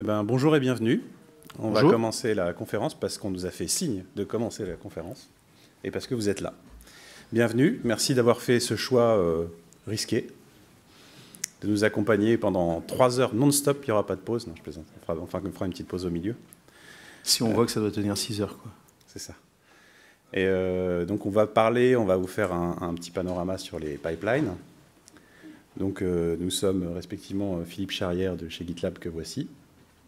Eh ben, bonjour et bienvenue. On va commencer la conférence parce qu'on nous a fait signe de commencer la conférence et parce que vous êtes là. Bienvenue, merci d'avoir fait ce choix euh, risqué de nous accompagner pendant trois heures non-stop. Il n'y aura pas de pause, non, je plaisante. On fera, enfin, on fera une petite pause au milieu. Si on euh. voit que ça doit tenir six heures, quoi. C'est ça. Et euh, donc on va parler, on va vous faire un, un petit panorama sur les pipelines. Donc nous sommes respectivement Philippe Charrière de chez GitLab que voici,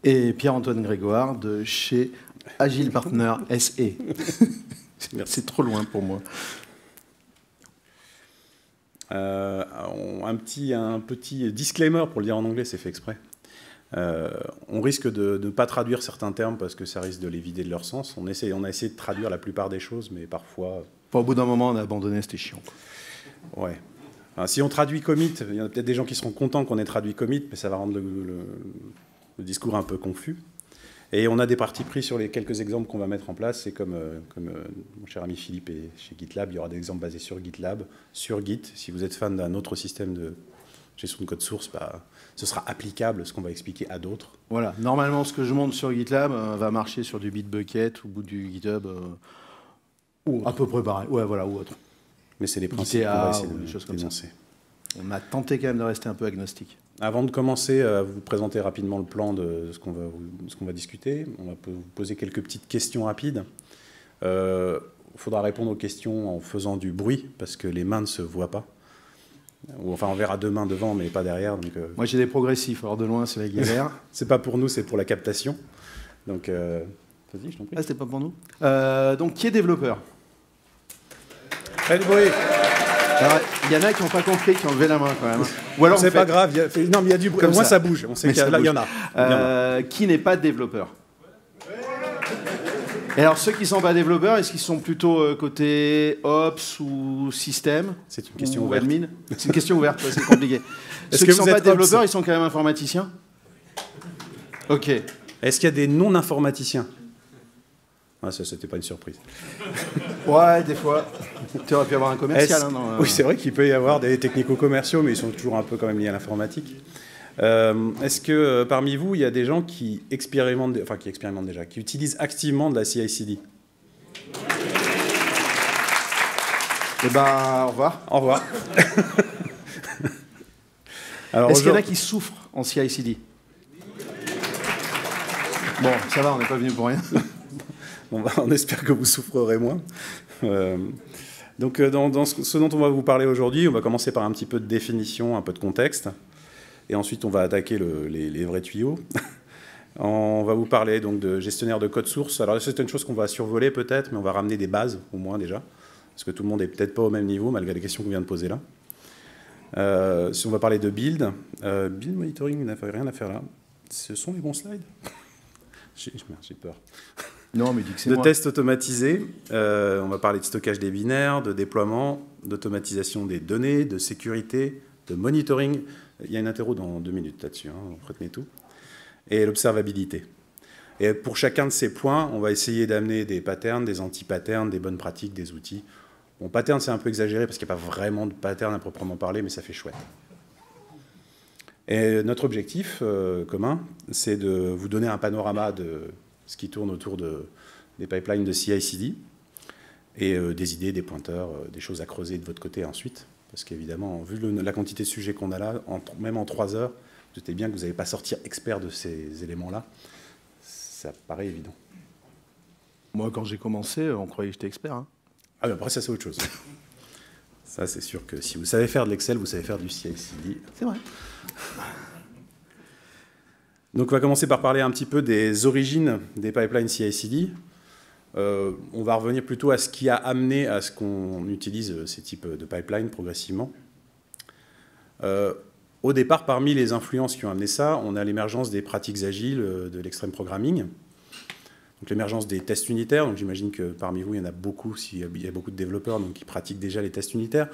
et Pierre-Antoine Grégoire de chez Agile Partner SE. C'est trop loin pour moi. Euh, un, petit, un petit disclaimer pour le dire en anglais, c'est fait exprès. Euh, on risque de ne pas traduire certains termes parce que ça risque de les vider de leur sens. On, essaie, on a essayé de traduire la plupart des choses, mais parfois. au bout d'un moment, on a abandonné, c'était chiant. Ouais. si on traduit commit, il y a peut-être des gens qui seront contents qu'on ait traduit commit, mais ça va rendre le, le le discours un peu confus. Et on a des parties pris sur les quelques exemples qu'on va mettre en place. C'est comme, euh, comme euh, mon cher ami Philippe est chez GitLab, il y aura des exemples basés sur GitLab, sur Git. Si vous êtes fan d'un autre système de gestion de code source, bah, ce sera applicable, ce qu'on va expliquer à d'autres. Voilà, normalement ce que je montre sur GitLab euh, va marcher sur du Bitbucket ou du GitHub, ou à peu près pareil, ouais, voilà, ou autre. Mais c'est les principes qu'on choses comme ça. On a tenté quand même de rester un peu agnostique. Avant de commencer à euh, vous présenter rapidement le plan de ce qu'on va, discuter, on va vous poser quelques petites questions rapides. Il euh, faudra répondre aux questions en faisant du bruit, parce que les mains ne se voient pas. enfin, on verra deux mains devant, mais pas derrière. Euh. Moi, j'ai des progressifs, alors de loin, c'est la galère. c'est pas pour nous, c'est pour la captation. Donc, vas-y, je t'en prie. Ah, c'était pas pour nous. donc, qui est développeur Faites bruit il y en a qui n'ont pas compris, qui ont levé la main quand même. Hein. Ou alors, c'est pas grave. Non, mais il y a du bruit. Au ça. bouge. On sait qu'il y, en a. Euh, qui n'est pas développeur et alors, ceux qui sont pas développeurs, est-ce qu'ils sont plutôt euh, côté Ops ou système C'est une question ouverte. c'est une question ouverte, c'est compliqué. ceux qui ne sont pas développeurs, ils sont quand même informaticiens Ok. Est-ce qu'il y a des non-informaticiens ah, ça, c'était pas une surprise. ouais, des fois. Tu aurais pu avoir un commercial. Hein, oui, euh, c'est vrai qu'il peut y avoir des technico-commerciaux, mais ils sont toujours un peu quand même liés à l'informatique. Euh, est-ce que euh, parmi vous, il y a des gens qui expérimentent, enfin qui expérimentent déjà, qui utilisent activement de la CI/CD Eh ben, au revoir. Au revoir. Est-ce qu'il y en a qui souffrent en CI/CD Bon, ça va, on n'est pas venu pour rien. Bah, on, espère que vous souffrerez moins. Euh, donc, euh, dans, ce, dont on va vous parler aujourd'hui, on va commencer par un petit peu de définition, un peu de contexte, et ensuite on va attaquer les, vrais tuyaux. on va vous parler donc de gestionnaire de code source. Alors, c'est une chose qu'on va survoler peut-être, mais on va ramener des bases au moins déjà, parce que tout le monde n'est peut-être pas au même niveau malgré les questions qu'on vient de poser là. Euh, si on va parler de build, build monitoring, il n'y rien à faire là. Ce sont les bons slides J'ai peur. non, mais de tests automatisés. Euh, on va parler de stockage des binaires, de déploiement, d'automatisation des données, de sécurité, de monitoring. Il y a une interro dans deux minutes là-dessus, hein, retenez tout. Et l'observabilité. Et pour chacun de ces points, on va essayer d'amener des patterns, des anti-patterns, des bonnes pratiques, des outils. Bon, pattern, c'est un peu exagéré parce qu'il n'y a pas vraiment de pattern à proprement parler, mais ça fait chouette. Et notre objectif euh, commun, c'est de vous donner un panorama de ce qui tourne autour de, des pipelines de CI/CD et euh, des idées, des pointeurs, euh, des choses à creuser de votre côté ensuite. Parce qu'évidemment, vu la quantité de sujets qu'on a là, même en trois heures, vous bien que vous n'allez pas sortir expert de ces éléments-là. Ça paraît évident. Moi, quand j'ai commencé, on croyait que j'étais expert. Hein. Ah, mais après, ça, c'est autre chose. ça, c'est sûr que si vous savez faire de l'Excel, vous savez faire du CI/CD. C'est vrai. Donc on va commencer par parler un petit peu des origines des pipelines CI/CD. Euh, on va revenir plutôt à ce qui a amené à ce qu'on utilise euh, ces types de pipelines progressivement. Euh, au départ, parmi les influences qui ont amené ça, on a l'émergence des pratiques agiles de l'extrême programming, donc l'émergence des tests unitaires. Donc j'imagine que parmi vous, il y en a beaucoup, s'il y a beaucoup de développeurs donc, qui pratiquent déjà les tests unitaires.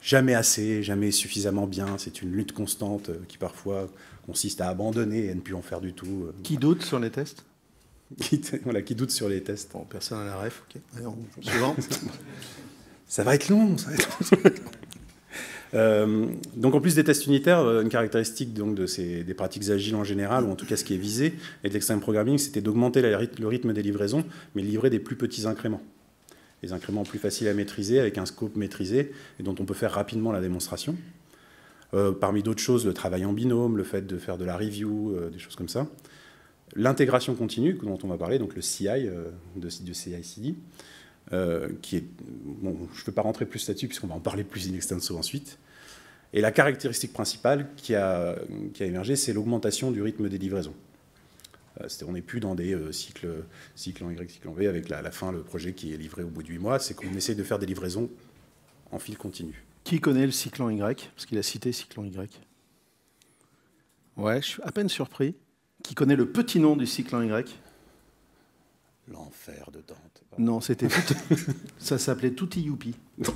Jamais assez, jamais suffisamment bien, c'est une lutte constante qui parfois consiste à abandonner et à ne plus en faire du tout. Euh. Qui doute sur les tests qui, voilà, qui doute sur les tests. personne à la ref, ok. ça va être long, ça va être euh, donc en plus des tests unitaires, euh, une caractéristique donc de ces, des pratiques agiles en général, ou en tout cas ce qui est visé, et de programming, c'était d'augmenter le rythme des livraisons, mais livrer des plus petits incréments. Des incréments plus faciles à maîtriser, avec un scope maîtrisé, et dont on peut faire rapidement la démonstration. Euh, parmi d'autres choses, le travail en binôme, le fait de faire de la review, euh, des choses comme ça. L'intégration continue, dont on va parler, donc le CI euh, de, de CI-CD, qui est... Bon, je ne peux pas rentrer plus là-dessus, puisqu'on va en parler plus in extenso ensuite. Et la caractéristique principale qui a, qui a émergé, c'est l'augmentation du rythme des livraisons. on n'est plus dans des cycles, cycles en Y, cycles en V, avec la, la fin, le projet qui est livré au bout de 8 mois. C'est qu'on essaie de faire des livraisons en fil continu. Qui connaît le cyclone Y Parce qu'il a cité cyclone Y. Ouais, je suis à peine surpris. Qui connaît le petit nom du cyclone Y L'enfer de Dante. Non, c'était ça s'appelait Tutti Youpi.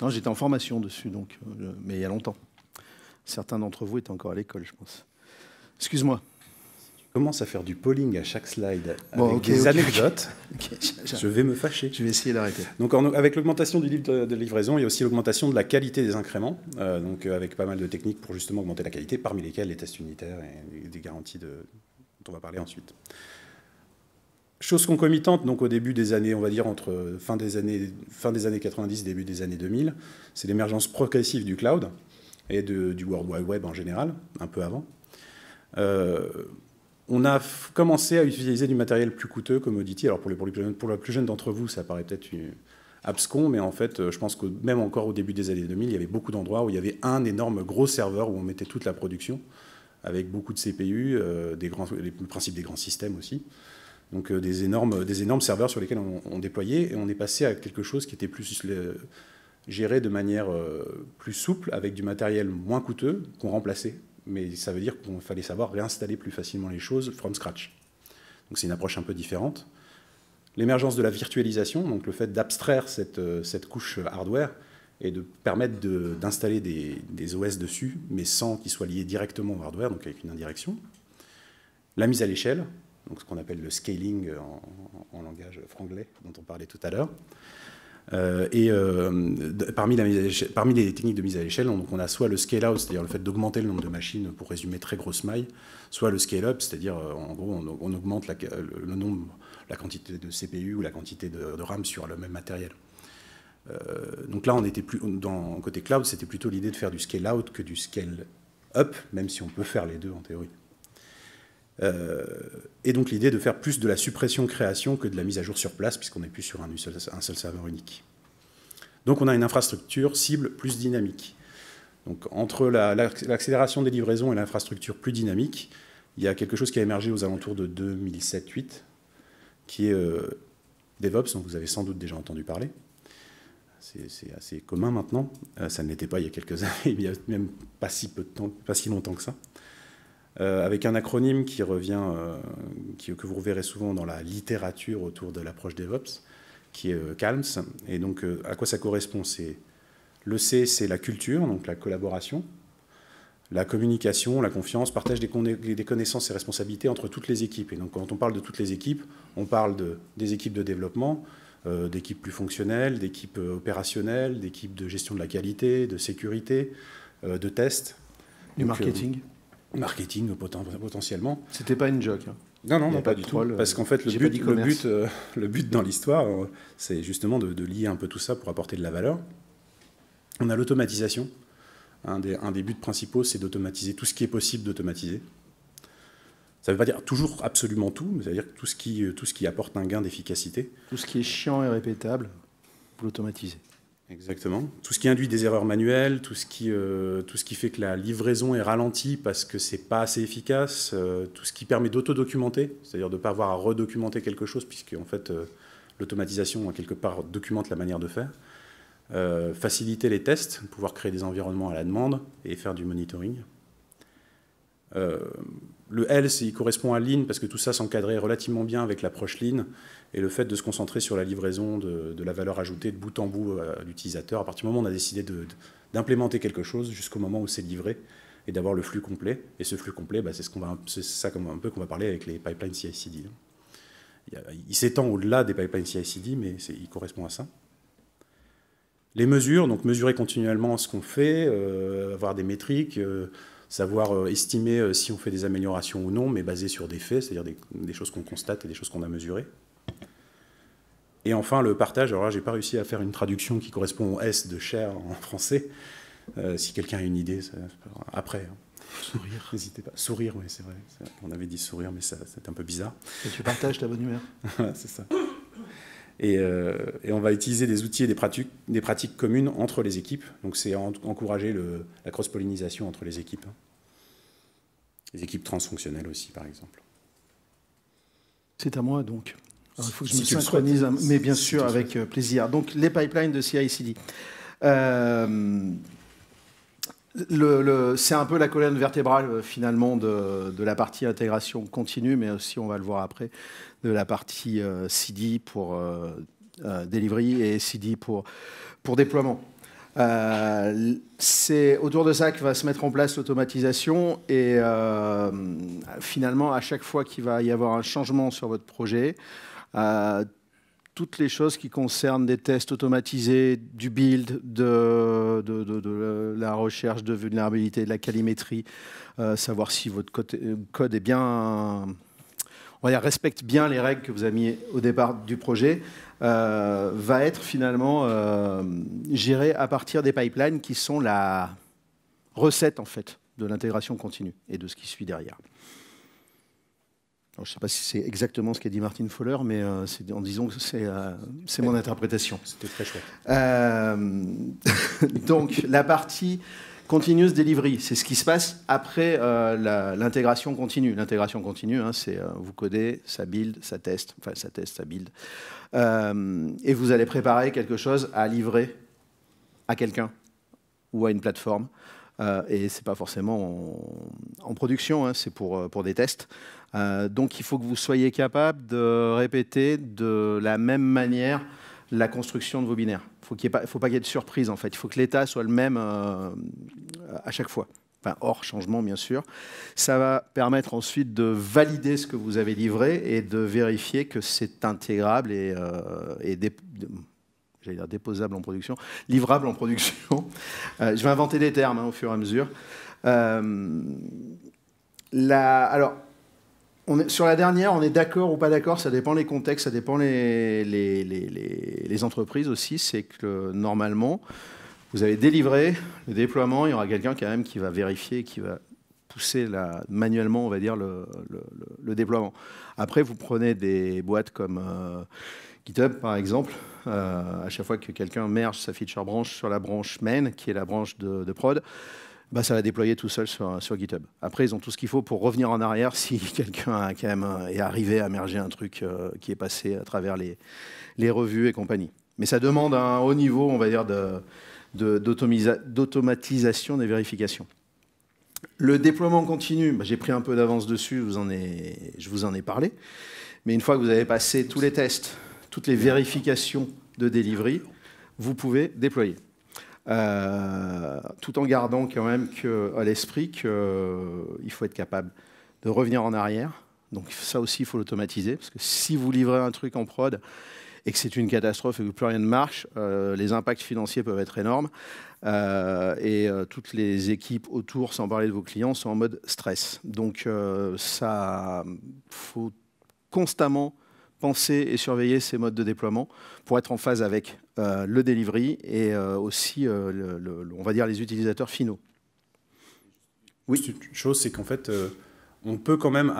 Non, j'étais en formation dessus, donc, euh, mais il y a longtemps. Certains d'entre vous étaient encore à l'école, je pense. Excuse-moi commence à faire du polling à chaque slide avec des anecdotes, je vais me fâcher. Je vais essayer d'arrêter. Donc, avec l'augmentation du livre de, livraison, il y a aussi l'augmentation de la qualité des incréments, euh, donc euh, avec pas mal de techniques pour justement augmenter la qualité, parmi lesquelles les tests unitaires et, des garanties de, dont on va parler ensuite. Chose concomitante, donc au début des années, on va dire entre euh, fin des années, fin des années 90, début des années 2000, c'est l'émergence progressive du cloud et de, du World Wide Web en général, un peu avant on a commencé à utiliser du matériel plus coûteux, comme Audity. Alors pour, les, plus, pour la plus jeune d'entre vous, ça paraît peut-être abscon, mais en fait, euh, je pense que même encore au début des années 2000, il y avait beaucoup d'endroits où il y avait un énorme gros serveur où on mettait toute la production, avec beaucoup de CPU, euh, des grands, le principe des grands systèmes aussi. Donc euh, des, énormes, serveurs sur lesquels on, déployait, et on est passé à quelque chose qui était plus géré de manière plus souple, avec du matériel moins coûteux, qu'on remplaçait mais ça veut dire qu'il fallait savoir réinstaller plus facilement les choses from scratch. Donc c'est une approche un peu différente. L'émergence de la virtualisation, donc le fait d'abstraire cette, euh, cette, couche hardware et de permettre d'installer des, des, OS dessus, mais sans qu'ils soient liés directement au hardware, donc avec une indirection. La mise à l'échelle, donc ce qu'on appelle le scaling en langage franglais dont on parlait tout à l'heure. Euh, et euh, parmi, parmi, les techniques de mise à l'échelle, on, on a soit le scale-out, c'est-à-dire le fait d'augmenter le nombre de machines pour résumer très grosse maille, soit le scale-up, c'est-à-dire euh, en gros on, augmente la, le, nombre, la quantité de CPU ou la quantité de, RAM sur le même matériel. donc là, on était plus dans côté cloud, c'était plutôt l'idée de faire du scale out que du scale up, même si on peut faire les deux en théorie. Euh, et donc l'idée de faire plus de la suppression-création que de la mise à jour sur place, puisqu'on n'est plus sur un seul, un seul, serveur unique. Donc on a une infrastructure cible plus dynamique. Donc entre l'accélération des livraisons et l'infrastructure plus dynamique, il y a quelque chose qui a émergé aux alentours de 2007-2008, qui est euh, DevOps, dont vous avez sans doute déjà entendu parler. C'est assez commun maintenant. Euh, ça ne l'était pas il y a quelques années, il n'y a même pas si, peu de temps, pas si longtemps que ça. Euh, avec un acronyme qui revient, euh, que vous reverrez souvent dans la littérature autour de l'approche DevOps, qui est euh, CALMS. Et donc, à quoi ça correspond C'est le C, c'est la culture, donc la collaboration, la communication, la confiance, partage des, connaissances et responsabilités entre toutes les équipes. Et donc, quand on parle de toutes les équipes, on parle des équipes de développement, d'équipes plus fonctionnelles, d'équipes opérationnelles, d'équipes de gestion de la qualité, de sécurité, de tests, Du marketing marketing potentiellement. C'était pas une joke. Hein. Non, non, non pas, du tout. Euh, Parce qu'en fait, le but, le but, euh, le but dans l'histoire, euh, c'est justement de, lier un peu tout ça pour apporter de la valeur. On a l'automatisation. Un des, un des buts principaux, c'est d'automatiser tout ce qui est possible d'automatiser. Ça ne veut pas dire toujours absolument tout, mais ça veut dire tout ce qui, tout ce qui apporte un gain d'efficacité. Tout ce qui est chiant et répétable, vous l'automatisez. Exactement. Tout ce qui induit des erreurs manuelles, tout ce qui, euh, tout ce qui fait que la livraison est ralentie parce que c'est pas assez efficace, euh, tout ce qui permet dauto documenter c'est-à-dire de ne pas avoir à redocumenter quelque chose, puisque en fait euh, l'automatisation hein, quelque part documente la manière de faire. faciliter les tests, pouvoir créer des environnements à la demande et faire du monitoring. Euh, le else, il correspond à l'in, parce que tout ça s'encadrait relativement bien avec l'approche lean et le fait de se concentrer sur la livraison de, la valeur ajoutée de bout en bout euh, à l'utilisateur. À partir du moment où on a décidé d'implémenter quelque chose jusqu'au moment où c'est livré et d'avoir le flux complet. Et ce flux complet, bah, c'est ce ça un peu qu'on va parler avec les pipelines CI/CD. Il, s'étend au-delà des pipelines CI/CD, mais il correspond à ça. Les mesures, donc mesurer continuellement ce qu'on fait, euh, avoir des métriques savoir euh, estimer euh, si on fait des améliorations ou non, mais basé sur des faits, c'est-à-dire des, choses qu'on constate et des choses qu'on a mesurées. Et enfin, le partage. Alors là, j'ai pas réussi à faire une traduction qui correspond au S de cher en français. Euh, si quelqu'un a une idée, après. Hein. Sourire. N'hésitez pas. Sourire, oui, c'est vrai. On avait dit sourire, mais c'est un peu bizarre. Et tu partages ta bonne humeur. c'est ça. Euh, et, on va utiliser des outils et des pratiques, des pratiques communes entre les équipes. Donc c'est encourager le, la cross-pollinisation entre les équipes. Les équipes transfonctionnelles aussi, par exemple. C'est à moi donc. il faut que je me synchronise, mais bien sûr, avec euh, plaisir. Donc les pipelines de CI/CD. Euh, le, c'est un peu la colonne vertébrale euh, finalement de, la partie intégration continue, mais aussi, on va le voir après, de la partie euh, CD pour euh, euh, delivery et CD pour, pour déploiement. c'est autour de ça que va se mettre en place l'automatisation et finalement à chaque fois qu'il va y avoir un changement sur votre projet, euh, toutes les choses qui concernent des tests automatisés, du build, de, la recherche de vulnérabilité, de la calimétrie, euh, savoir si votre euh, code, est bien, respecte bien les règles que vous avez mis au départ du projet, euh, va être finalement géré à partir des pipelines qui sont la recette en fait de l'intégration continue et de ce qui suit derrière je ne sais pas si c'est exactement ce qu'a dit Martin Fowler, mais euh, en disant que euh, c'est mon interprétation. C'était très chouette. Euh, donc, la partie continuous delivery, c'est ce qui se passe après l'intégration continue. L'intégration continue, hein, c'est vous codez, ça build, ça teste, enfin ça teste, ça build. et vous allez préparer quelque chose à livrer à quelqu'un ou à une plateforme. et ce n'est pas forcément en, production, hein, c'est pour, pour des tests. Euh, donc il faut que vous soyez capable de répéter de la même manière la construction de vos binaires. Faut il ne faut pas qu'il y ait de surprise en fait. Il faut que l'état soit le même euh, à chaque fois. Enfin, hors changement bien sûr. Ça va permettre ensuite de valider ce que vous avez livré et de vérifier que c'est intégrable et, euh, déposable en production, livrable en production. je vais inventer des termes hein, au fur et à mesure. alors, sur la dernière, on est d'accord ou pas d'accord, ça dépend les contextes, ça dépend les, entreprises aussi. C'est que normalement, vous avez délivré le déploiement, il y aura quelqu'un quand même qui va vérifier, qui va pousser manuellement, on va dire, le, déploiement. Après, vous prenez des boîtes comme euh, GitHub, par exemple. Euh, à chaque fois que quelqu'un merge sa feature branch sur la branche main, qui est la branche de, de prod, bah, ça va déployer tout seul sur, GitHub. Après, ils ont tout ce qu'il faut pour revenir en arrière si quelqu'un est arrivé à merger un truc euh, qui est passé à travers les, les, revues et compagnie. Mais ça demande un haut niveau, on va dire, d'automatisation des vérifications. Le déploiement continu, bah, j'ai pris un peu d'avance dessus, vous en je vous en ai parlé. Mais une fois que vous avez passé tous les tests, toutes les vérifications de délivrée, vous pouvez déployer. Euh, tout en gardant quand même que, à l'esprit qu'il euh, faut être capable de revenir en arrière. Donc ça aussi, il faut l'automatiser, parce que si vous livrez un truc en prod et que c'est une catastrophe et que plus rien ne marche, euh, les impacts financiers peuvent être énormes. et toutes les équipes autour, sans parler de vos clients, sont en mode stress. Donc ça, faut constamment penser et surveiller ces modes de déploiement pour être en phase avec euh, le delivery et euh, aussi, euh, on va dire, les utilisateurs finaux. Oui. Une chose, c'est qu'en fait, on peut quand même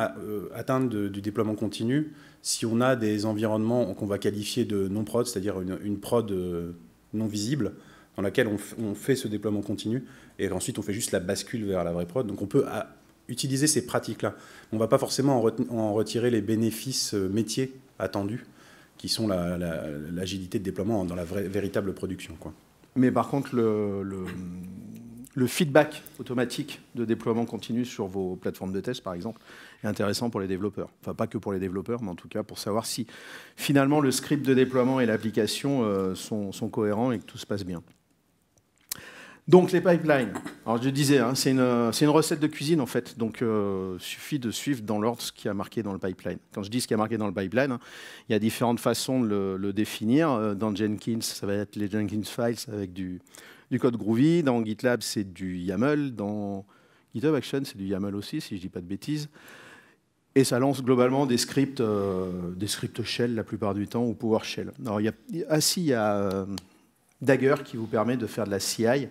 atteindre du déploiement continu si on a des environnements qu'on va qualifier de non-prod, c'est-à-dire une, prod non visible, dans laquelle on, fait ce déploiement continu et ensuite on fait juste la bascule vers la vraie prod. Donc on peut utiliser ces pratiques-là. On ne va pas forcément en, retirer les bénéfices métiers attendus, qui sont l'agilité la, de déploiement dans la vraie, véritable production. Quoi. Mais par contre, le, le, feedback automatique de déploiement continu sur vos plateformes de test, par exemple, est intéressant pour les développeurs. Enfin, pas que pour les développeurs, mais en tout cas pour savoir si finalement le script de déploiement et l'application euh, sont, sont cohérents et que tout se passe bien. Donc les pipelines. Alors je disais, hein, c'est une, recette de cuisine en fait. Donc il euh, suffit de suivre dans l'ordre ce qui a marqué dans le pipeline. Quand je dis ce qui a marqué dans le pipeline, hein, il y a différentes façons de le, définir. Euh, dans Jenkins, ça va être les Jenkins files avec du, code Groovy. Dans GitLab, c'est du YAML. Dans GitHub Action, c'est du YAML aussi, si je ne dis pas de bêtises. Et ça lance globalement des scripts, euh, des scripts shell la plupart du temps ou PowerShell. Alors il y a, ah il y a ah, Dagger qui vous permet de faire de la CI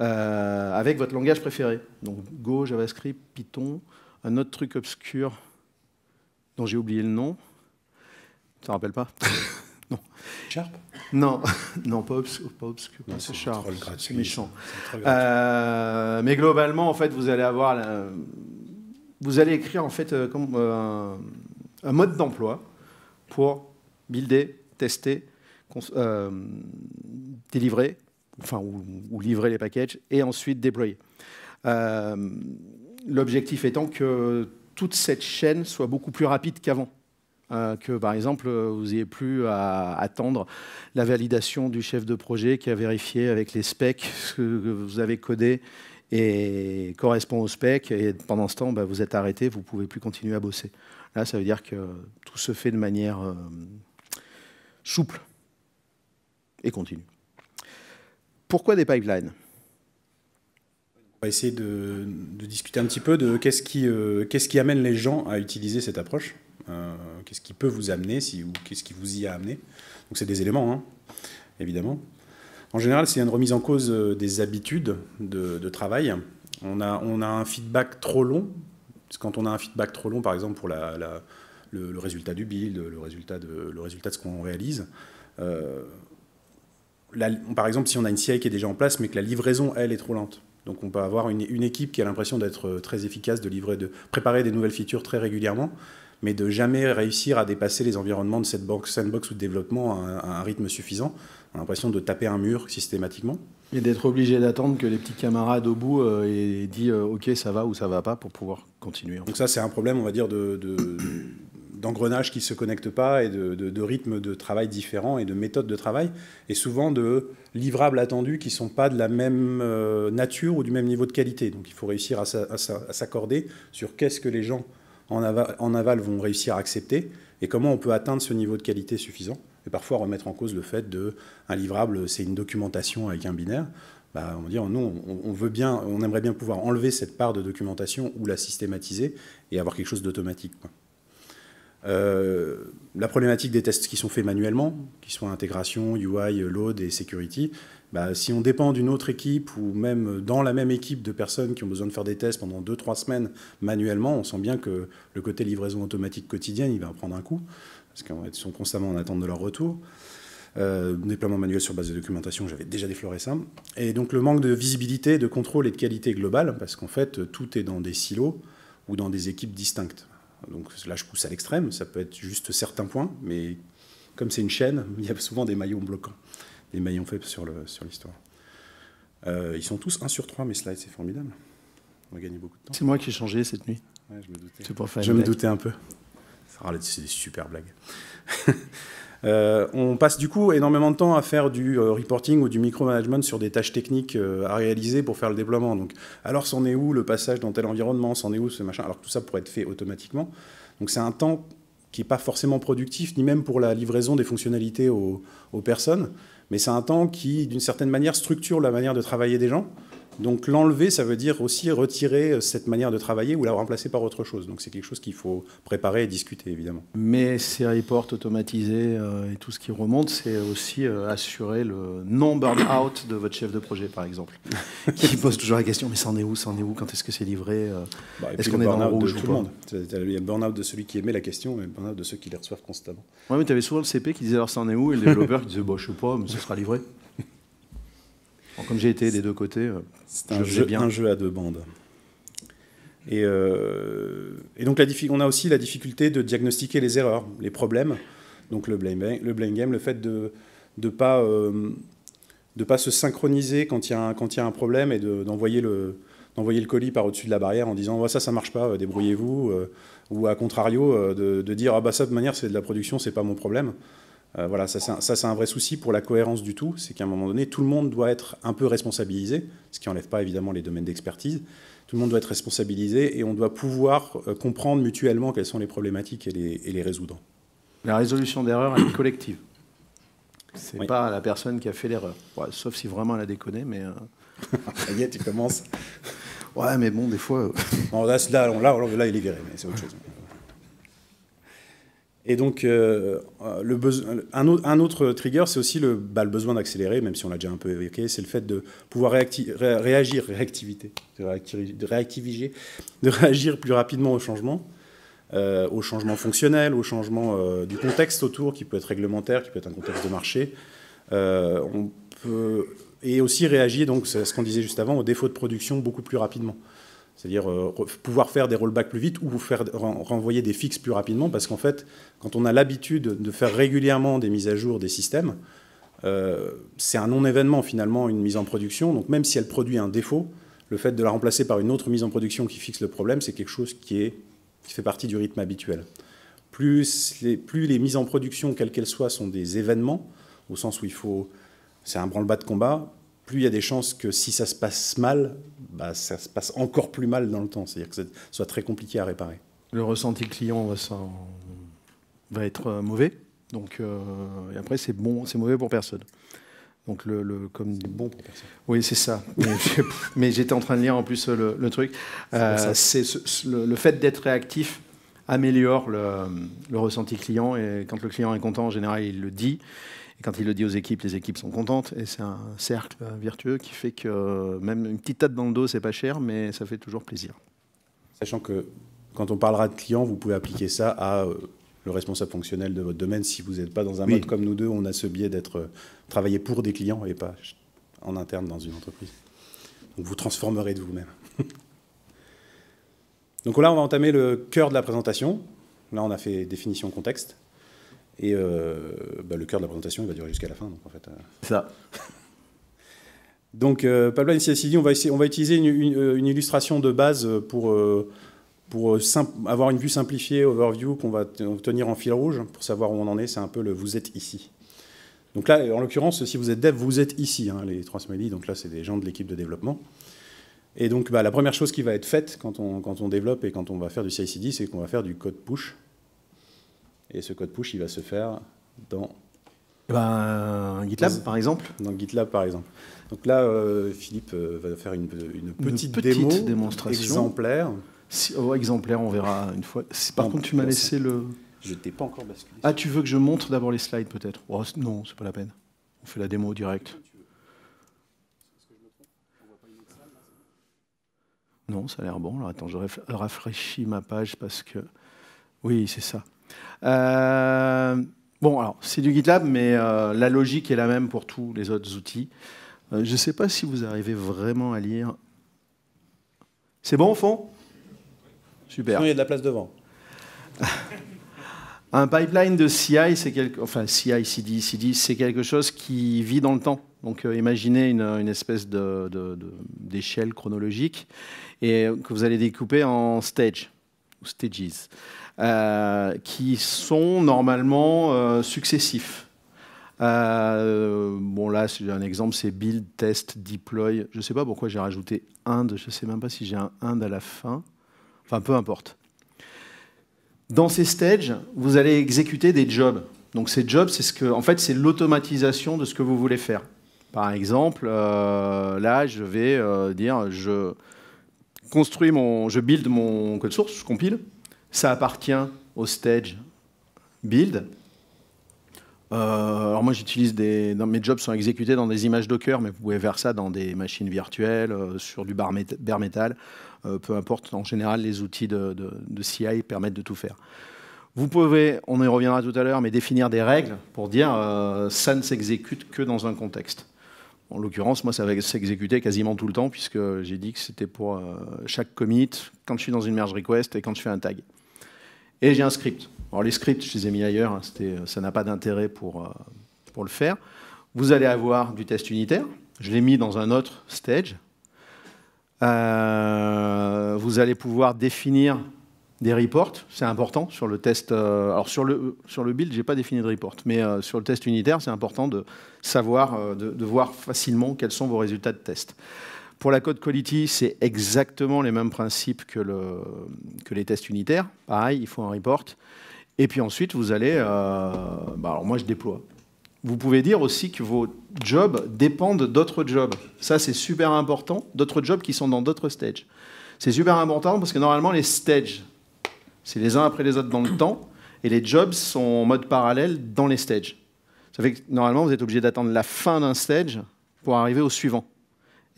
euh, avec votre langage préféré. Donc Go, JavaScript, Python, un autre truc obscur dont j'ai oublié le nom. Ça ne rappelle pas Non. Sharp Non, non pas, obs pas obscur. C'est Sharp, c'est méchant. Euh, mais globalement, en fait, vous allez avoir... Vous allez écrire en fait euh, un mode d'emploi pour builder, tester, euh, délivrer, enfin, ou, livrer les packages, et ensuite déployer. Euh, l'objectif étant que toute cette chaîne soit beaucoup plus rapide qu'avant. Euh, que par exemple, vous n'ayez plus à attendre la validation du chef de projet qui a vérifié avec les specs ce que vous avez codé et correspond aux specs Et pendant ce temps, bah, vous êtes arrêté, vous ne pouvez plus continuer à bosser. Là, ça veut dire que tout se fait de manière souple et continue. Pourquoi des pipelines On va essayer de, discuter un petit peu de euh, qu'est-ce qui, amène les gens à utiliser cette approche, euh, qu'est-ce qui peut vous amener si, ou qu'est-ce qui vous y a amené. Donc c'est des éléments, hein, évidemment. En général, c'est une remise en cause euh, des habitudes de, travail. On a, un feedback trop long. quand on a un feedback trop long, par exemple, pour le, résultat du build, le résultat de, le résultat de ce qu'on réalise, par exemple, si on a une CI qui est déjà en place, mais que la livraison, elle, est trop lente. Donc on peut avoir une, équipe qui a l'impression d'être euh, très efficace, de, livrer, de préparer des nouvelles features très régulièrement, mais de jamais réussir à dépasser les environnements de cette box, sandbox ou de développement à, un rythme suffisant. On a l'impression de taper un mur systématiquement. Et d'être obligé d'attendre que les petits camarades au bout aient euh, dit euh, OK, ça va ou ça va pas pour pouvoir continuer. Donc ça, c'est un problème, on va dire, de d'engrenages qui ne se connectent pas et de, de, rythmes de travail différents et de méthodes de travail, et souvent de livrables attendus qui ne sont pas de la même euh, nature ou du même niveau de qualité. Donc il faut réussir à, s'accorder sur qu'est-ce que les gens en aval, en aval, vont réussir à accepter et comment on peut atteindre ce niveau de qualité suffisant. Et parfois remettre en cause le fait de un livrable, c'est une documentation avec un binaire. Bah, on va dire non, on, veut bien, on aimerait bien pouvoir enlever cette part de documentation ou la systématiser et avoir quelque chose d'automatique. Euh, la problématique des tests qui sont faits manuellement, qui sont intégration, UI, load et security, bah, si on dépend d'une autre équipe ou même dans la même équipe de personnes qui ont besoin de faire des tests pendant 2-3 semaines manuellement, on sent bien que le côté livraison automatique quotidienne, il va prendre un coup, parce qu'ils sont constamment en attente de leur retour. Euh, déploiement manuel sur base de documentation, j'avais déjà défloré ça. Et donc le manque de visibilité, de contrôle et de qualité globale, parce qu'en fait, tout est dans des silos ou dans des équipes distinctes. Donc là, je pousse à l'extrême, ça peut être juste certains points, mais comme c'est une chaîne, il y a souvent des maillons bloquants, des maillons faibles sur l'histoire. Euh, ils sont tous 1 sur 3, mes slides, c'est formidable. On a gagné beaucoup de temps. C'est moi qui ai changé cette nuit. je me doutais. je me doutais un peu. Ah, c'est des super blagues. Euh, on passe du coup énormément de temps à faire du euh, reporting ou du micromanagement sur des tâches techniques euh, à réaliser pour faire le déploiement. alors c'en est où le passage dans tel environnement, c'en est où ce machin, alors tout ça pourrait être fait automatiquement. Donc c'est un temps qui n'est pas forcément productif, ni même pour la livraison des fonctionnalités aux personnes, mais c'est un temps qui, d'une certaine manière, structure la manière de travailler des gens. Donc l'enlever, ça veut dire aussi retirer euh, cette manière de travailler ou la remplacer par autre chose. Donc c'est quelque chose qu'il faut préparer et discuter, évidemment. Mais ces reports automatisés euh, et tout ce qui remonte, c'est aussi euh, assurer le non-burn-out de votre chef de projet, par exemple, qui pose toujours la question, mais c'en est où, c'en est où, quand est-ce que c'est livré bah, Est-ce qu'on est dans le rouge de tout le monde. Il y a burn-out de celui qui émet la question et burn-out de ceux qui les reçoivent constamment. Oui, mais tu avais souvent le CP qui disait, alors c'en est où Et le développeur qui disait, bah, je sais pas, mais ce sera livré comme j'ai été des deux côtés, euh, c'est un, jeu à deux bandes. Et, euh, donc la, on a aussi la difficulté de diagnostiquer les erreurs, les problèmes. Donc le blame, le blame game, le fait de ne pas, euh, pas se synchroniser quand il y, a un, problème et d'envoyer le, le colis par au-dessus de la barrière en disant ça, oh, ça ça marche pas débrouillez-vous ou à contrario de, dire ah bah ça de manière c'est de la production c'est pas mon problème euh, voilà, ça c'est un, vrai souci pour la cohérence du tout, c'est qu'à un moment donné, tout le monde doit être un peu responsabilisé, ce qui n'enlève pas évidemment les domaines d'expertise. Tout le monde doit être responsabilisé et on doit pouvoir euh, comprendre mutuellement quelles sont les problématiques et les, les résoudre. La résolution d'erreur est collective. C'est n'est pas la personne qui a fait l'erreur. sauf si vraiment elle a déconné, mais. Euh, ça y est, tu commences. ouais, mais bon, des fois. là, là, là, il est viré, mais c'est autre chose. Et donc, euh, euh, un, autre trigger, c'est aussi bah, le, besoin d'accélérer, même si on l'a déjà un peu évoqué, c'est le fait de pouvoir réagir, réactivité, de, réactiviser, de, réagir plus rapidement au changement, aux euh, au changement fonctionnel, au changement du contexte autour, qui peut être réglementaire, qui peut être un contexte de marché. on peut, et aussi réagir, donc, c'est ce qu'on disait juste avant, aux défauts de production beaucoup plus rapidement. C'est-à-dire euh, pouvoir faire des rollbacks plus vite ou vous faire, renvoyer des fixes plus rapidement, parce qu'en fait, quand on a l'habitude de faire régulièrement des mises à jour des systèmes, euh, c'est un non-événement finalement, une mise en production. Donc même si elle produit un défaut, le fait de la remplacer par une autre mise en production qui fixe le problème, c'est quelque chose qui, est, qui, fait partie du rythme habituel. Plus les, plus les mises en production, quelles qu'elles soient, sont des événements, au sens où il faut... C'est un branle-bas de combat, plus il y a des chances que si ça se passe mal, bah, ça se passe encore plus mal dans le temps. C'est-à-dire que ça soit très compliqué à réparer. Le ressenti client va, être euh, mauvais. Donc, euh, et après, c'est bon, c'est mauvais pour personne. Donc le, comme bon pour personne. Oui, c'est ça. Mais j'étais en train de lire en plus le, truc. c'est euh, le, le, fait d'être réactif améliore le, ressenti client et quand le client est content, en général, il le dit. Et quand il le dit aux équipes, les équipes sont contentes. Et c'est un cercle vertueux qui fait que même une petite tête dans le dos, c'est pas cher, mais ça fait toujours plaisir. Sachant que quand on parlera de clients, vous pouvez appliquer ça à euh, le responsable fonctionnel de votre domaine. Si vous n'êtes pas dans un mode comme nous deux, on a ce biais d'être euh, travaillé pour des clients et pas en interne dans une entreprise. Donc vous transformerez de vous-même. Donc là, on va entamer le cœur de la présentation. Là, on a fait définition contexte. Et euh, bah, le cœur de la présentation, il va durer jusqu'à la fin. Donc, en fait, euh. ça. donc, euh, Pablo et on va, on va utiliser une, illustration de base pour, pour avoir une vue simplifiée, overview, qu'on va tenir en fil rouge pour savoir où on en est. C'est un peu le vous êtes ici. Donc là, en l'occurrence, si vous êtes dev, vous êtes ici, hein, les trois semaines. Donc là, c'est des gens de l'équipe de développement. Et donc, bah, la première chose qui va être faite quand on, quand on développe et quand on va faire du CICD, c'est qu'on va faire du code push. Et ce code push, il va se faire dans eh ben, GitLab, par exemple Dans GitLab, par exemple. Donc là, euh, Philippe euh, va faire une, petite, une petite, démonstration. exemplaire. Oh, exemplaire, on verra une fois. par contre, tu m'as laissé le... Je t'ai pas encore basculé. Ah, tu veux que je montre d'abord les slides, peut-être Non, oh, Non, c'est pas la peine. On fait la démo direct. Non, ça a l'air bon. Alors, attends, je rafraîchis ma page parce que... Oui, c'est ça. Euh, bon, alors, c'est du GitLab, mais euh, la logique est la même pour tous les autres outils. Euh, je ne sais pas si vous arrivez vraiment à lire. C'est bon au fond Super. Sinon, il y a de la place devant. Un pipeline de CI, c'est quelque... enfin CI, CD, CD, c'est quelque chose qui vit dans le temps. Donc imaginez une, espèce d'échelle de, chronologique et que vous allez découper en stages ou stages. Euh, qui sont normalement euh, successifs. Euh, bon là, un exemple, c'est build, test, deploy. Je ne sais pas pourquoi j'ai rajouté de Je ne sais même pas si j'ai un ind à la fin. Enfin, peu importe. Dans ces stages, vous allez exécuter des jobs. Donc ces jobs, c'est ce que, en fait, c'est l'automatisation de ce que vous voulez faire. Par exemple, là, je vais dire, je construis mon, je build mon code source, je compile, ça appartient au stage build. Euh, alors moi j'utilise des... mes jobs sont exécutés dans des images Docker, mais vous pouvez faire ça dans des machines virtuelles, euh, sur du bare, metal, euh, peu importe. En général, les outils de, de, CI permettent de tout faire. Vous pouvez, on y reviendra tout à l'heure, mais définir des règles pour dire ça ne s'exécute que dans un contexte. En l'occurrence, moi, ça va s'exécuter quasiment tout le temps, puisque j'ai dit que c'était pour chaque commit, quand je suis dans une merge request et quand je fais un tag. Et j'ai un script. Alors les scripts, je les ai mis ailleurs, hein, euh, ça n'a pas d'intérêt pour, euh, pour le faire. Vous allez avoir du test unitaire, je l'ai mis dans un autre stage. Euh, vous allez pouvoir définir des reports, c'est important sur le test. alors sur le, sur le build, je n'ai pas défini de report, mais sur le test unitaire, c'est important de savoir, de, voir facilement quels sont vos résultats de test. Pour la code quality, c'est exactement les mêmes principes que, le, que, les tests unitaires. Pareil, il faut un report. Et puis ensuite, vous allez... Euh, bah, alors moi, je déploie. Vous pouvez dire aussi que vos jobs dépendent d'autres jobs. Ça, c'est super important. D'autres jobs qui sont dans d'autres stages. C'est super important parce que normalement, les stages, c'est les uns après les autres dans le temps. Et les jobs sont en mode parallèle dans les stages. Ça fait que normalement, vous êtes obligé d'attendre la fin d'un stage pour arriver au suivant.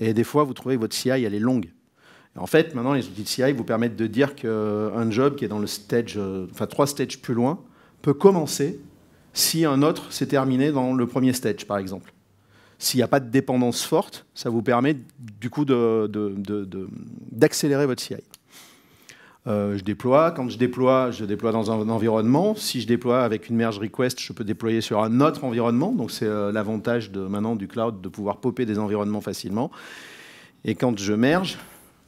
Et des fois, vous trouvez que votre CI, elle est longue. en fait, maintenant, les outils de CI vous permettent de dire qu'un job qui est dans le stage, euh, enfin trois stages plus loin, peut commencer si un autre s'est terminé dans le premier stage, par exemple. S'il n'y a pas de dépendance forte, ça vous permet du coup d'accélérer votre CI. Euh, je déploie. Quand je déploie, je déploie dans un environnement. Si je déploie avec une merge request, je peux déployer sur un autre environnement. Donc c'est euh, l'avantage de, maintenant du cloud de pouvoir popper des environnements facilement. Et quand je merge,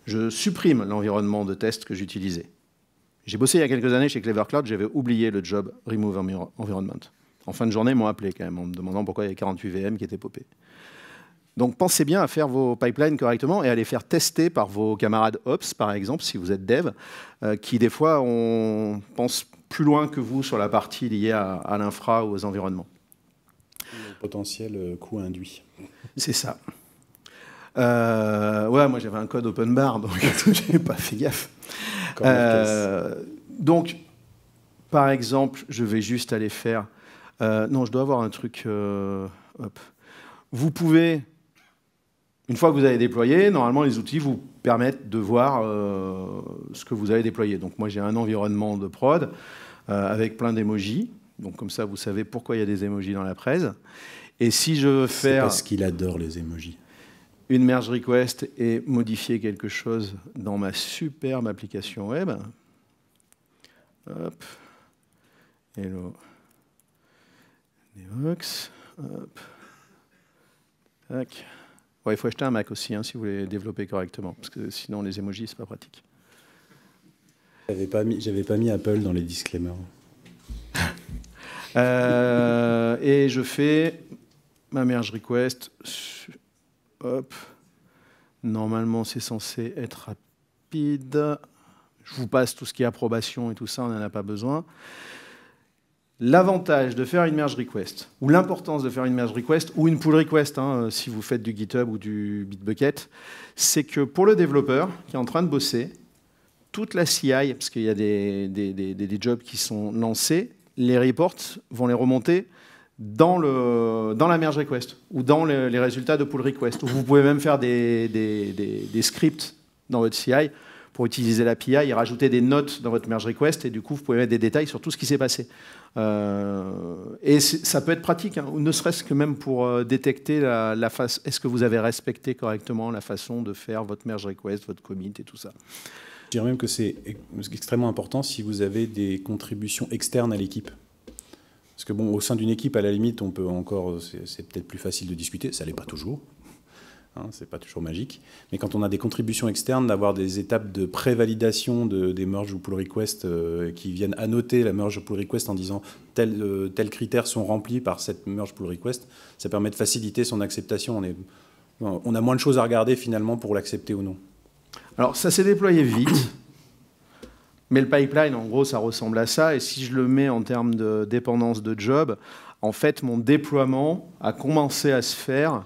je supprime l'environnement de test que j'utilisais. J'ai bossé il y a quelques années chez Clever Cloud, j'avais oublié le job Remove Environment. En fin de journée, ils m'ont appelé quand même en me demandant pourquoi il y avait 48 VM qui étaient popés. Donc pensez bien à faire vos pipelines correctement et à les faire tester par vos camarades Ops, par exemple, si vous êtes dev, euh, qui des fois on pense plus loin que vous sur la partie liée à, l'infra ou aux environnements. Le potentiel euh, coût induit. C'est ça. Euh, ouais, moi j'avais un code open bar, donc j'ai pas fait gaffe. donc, par exemple, je vais juste aller faire. non, je dois avoir un truc. hop. Vous pouvez une fois que vous avez déployé, normalement, les outils vous permettent de voir euh, ce que vous avez déployé. Donc moi, j'ai un environnement de prod euh, avec plein d'émojis. Donc comme ça, vous savez pourquoi il y a des emojis dans la presse. Et si je veux faire... Parce qu'il adore les émojis. Une merge request et modifier quelque chose dans ma superbe application web. Hop. Hello. Hop. Tac il faut acheter un Mac aussi hein, si vous voulez développer correctement, parce que sinon les emojis, c'est pas pratique. J'avais pas mis, j'avais pas mis Apple dans les disclaimers. Euh, et je fais ma merge request. Hop. Normalement, c'est censé être rapide. Je vous passe tout ce qui est approbation et tout ça, on n'en a pas besoin l'avantage de faire une merge request, ou l'importance de faire une merge request, ou une pull request, hein, euh, si vous faites du GitHub ou du Bitbucket, c'est que pour le développeur qui est en train de bosser, toute la CI, parce qu'il y a des, des, des, jobs qui sont lancés, les reports vont les remonter dans, le, dans la merge request, ou dans les résultats de pull request, vous pouvez même faire des, des scripts dans votre CI pour utiliser l'API et rajouter des notes dans votre merge request, et du coup, vous pouvez mettre des détails sur tout ce qui s'est passé. Euh, et ça peut être pratique, hein, ne serait-ce que même pour euh, détecter la, face, est-ce que vous avez respecté correctement la façon de faire votre merge request, votre commit et tout ça. Je dirais même que c'est extrêmement important si vous avez des contributions externes à l'équipe. Parce que bon, au sein d'une équipe, à la limite, on peut encore, c'est peut-être plus facile de discuter, ça l'est pas toujours, Hein, Ce n'est pas toujours magique. Mais quand on a des contributions externes, d'avoir des étapes de prévalidation de, des merges ou pull request euh, qui viennent annoter la merge pull request en disant tels euh, critères sont remplis par cette merge pull request, ça permet de faciliter son acceptation. On, on a moins de choses à regarder finalement pour l'accepter ou non. Alors ça s'est déployé vite. Mais le pipeline, en gros, ça ressemble à ça. Et si je le mets en termes de dépendance de job, en fait, mon déploiement a commencé à se faire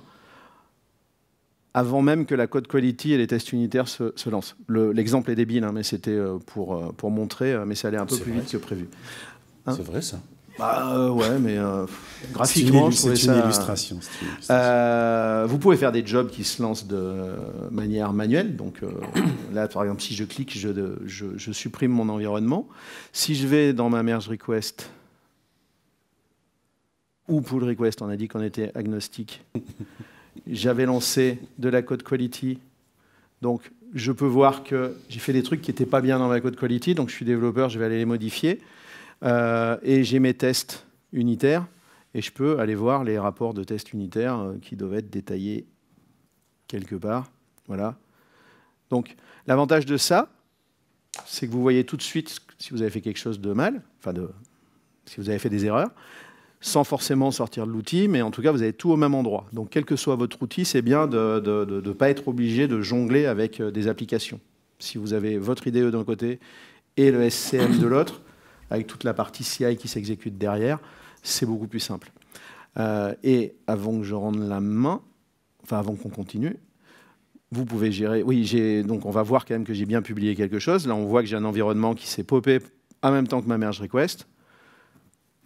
avant même que la code quality et les tests unitaires se, lancent. L'exemple est débile, hein, mais c'était euh, pour, euh, pour montrer, euh, mais ça allait un peu plus vite que prévu. Hein c'est vrai ça bah, ouais, mais graphiquement, c'est une, ça... illustration. vous pouvez faire des jobs qui se lancent de manière manuelle. Donc là, par exemple, si je clique, je, je, je, supprime mon environnement. Si je vais dans ma merge request ou pull request, on a dit qu'on était agnostique. j'avais lancé de la code quality. Donc, je peux voir que j'ai fait des trucs qui n'étaient pas bien dans ma code quality. Donc, je suis développeur, je vais aller les modifier. Euh, et j'ai mes tests unitaires. Et je peux aller voir les rapports de tests unitaires euh, qui doivent être détaillés quelque part. Voilà. Donc, l'avantage de ça, c'est que vous voyez tout de suite si vous avez fait quelque chose de mal, enfin, de, si vous avez fait des erreurs sans forcément sortir de l'outil, mais en tout cas, vous avez tout au même endroit. Donc, quel que soit votre outil, c'est bien de ne pas être obligé de jongler avec euh, des applications. Si vous avez votre IDE d'un côté et le SCM de l'autre, avec toute la partie CI qui s'exécute derrière, c'est beaucoup plus simple. Euh, et avant que je rende la main, enfin avant qu'on continue, vous pouvez gérer. Oui, donc on va voir quand même que j'ai bien publié quelque chose. Là, on voit que j'ai un environnement qui s'est popé en même temps que ma merge request.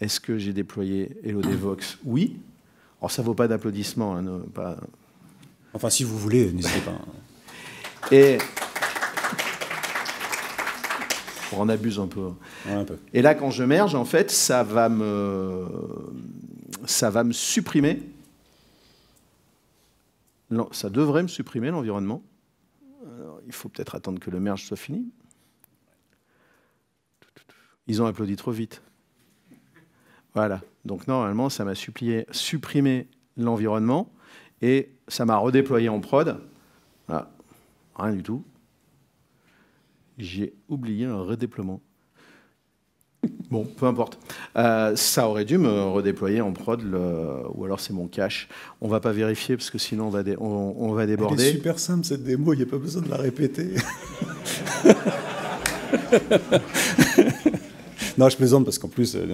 Est-ce que j'ai déployé Hello Devox Oui. Alors ça ne vaut pas d'applaudissements. Hein, pas... Enfin, si vous voulez, n'hésitez pas. Et on en abuse un peu. Hein. un peu. Et là, quand je merge, en fait, ça va me, ça va me supprimer. Non, ça devrait me supprimer l'environnement. il faut peut-être attendre que le merge soit fini. Ils ont applaudi trop vite. Voilà. Donc normalement, ça m'a supprimé l'environnement et ça m'a redéployé en prod. Voilà. Rien du tout. J'ai oublié un redéploiement. Bon, peu importe. Euh, ça aurait dû me redéployer en prod, le... ou alors c'est mon cache. On va pas vérifier parce que sinon on va, on, va déborder. C'est super simple cette démo, il n'y a pas besoin de la répéter. non, je plaisante parce qu'en plus, euh,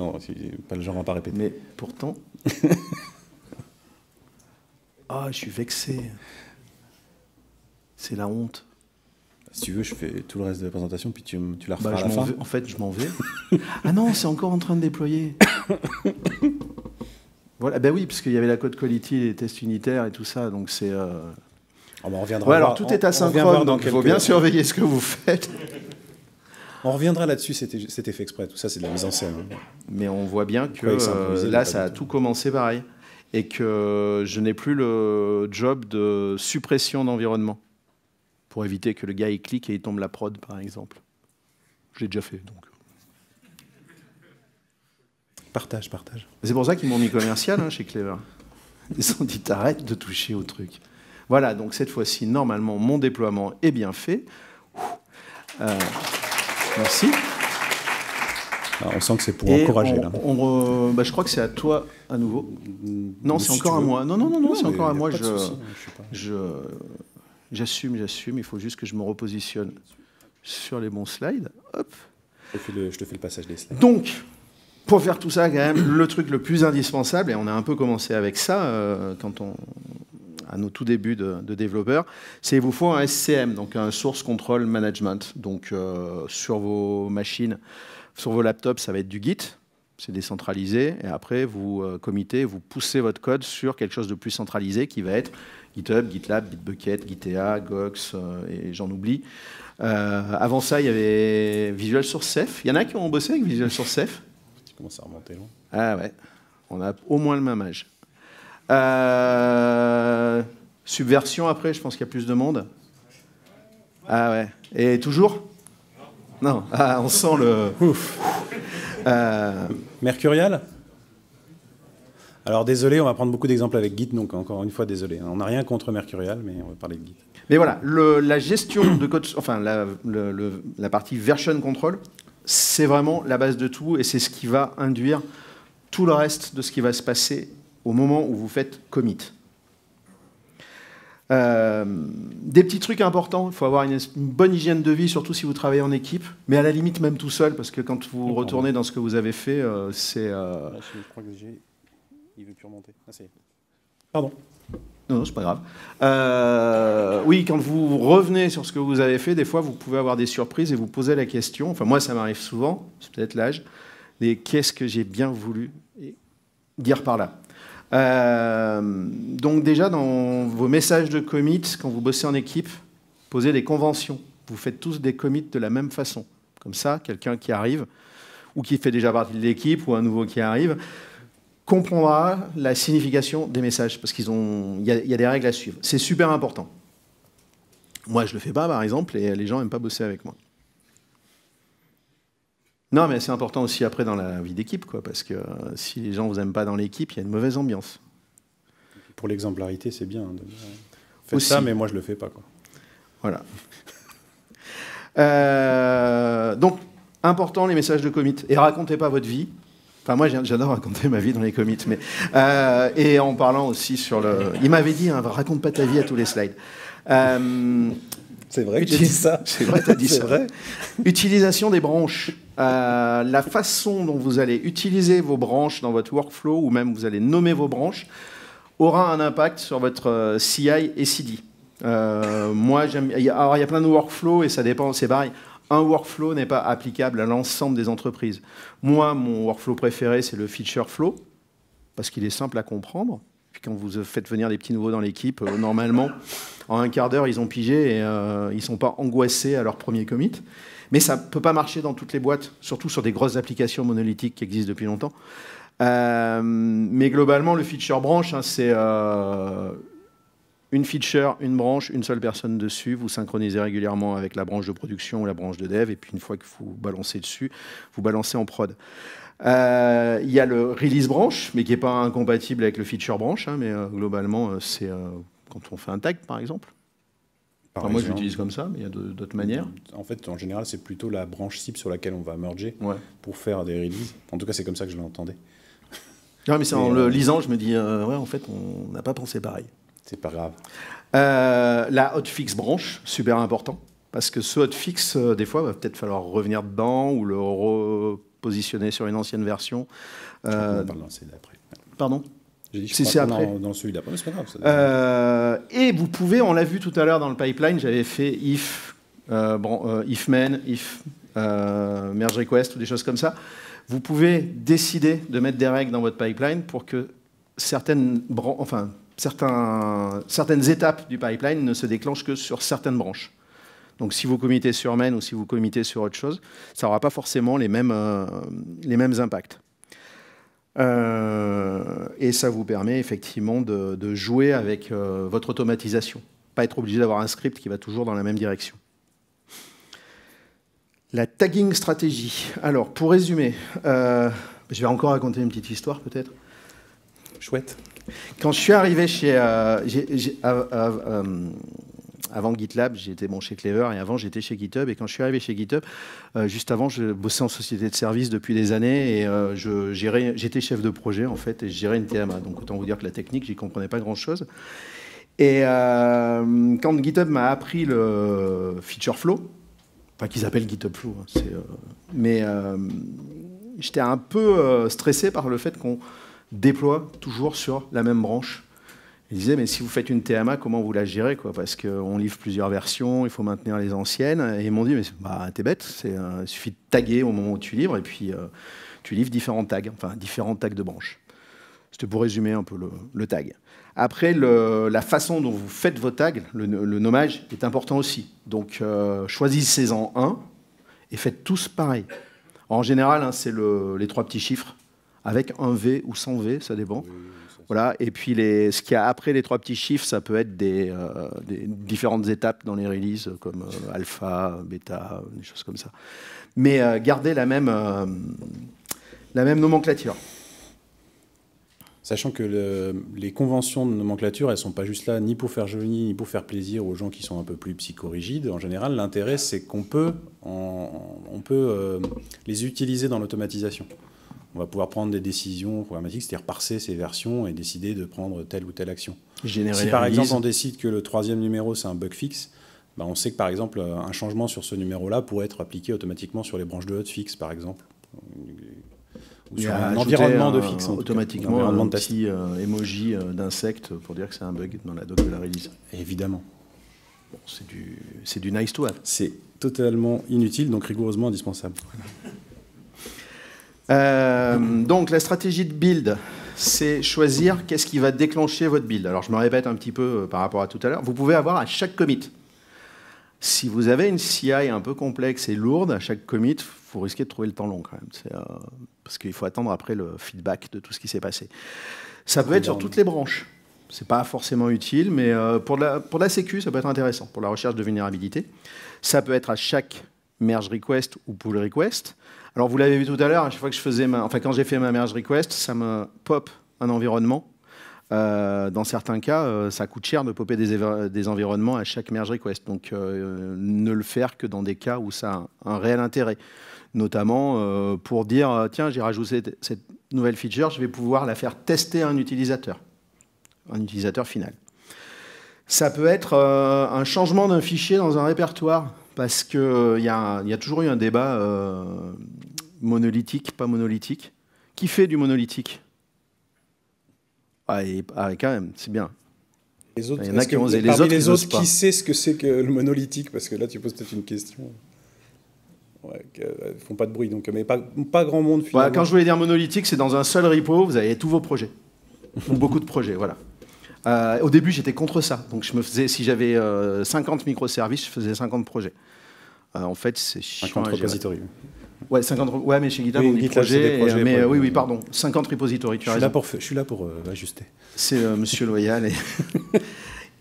pas le genre à pas répéter. Mais pourtant. ah, je suis vexé. C'est la honte. Si tu veux, je fais tout le reste de la présentation, puis tu, tu la bah, refais à la fin. en fait, je m'en vais. ah non, c'est encore en train de déployer. voilà, ben oui, parce qu'il y avait la code quality, les tests unitaires et tout ça, donc c'est. Euh, ah, bah, on reviendra. alors tout est asynchrone, donc il faut bien surveiller ce que vous faites. On reviendra là-dessus, c'était fait exprès. Tout ça, c'est de la mise en scène. Hein. Mais on voit bien que euh, là, ça a tout commencé pareil. Et que je n'ai plus le job de suppression d'environnement. Pour éviter que le gars, il clique et il tombe la prod, par exemple. Je l'ai déjà fait, donc. Partage, partage. C'est pour ça qu'ils m'ont mis commercial hein, chez Clever. Ils ont dit "Arrête de toucher au truc. Voilà, donc cette fois-ci, normalement, mon déploiement est bien fait. Euh, Merci. Ah, on sent que c'est pour encourager. là. Bah, je crois que c'est à toi à nouveau. Non, c'est encore à moi. Non, non, non, c'est encore à moi. Hein, j'assume, je... j'assume. Il faut juste que je me repositionne sur les bons slides. Hop. Je te fais le, passage des slides. Donc, pour faire tout ça, quand même, le truc le plus indispensable, et on a un peu commencé avec ça euh, quand on, à nos tout débuts de, développeurs, c'est qu'il vous faut un SCM, donc un Source Control Management. Donc euh, sur vos machines, sur vos laptops, ça va être du Git, c'est décentralisé, et après vous euh, comitez, vous poussez votre code sur quelque chose de plus centralisé qui va être GitHub, GitLab, Bitbucket, Gitea, Gox, euh, et j'en oublie. avant ça, il y avait Visual Source Ceph. Il y en a qui ont bossé avec Visual Source Ceph Tu commences à remonter loin. Ah ouais, on a au moins le même âge. Euh, subversion après, je pense qu'il y a plus de monde. Ah ouais. Et toujours Non. Ah, on sent le. Ouf. Euh. Mercurial alors désolé, on va prendre beaucoup d'exemples avec Git, donc encore une fois désolé. On n'a rien contre Mercurial, mais on va parler de Git. Mais voilà, la gestion de code, enfin la, la partie version control, c'est vraiment la base de tout et c'est ce qui va induire tout le reste de ce qui va se passer au moment où vous faites commit. Euh, des petits trucs importants, il faut avoir une, bonne hygiène de vie, surtout si vous travaillez en équipe, mais à la limite même tout seul, parce que quand vous ah, retournez dans ce que vous avez fait, euh, c'est... Euh, ah, je crois que Il veut plus remonter. Ah, pardon. Non, non, c'est pas grave. oui, quand vous revenez sur ce que vous avez fait, des fois, vous pouvez avoir des surprises et vous poser la question. Enfin, moi, ça m'arrive souvent, c'est peut-être l'âge, mais qu'est-ce que j'ai bien voulu dire par là euh, donc déjà, dans vos messages de commit, quand vous bossez en équipe, posez des conventions. Vous faites tous des commits de la même façon. Comme ça, quelqu'un qui arrive, ou qui fait déjà partie de l'équipe, ou un nouveau qui arrive, comprendra la signification des messages, parce qu'il y, y, a des règles à suivre. C'est super important. Moi, je ne le fais pas, par exemple, et les gens n'aiment pas bosser avec moi. Non, mais c'est important aussi après dans la vie d'équipe, quoi, parce que euh, si les gens vous aiment pas dans l'équipe, il y a une mauvaise ambiance. Pour l'exemplarité, c'est bien. De... Hein. ça, mais moi je le fais pas, quoi. Voilà. Euh, donc important les messages de commit et racontez pas votre vie. Enfin, moi, j'adore raconter ma vie dans les commits, mais euh, et en parlant aussi sur le. Il m'avait dit, hein, raconte pas ta vie à tous les slides. c'est vrai que ça. C'est vrai, as dit ça. Vrai. Utilisation des branches. Euh, la façon dont vous allez utiliser vos branches dans votre workflow ou même vous allez nommer vos branches aura un impact sur votre euh, CI et CD. Euh, moi, Alors, il y a plein de workflows et ça dépend, c'est pareil. Un workflow n'est pas applicable à l'ensemble des entreprises. Moi, mon workflow préféré, c'est le feature flow, parce qu'il est simple à comprendre. Puis quand vous faites venir des petits nouveaux dans l'équipe, normalement, en un quart d'heure, ils ont pigé et ils ne sont pas angoissés à leur premier commit mais ça ne peut pas marcher dans toutes les boîtes, surtout sur des grosses applications monolithiques qui existent depuis longtemps. Euh, mais globalement, le feature branch, hein, c'est euh, une feature, une branche, une seule personne dessus. Vous synchronisez régulièrement avec la branche de production ou la branche de dev, et puis une fois que vous balancez dessus, vous balancez en prod. Euh, il y a le release branch, mais qui n'est pas incompatible avec le feature branch, hein, mais globalement, c'est quand on fait un tag, par exemple moi, je comme ça, mais il y a d'autres manières. En fait, en général, c'est plutôt la branche cible sur laquelle on va merger pour faire des releases. En tout cas, c'est comme ça que je l'entendais. Non, mais c'est en le euh, lisant, je me dis, euh, ouais, en fait, on n'a pas pensé pareil. C'est pas grave. Euh, la hotfix branche, super important, parce que ce hotfix, des fois, va peut-être falloir revenir dedans ou le repositionner sur une ancienne version. d'après. Pardon c'est après. Dans, celui c'est pas grave. Euh, et vous pouvez, on l'a vu tout à l'heure dans le pipeline, j'avais fait if, euh, bon, euh, if men, if euh, merge request ou des choses comme ça. Vous pouvez décider de mettre des règles dans votre pipeline pour que certaines, enfin, certains, certaines étapes du pipeline ne se déclenchent que sur certaines branches. Donc si vous committez sur main ou si vous committez sur autre chose, ça n'aura pas forcément les mêmes, les mêmes impacts. Euh, et ça vous permet effectivement de, jouer avec euh, votre automatisation, pas être obligé d'avoir un script qui va toujours dans la même direction. La tagging stratégie. Alors, pour résumer, euh, je vais encore raconter une petite histoire peut-être. Chouette. Quand je suis arrivé chez avant GitLab, j'étais chez Clever et avant j'étais chez GitHub. Et quand je suis arrivé chez GitHub, euh, juste avant, je bossais en société de service depuis des années et euh, j'étais chef de projet en fait et je gérais une TMA. Donc autant vous dire que la technique, j'y comprenais pas grand-chose. Et euh, quand GitHub m'a appris le feature flow, enfin qu'ils appellent GitHub flow, hein, mais j'étais un peu stressé par le fait qu'on déploie toujours sur la même branche il disait, mais si vous faites une TMA, comment vous la gérez quoi Parce qu'on livre plusieurs versions, il faut maintenir les anciennes. Et ils m'ont dit, mais bah, t'es bête, c'est euh, il suffit de taguer au moment où tu livres, et puis euh, tu livres différents tags, enfin différents tags de branches. C'était pour résumer un peu le, tag. Après, la façon dont vous faites vos tags, le, nommage, est important aussi. Donc, euh, choisissez-en un et faites tous pareil. En général, hein, c'est les trois petits chiffres, avec un V ou sans V, ça dépend. Voilà. Et puis ce qu'il y a après les trois petits chiffres, ça peut être des, euh, différentes étapes dans les releases, comme euh, alpha, bêta, des choses comme ça. Mais euh, garder la même, la même nomenclature. Sachant que les conventions de nomenclature, elles ne sont pas juste là ni pour faire joli, ni pour faire plaisir aux gens qui sont un peu plus psychorigides. En général, l'intérêt, c'est qu'on peut, on peut les utiliser dans l'automatisation on va pouvoir prendre des décisions programmatiques, c'est-à-dire parser ces versions et décider de prendre telle ou telle action. si par exemple on décide que le troisième numéro c'est un bug fixe, bah, on sait que par exemple un changement sur ce numéro-là pourrait être appliqué automatiquement sur les branches de hotfix par exemple. Ou sur un environnement de fixe. automatiquement un, petit euh, emoji euh, d'insecte pour dire que c'est un bug dans la doc de la release. Évidemment. c'est du, du nice to have. C'est totalement inutile, donc rigoureusement indispensable. Euh, donc la stratégie de build, c'est choisir qu'est-ce qui va déclencher votre build. Alors je me répète un petit peu euh, par rapport à tout à l'heure. Vous pouvez avoir à chaque commit. Si vous avez une CI un peu complexe et lourde, à chaque commit, vous risquez de trouver le temps long quand même. Euh, parce qu'il faut attendre après le feedback de tout ce qui s'est passé. Ça peut être sur toutes les branches. C'est pas forcément utile, mais pour, la, pour la sécu, ça peut être intéressant, pour la recherche de vulnérabilité. Ça peut être à chaque merge request ou pull request. Alors vous l'avez vu tout à l'heure, chaque fois que je faisais enfin quand j'ai fait ma merge request, ça me pop un environnement. Euh, dans certains cas, euh, ça coûte cher de popper des, environnements à chaque merge request. Donc, euh, ne le faire que dans des cas où ça a un réel intérêt. Notamment pour dire tiens, j'ai rajouté cette nouvelle feature, je vais pouvoir la faire tester à un utilisateur, un utilisateur final. Ça peut être un changement d'un fichier dans un répertoire parce qu'il il euh, y, a, toujours eu un débat euh, monolithique, pas monolithique. Qui fait du monolithique ah, ah, et, quand même, c'est bien. Les autres, il y en a qui ont Les autres, qui sait ce que c'est que le monolithique Parce que là, tu poses peut-être une question. Ouais, ils euh, font pas de bruit, donc, mais pas, pas grand monde. Finalement. quand je voulais dire monolithique, c'est dans un seul repo, vous avez tous vos projets. beaucoup de projets, voilà. Euh, au début, j'étais contre ça. Donc, je me faisais, si j'avais 50 euh, microservices, je faisais 50 projets. Euh, en fait, c'est chiant. 50 repositories. Ouais, 50, ouais, mais chez GitLab, on dit projets, mais oui, oui, pardon, 50 repositories, je suis Là pour, ajuster. C'est monsieur Loyal.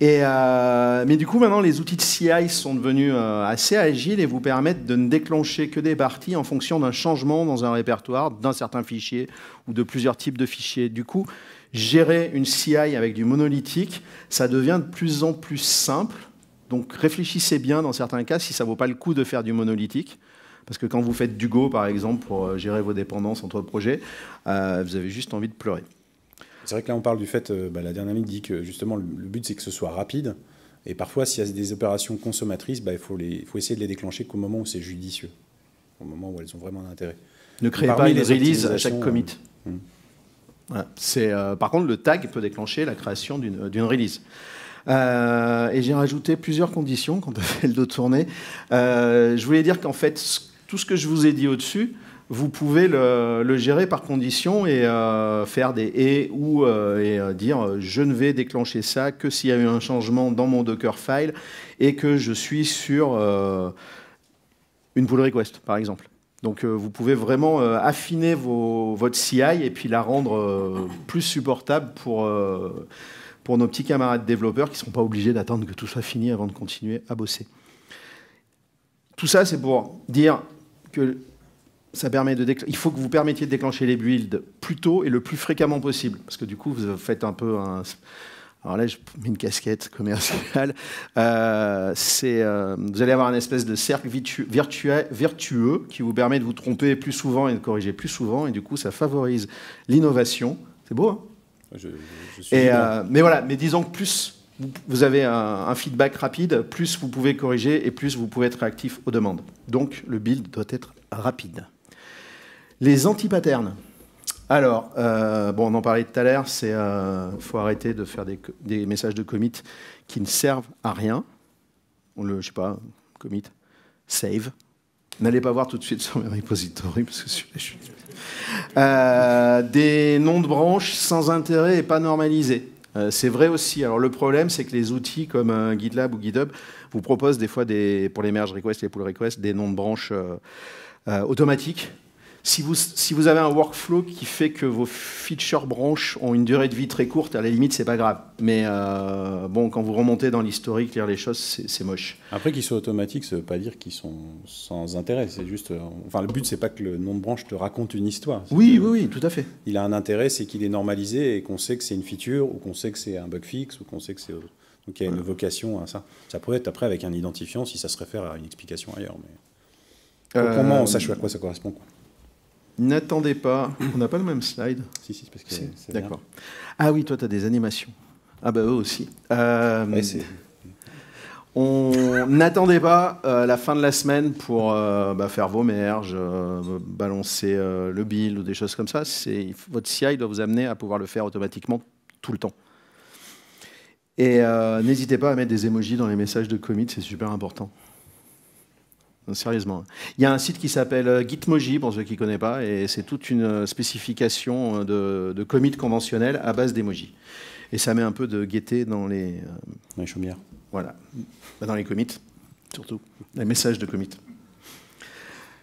Et, mais du coup, maintenant, les outils de CI sont devenus assez agiles et vous permettent de ne déclencher que des parties en fonction d'un changement dans un répertoire, d'un certain fichier ou de plusieurs types de fichiers. Du coup, gérer une CI avec du monolithique, ça devient de plus en plus simple. Donc réfléchissez bien dans certains cas si ça ne vaut pas le coup de faire du monolithique. Parce que quand vous faites du Go, par exemple, pour euh, gérer vos dépendances entre projets, euh, vous avez juste envie de pleurer. C'est vrai que là, on parle du fait, la euh, bah, la dynamique dit que justement, le, but, c'est que ce soit rapide. Et parfois, s'il y a des opérations consommatrices, bah, il faut, essayer de les déclencher qu'au moment où c'est judicieux, au moment où elles ont vraiment un intérêt. Ne créez pas les releases à chaque commit. Hum. Euh, par contre, le tag peut déclencher la création d'une euh, release. Euh, et j'ai rajouté plusieurs conditions quand on fait le tourné. je voulais dire qu'en fait, tout ce que je vous ai dit au-dessus, vous pouvez le, gérer par condition et faire des et ou dire je ne vais déclencher ça que s'il y a eu un changement dans mon Dockerfile et que je suis sur une pull request par exemple. Donc euh, vous pouvez vraiment euh, affiner votre CI et puis la rendre euh, plus supportable pour, pour nos petits camarades développeurs qui ne seront pas obligés d'attendre que tout soit fini avant de continuer à bosser. Tout ça, c'est pour dire que ça permet de il faut que vous permettiez de déclencher les builds plus tôt et le plus fréquemment possible. Parce que du coup, vous faites un peu un alors là, je mets une casquette commerciale. Euh, euh, vous allez avoir un espèce de cercle vertueux qui vous permet de vous tromper plus souvent et de corriger plus souvent. Et du coup, ça favorise l'innovation. C'est beau, hein je, suis et, euh, Mais voilà, mais disons que plus vous avez un, un, feedback rapide, plus vous pouvez corriger et plus vous pouvez être réactif aux demandes. Donc, le build doit être rapide. Les anti-patterns. Alors, euh, bon, on en parlait tout à l'heure, c'est euh, faut arrêter de faire des, messages de commit qui ne servent à rien. On le, je sais pas, commit, save. N'allez pas voir tout de suite sur mes repository parce que je suis... Euh, des noms de branches sans intérêt et pas normalisés. c'est vrai aussi. Alors le problème, c'est que les outils comme GitLab ou GitHub vous proposent des fois des, pour les merge requests, les pull requests, des noms de branches automatiques si vous, si vous avez un workflow qui fait que vos feature branches ont une durée de vie très courte, à la limite, c'est pas grave. Mais euh, bon, quand vous remontez dans l'historique, lire les choses, c'est moche. Après, qu'ils soient automatiques, ça veut pas dire qu'ils sont sans intérêt. C'est juste. Euh, enfin, le but, c'est pas que le nom de branche te raconte une histoire. Oui, oui, oui, tout à fait. Il a un intérêt, c'est qu'il est normalisé et qu'on sait que c'est une feature, ou qu'on sait que c'est un bug fixe, ou qu'on sait que c'est. Donc il y a une vocation à ça. Ça pourrait être après avec un identifiant si ça se réfère à une explication ailleurs. Mais... Euh... Comment on sache à quoi ça correspond quoi. N'attendez pas. On n'a pas le même slide. Si, si, parce que D'accord. Ah oui, toi, tu as des animations. Ah bah eux aussi. Euh, on n'attendait pas euh, la fin de la semaine pour euh, bah, faire vos merges, euh, balancer le bill ou des choses comme ça. Votre CI doit vous amener à pouvoir le faire automatiquement tout le temps. Et n'hésitez pas à mettre des emojis dans les messages de commit, c'est super important. Sérieusement. Il y a un site qui s'appelle euh, Gitmoji, pour ceux qui ne connaissent pas, et c'est toute une euh, spécification euh, de, de commit conventionnel à base d'emoji. Et ça met un peu de gaieté dans les... dans les chaumières. Voilà. Bah, dans les commits, surtout. Les messages de commits.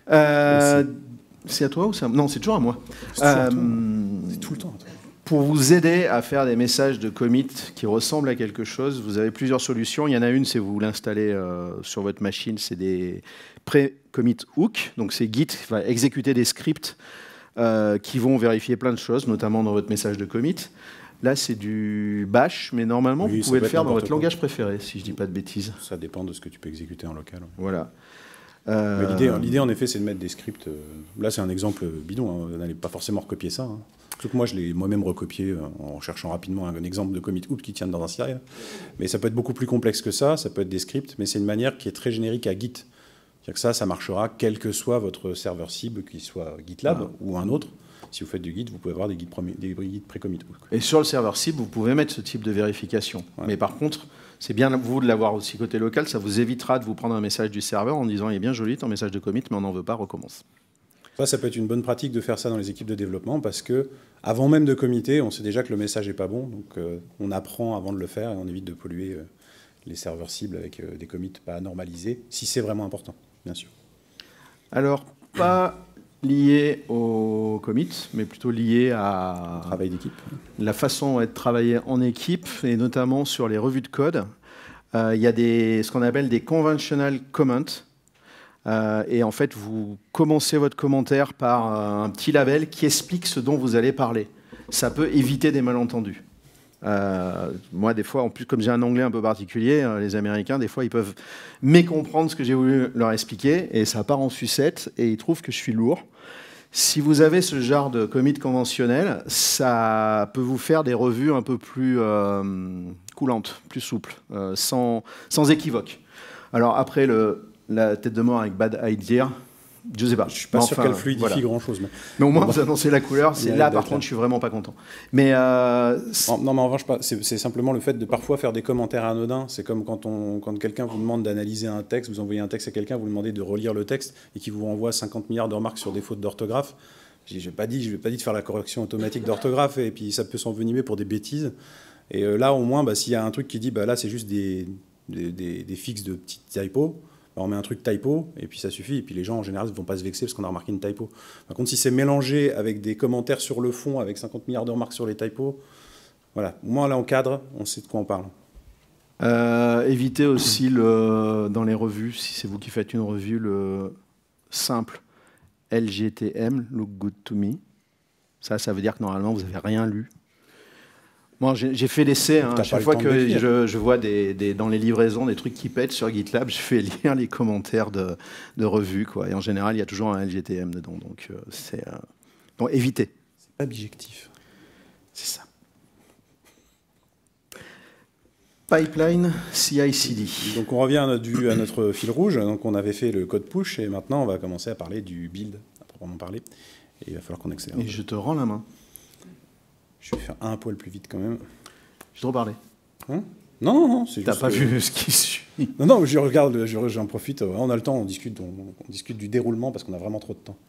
c'est à toi ou c'est Non, c'est toujours à moi. C'est tout le temps à toi pour vous aider à faire des messages de commit qui ressemblent à quelque chose, vous avez plusieurs solutions. Il y en a une, c'est vous l'installez euh, sur votre machine, c'est des pré-commit hook. Donc c'est Git qui va exécuter des scripts euh, qui vont vérifier plein de choses, notamment dans votre message de commit. Là, c'est du bash, mais normalement, vous pouvez le faire dans votre langage préféré, si je ne dis pas de bêtises. Ça dépend de ce que tu peux exécuter en local. Voilà. Euh, l'idée, en effet, c'est de mettre des scripts. Là, c'est un exemple bidon. Hein. Vous n'allez pas forcément recopier ça. Hein. Surtout que moi, je l'ai moi-même recopié euh, en cherchant rapidement un, exemple de commit hook qui tient dans un serial. Mais ça peut être beaucoup plus complexe que ça, ça peut être des scripts, mais c'est une manière qui est très générique à Git. C'est-à-dire que ça, ça marchera quel que soit votre serveur cible, qu'il soit GitLab ou un autre. Si vous faites du Git, vous pouvez avoir des Git, pré-commit hook. Et sur le serveur cible, vous pouvez mettre ce type de vérification. Mais par contre, c'est bien vous de l'avoir aussi côté local, ça vous évitera de vous prendre un message du serveur en disant il est bien joli ton message de commit, mais on n'en veut pas, recommence. Ça, ça peut être une bonne pratique de faire ça dans les équipes de développement parce que avant même de comité, on sait déjà que le message n'est pas bon, donc euh, on apprend avant de le faire et on évite de polluer euh, les serveurs cibles avec euh, des commits pas normalisés, si c'est vraiment important, bien sûr. Alors, pas lié au commit, mais plutôt lié à travail d'équipe. La façon de travailler en équipe, et notamment sur les revues de code. Il y a des, ce qu'on appelle des conventional comments, euh, et en fait, vous commencez votre commentaire par euh, un petit label qui explique ce dont vous allez parler. Ça peut éviter des malentendus. Euh, moi, des fois, en plus, comme j'ai un anglais un peu particulier, les Américains, des fois, ils peuvent mécomprendre ce que j'ai voulu leur expliquer, et ça part en sucette, et ils trouvent que je suis lourd. Si vous avez ce genre de commit conventionnel, ça peut vous faire des revues un peu plus coulantes, plus souples, sans, sans équivoque. Alors après, le la tête de mort avec Bad Idea. Je sais pas. Je ne suis pas sûr qu'elle fluidifie grand chose. Mais, au moins, vous bah. annoncez la couleur. C'est là, par contre, je suis vraiment pas content. Mais euh, non, mais en revanche, c'est simplement le fait de parfois faire des commentaires anodins. C'est comme quand, on, quand quelqu'un vous demande d'analyser un texte, vous envoyez un texte à quelqu'un, vous lui demandez de relire le texte et qui vous renvoie 50 milliards de remarques sur des fautes d'orthographe. Je n'ai pas dit, je pas dit de faire la correction automatique d'orthographe et puis ça peut s'envenimer pour des bêtises. Et euh, là, au moins, bah, s'il y a un truc qui dit, bah là, c'est juste des, des, des fixes de petites typos on met un truc typo, et puis ça suffit. Et puis les gens, en général, ne vont pas se vexer parce qu'on a remarqué une typo. Par contre, si c'est mélangé avec des commentaires sur le fond, avec 50 milliards de remarques sur les typos, voilà. Au moins, là, on cadre, on sait de quoi on parle. Euh, évitez aussi le, dans les revues, si c'est vous qui faites une revue, le simple LGTM, Look Good to Me. Ça, ça veut dire que normalement, vous n'avez rien lu. Moi, j'ai fait l'essai. Hein. Chaque fois que je, vois des, dans les livraisons des trucs qui pètent sur GitLab, je fais lire les commentaires de, de revues. Quoi. Et en général, il y a toujours un LGTM dedans. Donc, euh, c'est. Euh, évitez. C'est pas objectif. C'est ça. Pipeline CI/CD. Donc on revient à notre, du, à notre, fil rouge. Donc on avait fait le code push et maintenant on va commencer à parler du build à proprement parler. Et il va falloir qu'on accélère. Et je te rends la main. Je vais faire un poil plus vite quand même. Je trop parlé. Hein non, non, non, Tu T'as pas vu ce qui suit. Non, non, je regarde, j'en profite. On a le temps, on discute, on, discute du déroulement parce qu'on a vraiment trop de temps.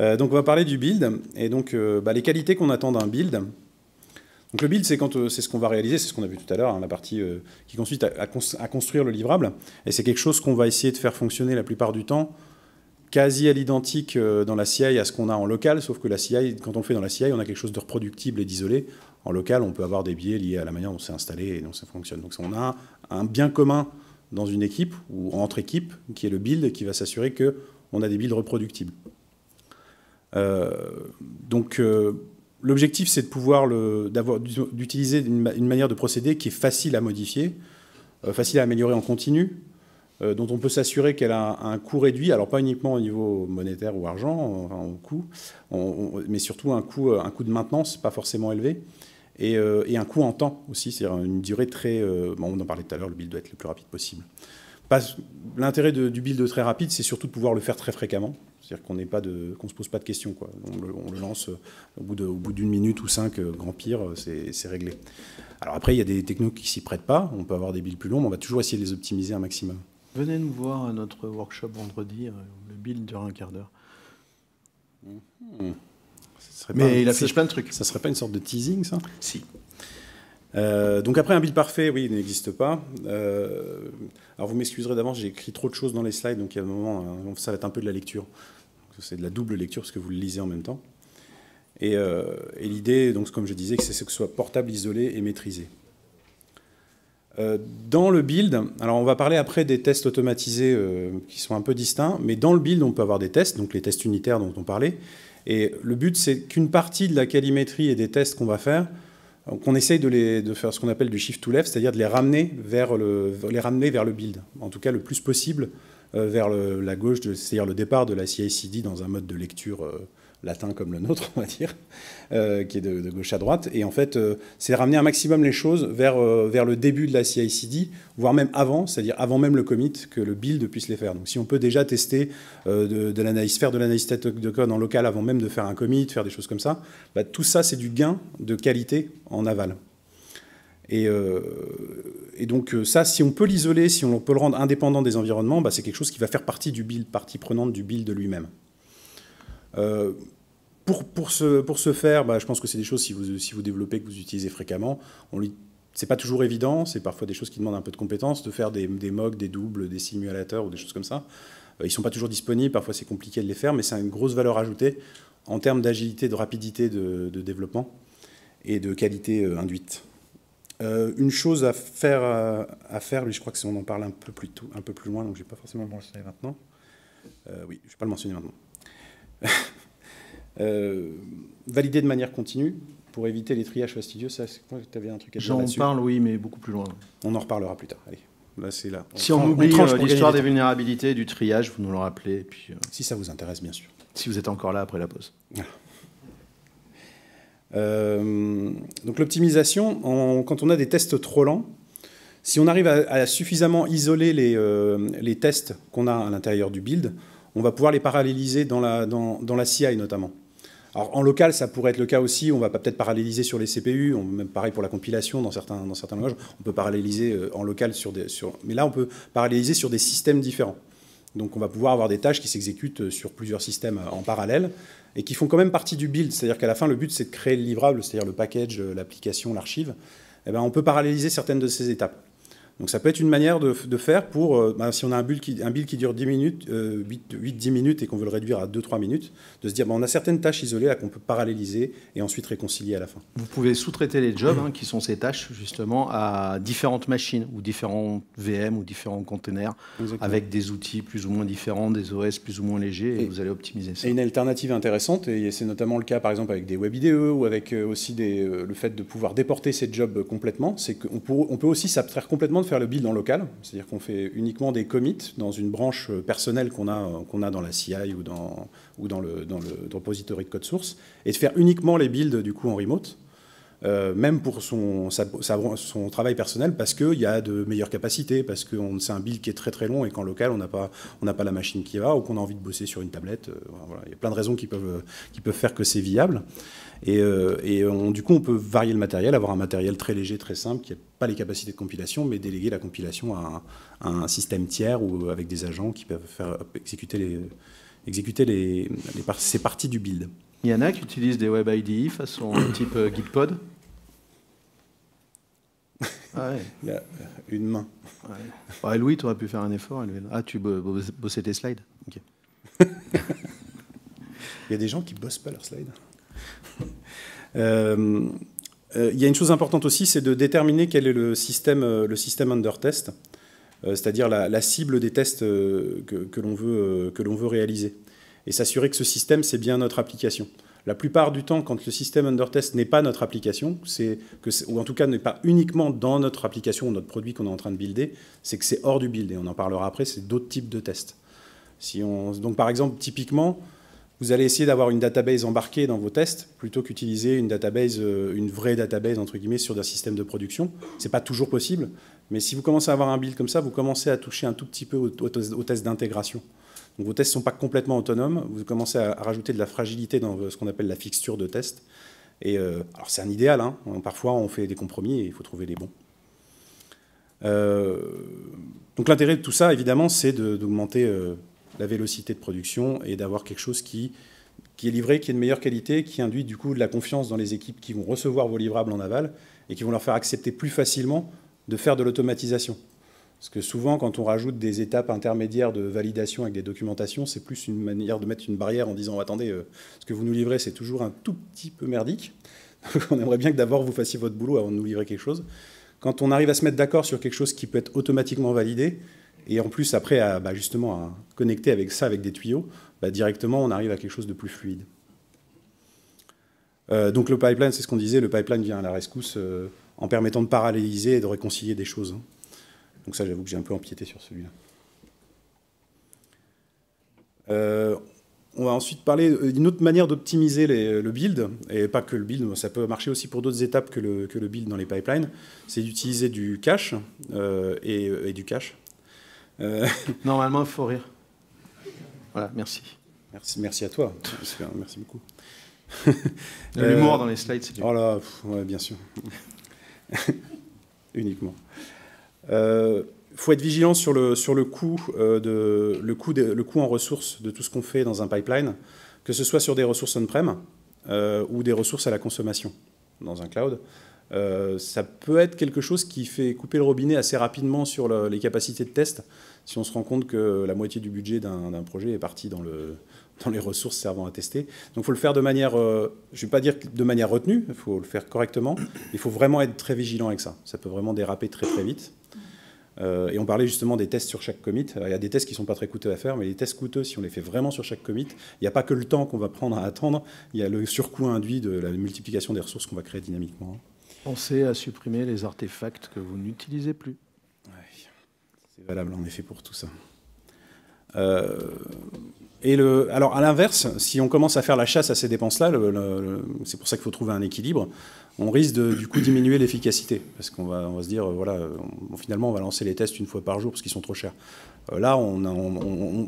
Euh, donc, on va parler du build et donc euh, bah, les qualités qu'on attend d'un build. Donc, le build, c'est quand euh, c'est ce qu'on va réaliser, c'est ce qu'on a vu tout à l'heure, hein, la partie qui consiste à, construire le livrable. Et c'est quelque chose qu'on va essayer de faire fonctionner la plupart du temps quasi à l'identique euh, dans la CI à ce qu'on a en local, sauf que la CI, quand on fait dans la CI, on a quelque chose de reproductible et d'isolé. En local, on peut avoir des biais liés à la manière dont c'est installé et dont ça fonctionne. Donc on a un bien commun dans une équipe ou entre équipes, qui est le build, qui va s'assurer que on a des builds reproductibles. Euh, donc euh, l'objectif, c'est de pouvoir d'utiliser une, manière de procéder qui est facile à modifier, facile à améliorer en continu, euh, dont on peut s'assurer qu'elle a un coût réduit, alors pas uniquement au niveau monétaire ou argent, enfin, au coût, mais surtout un coût, euh, un coût de maintenance pas forcément élevé, euh, et, un coût en temps aussi, c'est-à-dire une durée très... on en parlait tout à l'heure, le build doit être le plus rapide possible. L'intérêt du build très rapide, c'est surtout de pouvoir le faire très fréquemment, c'est-à-dire qu'on ne qu'on se pose pas de questions. Quoi. On, le, lance au bout d'une minute ou cinq, grand pire, c'est réglé. Alors après, il y a des technos qui s'y prêtent pas, on peut avoir des builds plus longs, mais on va toujours essayer de les optimiser un maximum. Venez nous voir à notre workshop vendredi, euh, le build dure un quart d'heure. Mhm. Mais il affiche plein de trucs. Ça serait pas une sorte de teasing, ça Si. Euh, donc après un build parfait, oui, il n'existe pas. Euh, alors vous m'excuserez d'avance, j'ai écrit trop de choses dans les slides, donc il y a un moment, ça va être un peu de la lecture. C'est de la double lecture parce que vous le lisez en même temps. Et, et l'idée, donc comme je disais, c'est que ce soit portable, isolé et maîtrisé. Euh, dans le build, alors on va parler après des tests automatisés euh, qui sont un peu distincts, mais dans le build, on peut avoir des tests, donc les tests unitaires dont on parlait. Et le but, c'est qu'une partie de la calimétrie et des tests qu'on va faire, euh, qu'on essaye de, les, de faire ce qu'on appelle du shift to left, c'est-à-dire de les ramener, vers le, les ramener vers le build, en tout cas le plus possible vers la gauche, c'est-à-dire le départ de la CI-CD dans un mode de lecture latin comme le nôtre, on va dire, euh, qui est de, gauche à droite. Et en fait, euh, c'est ramener un maximum les choses vers, euh, vers le début de la CI/CD, voire même avant, c'est-à-dire avant même le commit, que le build puisse les faire. Donc si on peut déjà tester de, de l'analyse, faire de l'analyse de code en local avant même de faire un commit, faire des choses comme ça, bah, tout ça, c'est du gain de qualité en aval. Et, et donc ça, si on peut l'isoler, si on peut le rendre indépendant des environnements, bah, c'est quelque chose qui va faire partie du build, partie prenante du build lui-même. Euh, pour, pour, ce, pour ce faire, bah, je pense que c'est des choses, si vous, si vous développez, que vous utilisez fréquemment, on c'est pas toujours évident, c'est parfois des choses qui demandent un peu de compétences, de faire des, des mocks, des doubles, des simulateurs ou des choses comme ça. Euh, ils sont pas toujours disponibles, parfois c'est compliqué de les faire, mais c'est une grosse valeur ajoutée en termes d'agilité, de rapidité de, développement et de qualité euh, induite. une chose à faire, à faire, mais je crois que si on en parle un peu plus, un peu plus loin, donc je pas forcément le mentionner maintenant. oui, je vais pas le mentionner maintenant. Euh, valider de manière continue pour éviter les triages fastidieux. Ça, tu avais un truc à J'en parle, oui, mais beaucoup plus loin. On en reparlera plus tard. Allez. Là, bah, c'est là. si on, oublie euh, l'histoire des, vulnérabilités, du triage, vous nous le rappelez. puis, euh, si ça vous intéresse, bien sûr. Si vous êtes encore là après la pause. donc l'optimisation, quand on a des tests trop lents, si on arrive à, suffisamment isoler les, les tests qu'on a à l'intérieur du build, on va pouvoir les paralléliser dans la, dans, dans la CI notamment. Alors en local, ça pourrait être le cas aussi, on va peut-être paralléliser sur les CPU, on, même pareil pour la compilation dans certains, dans certains langages, on peut paralléliser euh, en local sur des... Sur, mais là, on peut paralléliser sur des systèmes différents. Donc on va pouvoir avoir des tâches qui s'exécutent euh, sur plusieurs systèmes euh, en parallèle et qui font quand même partie du build. C'est-à-dire qu'à la fin, le but, c'est de créer le livrable, c'est-à-dire le package, l'application, l'archive. Eh ben, on peut paralléliser certaines de ces étapes. Donc ça peut être une manière de, faire pour, euh, ben, si on a un build qui, un qui dure 10 minutes, 8-10 euh, minutes et qu'on veut le réduire à 2-3 minutes, de se dire ben, on a certaines tâches isolées qu'on peut paralléliser et ensuite réconcilier à la fin. Vous pouvez sous-traiter les jobs, mmh. hein, qui sont ces tâches justement, à différentes machines ou différents VM ou différents containers avec des outils plus ou moins différents, des OS plus ou moins légers et, vous allez optimiser ça. Et une alternative intéressante, et c'est notamment le cas par exemple avec des web IDE ou avec euh, aussi des, le fait de pouvoir déporter ces jobs complètement, c'est qu'on on peut aussi s'abstraire complètement de faire le build en local, c'est-à-dire qu'on fait uniquement des commits dans une branche euh, personnelle qu'on a, euh, qu'on a dans la CI ou dans, ou dans le, le repository de code source, et de faire uniquement les builds du coup en remote. Euh, même pour son, travail personnel, parce qu'il y a de meilleures capacités, parce que c'est un build qui est très très long et qu'en local, on n'a pas, la machine qui va ou qu'on a envie de bosser sur une tablette. Euh, Il y a plein de raisons qui peuvent, faire que c'est viable. Et, euh, du coup, on peut varier le matériel, avoir un matériel très léger, très simple, qui n'a pas les capacités de compilation, mais déléguer la compilation à un, système tiers ou avec des agents qui peuvent faire exécuter, ces parties du build. Il y en a qui utilisent des Web IDI façon type euh, GitPod ah y a euh, une main. Louis, tu aurais pu faire un effort. Ah, tu bossais tes slides Il y a des gens qui bossent pas leurs slides. Euh, il y a une chose importante aussi, c'est de déterminer quel est le système, le système under test, c'est-à-dire la, cible des tests que, l'on veut, veut réaliser et s'assurer que ce système, c'est bien notre application. La plupart du temps, quand le système under test n'est pas notre application, que ou en tout cas n'est pas uniquement dans notre application ou notre produit qu'on est en train de builder, c'est que c'est hors du build. Et on en parlera après, c'est d'autres types de tests. Si on, donc par exemple, typiquement, vous allez essayer d'avoir une database embarquée dans vos tests plutôt qu'utiliser une database, euh, une vraie database entre guillemets sur un système de production. C'est pas toujours possible, mais si vous commencez à avoir un build comme ça, vous commencez à toucher un tout petit peu aux tests d'intégration vos tests ne sont pas complètement autonomes, vous commencez à, rajouter de la fragilité dans ce qu'on appelle la fixture de test. Et euh, alors c'est un idéal, hein. parfois on fait des compromis et il faut trouver les bons. Euh, donc l'intérêt de tout ça, évidemment, c'est d'augmenter euh, la vélocité de production et d'avoir quelque chose qui, qui est livré, qui est de meilleure qualité, qui induit du coup de la confiance dans les équipes qui vont recevoir vos livrables en aval et qui vont leur faire accepter plus facilement de faire de l'automatisation. Parce que souvent, quand on rajoute des étapes intermédiaires de validation avec des documentations, c'est plus une manière de mettre une barrière en disant oh, attendez, euh, ce que vous nous livrez, c'est toujours un tout petit peu merdique. on aimerait bien que d'abord vous fassiez votre boulot avant de nous livrer quelque chose. Quand on arrive à se mettre d'accord sur quelque chose qui peut être automatiquement validé, et en plus après à, bah, justement à connecter avec ça, avec des tuyaux, bah, directement on arrive à quelque chose de plus fluide. Euh, donc le pipeline, c'est ce qu'on disait, le pipeline vient à la rescousse euh, en permettant de paralléliser et de réconcilier des choses. Hein. Donc ça, j'avoue que j'ai un peu empiété sur celui-là. Euh, on va ensuite parler d'une autre manière d'optimiser le build, et pas que le build, ça peut marcher aussi pour d'autres étapes que le, build dans les pipelines, c'est d'utiliser du cache euh, et, du cache. Euh, Normalement, il faut rire. Voilà, merci. Merci, merci à toi. Merci beaucoup. L'humour dans les slides, c'est du. Oh bien sûr. Uniquement. Il euh, faut être vigilant sur le, sur le coût, euh, de, le, coût le coût en ressources de tout ce qu'on fait dans un pipeline, que ce soit sur des ressources on-prem euh, ou des ressources à la consommation dans un cloud. ça peut être quelque chose qui fait couper le robinet assez rapidement sur les capacités de test, si on se rend compte que la moitié du budget d'un projet est parti dans, le, dans, les ressources servant à tester. Donc il faut le faire de manière, je ne vais pas dire de manière retenue, il faut le faire correctement, il faut vraiment être très vigilant avec ça, ça peut vraiment déraper très très vite. Euh, et on parlait justement des tests sur chaque commit. il y a des tests qui ne sont pas très coûteux à faire, mais les tests coûteux, si on les fait vraiment sur chaque commit, il n'y a pas que le temps qu'on va prendre à attendre, il y a le surcoût induit de la multiplication des ressources qu'on va créer dynamiquement. Pensez à supprimer les artefacts que vous n'utilisez plus. C'est valable en effet pour tout ça. Euh, et le, alors à l'inverse, si on commence à faire la chasse à ces dépenses-là, c'est pour ça qu'il faut trouver un équilibre on risque de, du coup diminuer l'efficacité parce qu'on va, on va se dire euh, voilà euh, finalement on va lancer les tests une fois par jour parce qu'ils sont trop chers. Euh, là on,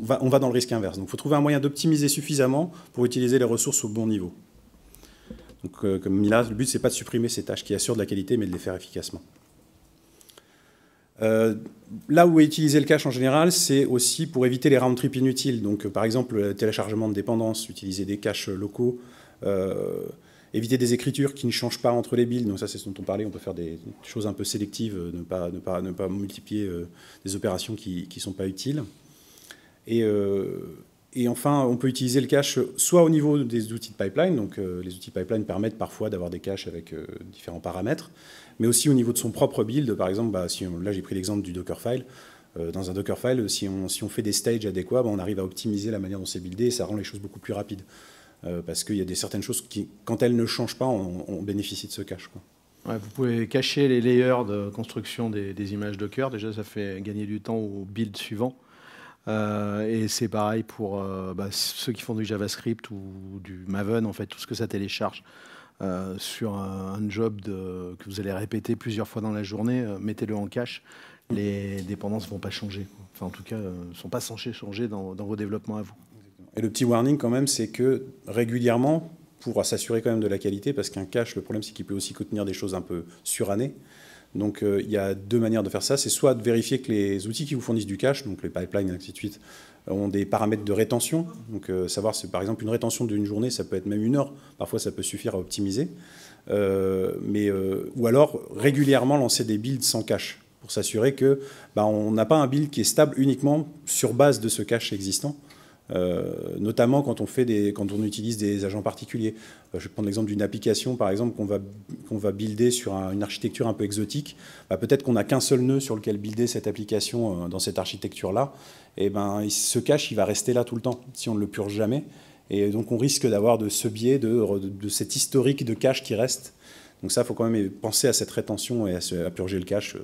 va, on, va, dans le risque inverse. Donc il faut trouver un moyen d'optimiser suffisamment pour utiliser les ressources au bon niveau. Donc comme Mila, le but n'est pas de supprimer ces tâches qui assurent de la qualité mais de les faire efficacement. là où est utilisé le cache en général, c'est aussi pour éviter les round trips inutiles. Donc, par exemple, le téléchargement de dépendance, utiliser des caches locaux éviter des écritures qui ne changent pas entre les builds. Donc ça, c'est ce dont on parlait. On peut faire des choses un peu sélectives, euh, ne pas, ne pas, ne pas multiplier euh, des opérations qui ne sont pas utiles. Et, euh, et, enfin, on peut utiliser le cache soit au niveau des outils de pipeline. Donc les outils de pipeline permettent parfois d'avoir des caches avec différents paramètres, mais aussi au niveau de son propre build. Par exemple, bah, si là, j'ai pris l'exemple du Dockerfile. Dans un Dockerfile, si on, si on fait des stages adéquats, bah, on arrive à optimiser la manière dont c'est buildé et ça rend les choses beaucoup plus rapides. Euh, parce qu'il y a des certaines choses qui, quand elles ne changent pas, on, bénéficie de ce cache. vous pouvez cacher les layers de construction des, des, images Docker. Déjà, ça fait gagner du temps au build suivant. Euh, et c'est pareil pour euh, bah, ceux qui font du JavaScript ou du Maven, en fait, tout ce que ça télécharge. sur un, job de, que vous allez répéter plusieurs fois dans la journée, mettez-le en cache. Les dépendances ne vont pas changer. Enfin, en tout cas, ne sont pas censées changer dans, dans vos développements à vous. Et le petit warning quand même, c'est que régulièrement, pour s'assurer quand même de la qualité, parce qu'un cache, le problème c'est qu'il peut aussi contenir des choses un peu surannées. Donc euh, il y a deux manières de faire ça. C'est soit de vérifier que les outils qui vous fournissent du cache, donc les pipelines et ainsi de suite, ont des paramètres de rétention. Donc euh, savoir si par exemple une rétention d'une journée, ça peut être même une heure. Parfois ça peut suffire à optimiser. Euh, mais, ou alors régulièrement lancer des builds sans cache pour s'assurer que bah, on n'a pas un build qui est stable uniquement sur base de ce cache existant. Euh, notamment quand on, fait des, quand on utilise des agents particuliers. Euh, je vais prendre l'exemple d'une application, par exemple, qu'on va, qu'on va builder sur une architecture un peu exotique. Bah, peut-être qu'on n'a qu'un seul nœud sur lequel builder cette application euh, dans cette architecture-là. Et eh ben, il se cache, il va rester là tout le temps, si on ne le purge jamais. Et donc on risque d'avoir de ce biais, de, de, cet historique de cache qui reste. Donc ça, il faut quand même penser à cette rétention et à, purger le cache.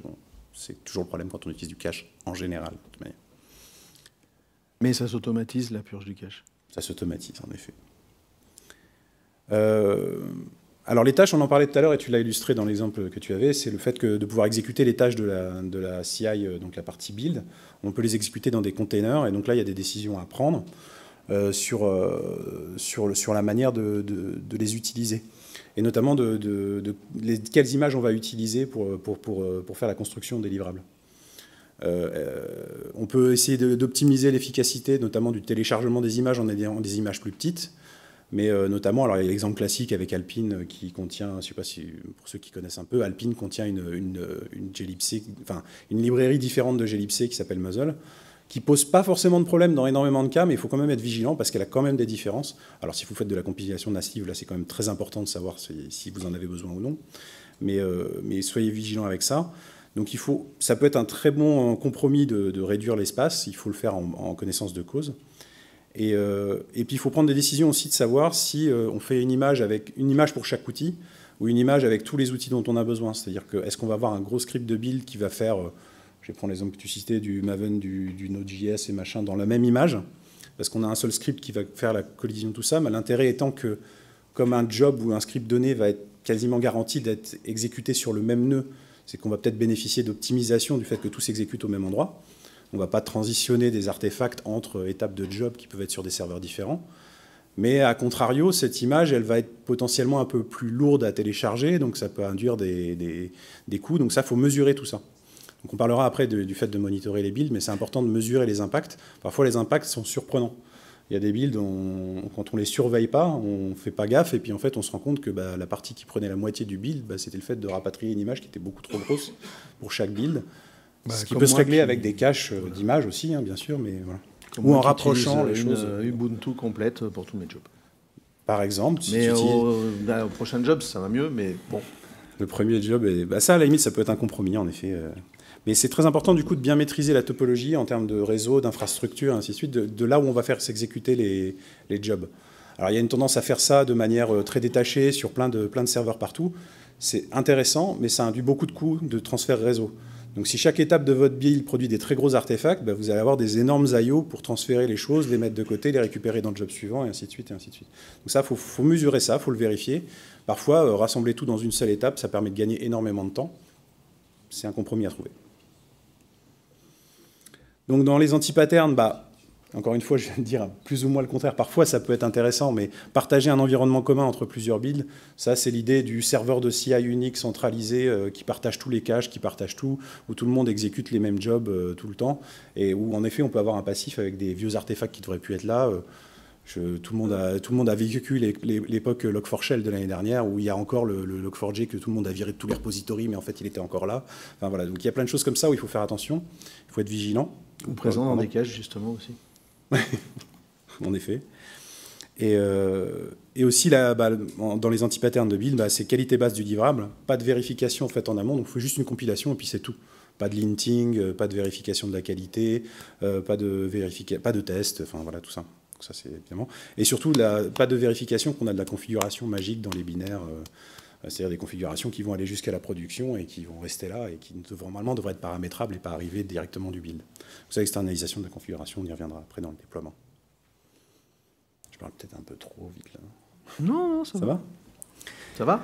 c'est toujours le problème quand on utilise du cache en général. De toute manière. Mais ça s'automatise, la purge du cache. Ça s'automatise, en effet. Euh, alors les tâches, on en parlait tout à l'heure et tu l'as illustré dans l'exemple que tu avais, c'est le fait que de pouvoir exécuter les tâches de la, CI, euh, donc la partie build, on peut les exécuter dans des containers et donc là il y a des décisions à prendre euh, sur, la manière de, les utiliser et notamment de, quelles images on va utiliser pour faire la construction des livrables. Euh, euh, on peut essayer d'optimiser l'efficacité, notamment du téléchargement des images en ayant des images plus petites. Mais euh, notamment, alors il y a l'exemple classique avec Alpine qui contient, je ne sais pas si pour ceux qui connaissent un peu, Alpine contient une, librairie différente de glibc qui s'appelle Muzzle, qui pose pas forcément de problème dans énormément de cas, mais il faut quand même être vigilant parce qu'elle a quand même des différences. Alors si vous faites de la compilation native, là c'est quand même très important de savoir si, vous en avez besoin ou non. Mais, mais soyez vigilant avec ça. Donc il faut, ça peut être un très bon euh, compromis de, réduire l'espace, il faut le faire en, connaissance de cause. Euh, et, puis il faut prendre des décisions aussi de savoir si euh, on fait une image avec une image pour chaque outil ou une image avec tous les outils dont on a besoin. C'est-à-dire que est-ce qu'on va avoir un gros script de build qui va faire, je vais prendre l'exemple que tu citais du Maven, du, du Node.js et machin dans la même image, parce qu'on a un seul script qui va faire la collision de tout ça. Mais l'intérêt étant que comme un job ou un script donné va être quasiment garanti d'être exécuté sur le même nœud c'est qu'on va peut-être bénéficier d'optimisation du fait que tout s'exécute au même endroit. On ne va pas transitionner des artefacts entre étapes de job qui peuvent être sur des serveurs différents. Mais à contrario, cette image, elle va être potentiellement un peu plus lourde à télécharger, donc ça peut induire des, coûts. Donc ça, faut mesurer tout ça. Donc on parlera après du fait de monitorer les builds, mais c'est important de mesurer les impacts. Parfois, les impacts sont surprenants. Il y a des builds, quand on les surveille pas, on fait pas gaffe, et puis en fait, on se rend compte que bah, la partie qui prenait la moitié du build, bah, c'était le fait de rapatrier une image qui était beaucoup trop grosse pour chaque build. Bah, ce qui peut se régler avec des caches euh, d'images aussi, hein, bien sûr, mais voilà. Ou en rapprochant les une, Ubuntu complète pour tous mes jobs. Par exemple, si mais tu au, Mais au, prochain job, ça va mieux, mais bon. Le premier job, ça à la limite, ça peut être un compromis, en effet. Euh, mais c'est très important du coup de bien maîtriser la topologie en termes de réseau, d'infrastructure, ainsi de suite, de, là où on va faire s'exécuter les, jobs. Alors il y a une tendance à faire ça de manière euh, très détachée sur plein de, plein de serveurs partout. C'est intéressant, mais ça induit beaucoup de coûts de transfert réseau. Donc si chaque étape de votre build produit des très gros artefacts, bah, vous allez avoir des énormes I.O. pour transférer les choses, les mettre de côté, les récupérer dans le job suivant, et ainsi de suite, et ainsi de suite. Donc ça, il faut, mesurer ça, il faut le vérifier. Parfois, euh, rassembler tout dans une seule étape, ça permet de gagner énormément de temps. C'est un compromis à trouver. Donc dans les antipatterns, bah, encore une fois, je viens dire plus ou moins le contraire. Parfois, ça peut être intéressant, mais partager un environnement commun entre plusieurs builds, ça, c'est l'idée du serveur de CI unique centralisé euh, qui partage tous les caches, qui partage tout, où tout le monde exécute les mêmes jobs euh, tout le temps, et où en effet, on peut avoir un passif avec des vieux artefacts qui devraient plus être là. Euh, tout, le monde a, vécu l'époque Log4Shell de l'année dernière, où il y a encore le, Log4j que tout le monde a viré de tous les repositories, mais en fait, il était encore là. voilà. Donc, il y a plein de choses comme ça où il faut faire attention, il faut être vigilant. Ou présent dans des caches, justement, aussi. en effet. Et, euh, aussi, bah, dans les anti de build, bah, c'est qualité basse du livrable, pas de vérification en, fait, en amont, donc il faut juste une compilation et puis c'est tout pas de linting, euh, pas de vérification de la qualité, euh, pas, de pas de test, enfin voilà tout ça c'est évidemment. Et surtout, la, pas de vérification qu'on a de la configuration magique dans les binaires, euh, c'est-à-dire des configurations qui vont aller jusqu'à la production et qui vont rester là et qui normalement devraient être paramétrables et pas arriver directement du build. Donc ça, externalisation de la configuration, on y reviendra après dans le déploiement. Je parle peut-être un peu trop vite là. Non, non, ça, ça va. Ça va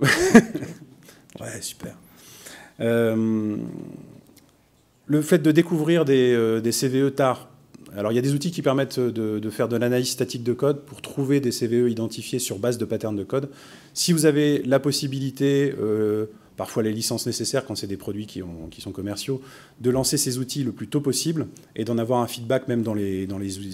Ouais, super. Euh, le fait de découvrir des, euh, des CVE tard alors il y a des outils qui permettent de, faire de l'analyse statique de code pour trouver des CVE identifiés sur base de patterns de code. Si vous avez la possibilité, euh, parfois les licences nécessaires quand c'est des produits qui, sont commerciaux, de lancer ces outils le plus tôt possible et d'en avoir un feedback même dans les,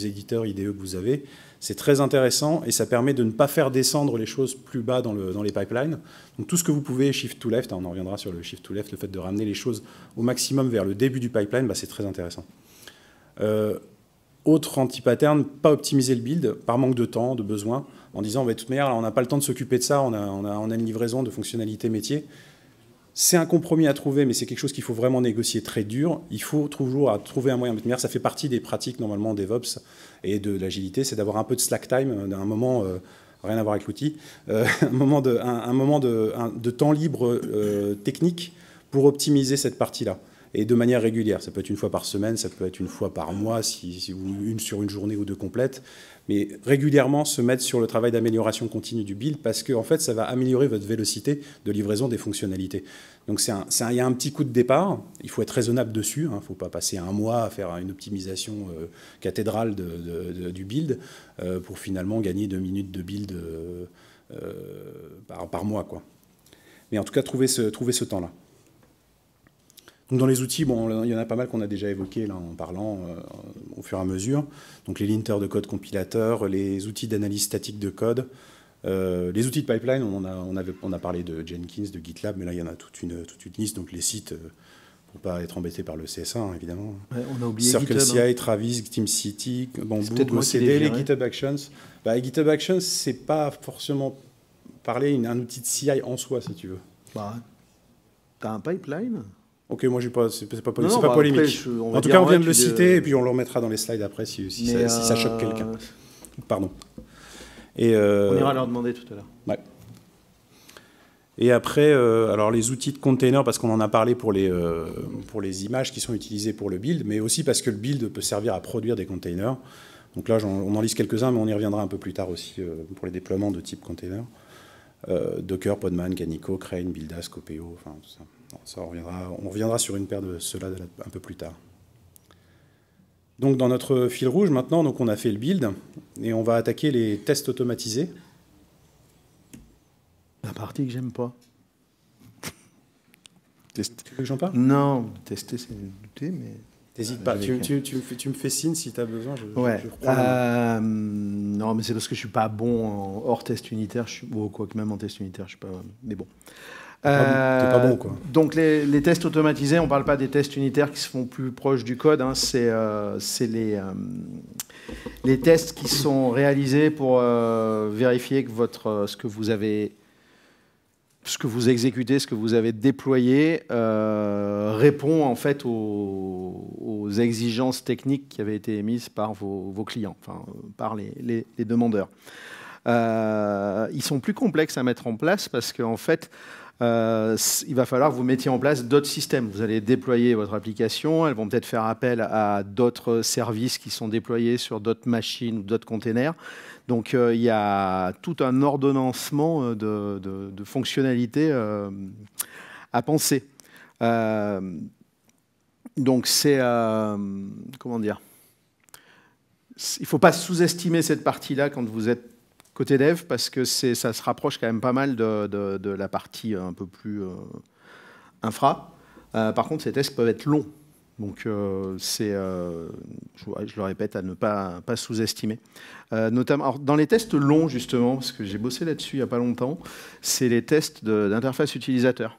éditeurs IDE que vous avez, c'est très intéressant et ça permet de ne pas faire descendre les choses plus bas dans, les pipelines. Donc tout ce que vous pouvez, shift to left, hein, on en reviendra sur le shift to left, le fait de ramener les choses au maximum vers le début du pipeline, bah, c'est très intéressant. Euh, autre anti-pattern, pas optimiser le build par manque de temps, de besoin, en disant, bah, de toute on n'a pas le temps de s'occuper de ça, on a, une livraison de fonctionnalités métiers. C'est un compromis à trouver, mais c'est quelque chose qu'il faut vraiment négocier très dur. Il faut toujours trouver un moyen. De manière, ça fait partie des pratiques normalement DevOps et de l'agilité, c'est d'avoir un peu de slack time, euh, un moment, euh, rien à voir avec l'outil, euh, un moment, de, temps libre technique pour optimiser cette partie-là et de manière régulière. Ça peut être une fois par semaine, ça peut être une fois par mois, si, ou une sur une journée ou deux complètes, mais régulièrement se mettre sur le travail d'amélioration continue du build parce que fait, ça va améliorer votre vélocité de livraison des fonctionnalités. Donc il y a un petit coup de départ, il faut être raisonnable dessus, il hein. ne faut pas passer un mois à faire une optimisation euh, cathédrale du build euh, pour finalement gagner deux minutes de build euh, par, mois. Quoi. Mais en tout cas, trouver trouver ce temps-là dans les outils, bon, il y en a pas mal qu'on a déjà évoqué là, en parlant euh, au fur et à mesure. Donc les linters de code compilateur, les outils d'analyse statique de code, euh, les outils de pipeline, on a, avait, on a parlé de Jenkins, de GitLab, mais là il y en a toute une, toute une liste. Donc les sites, euh, pour pas être embêté par le CSA hein, évidemment. on a oublié CircleCI, hein. Travis, Teamcity, Bamboo, OCD, les GitHub Actions. Bah, GitHub Actions, c'est pas forcément parler un outil de CI en soi si tu veux. Bah, T'as un pipeline Ok, moi, pas, c'est pas, pas bah, polémique. en tout cas, on vient de le citer, euh, et puis on le remettra dans les slides après si, ça, choque euh, quelqu'un. Pardon. Et euh, on ira leur demander tout à l'heure. Et après, alors les outils de container, parce qu'on en a parlé pour les, pour les images qui sont utilisées pour le build, mais aussi parce que le build peut servir à produire des containers. Donc là, on en liste quelques-uns, mais on y reviendra un peu plus tard aussi pour les déploiements de type container. Docker, Podman, Canico, Crane, Buildas, Copeo, enfin tout ça on, reviendra, sur une paire de cela un peu plus tard. Donc dans notre fil rouge maintenant, donc on a fait le build et on va attaquer les tests automatisés. La partie que j'aime pas. Tu veux que j'en parle Non, tester c'est douter, mais. T'hésites euh, pas. Tu, me fais, signe si tu as besoin. ouais. Euh, non, mais c'est parce que je suis pas bon hors test unitaire. ou quoi que même en test unitaire, je suis pas. Mais bon pas euh, bon, quoi. Donc les, tests automatisés, on ne parle pas des tests unitaires qui se font plus proches du code, hein. euh, c'est les, euh, les tests qui sont réalisés pour vérifier que votre, ce que vous avez ce que vous exécutez, ce que vous avez déployé, répond en fait aux, exigences techniques qui avaient été émises par vos, clients, enfin, par les, demandeurs. ils sont plus complexes à mettre en place parce qu'en fait, euh, il va falloir que vous mettiez en place d'autres systèmes. Vous allez déployer votre application, elles vont peut-être faire appel à d'autres services qui sont déployés sur d'autres machines ou d'autres containers. Donc euh, il y a tout un ordonnancement euh, de, fonctionnalités à penser. donc c'est... comment dire il ne faut pas sous-estimer cette partie-là quand vous êtes côté dev parce que ça se rapproche quand même pas mal de, de, la partie un peu plus euh, infra. Euh, par contre, ces tests peuvent être longs. Donc, euh, c'est, je, le répète, à ne pas, pas sous-estimer. notamment, dans les tests longs, justement, parce que j'ai bossé là-dessus il n'y a pas longtemps, c'est les tests d'interface utilisateur.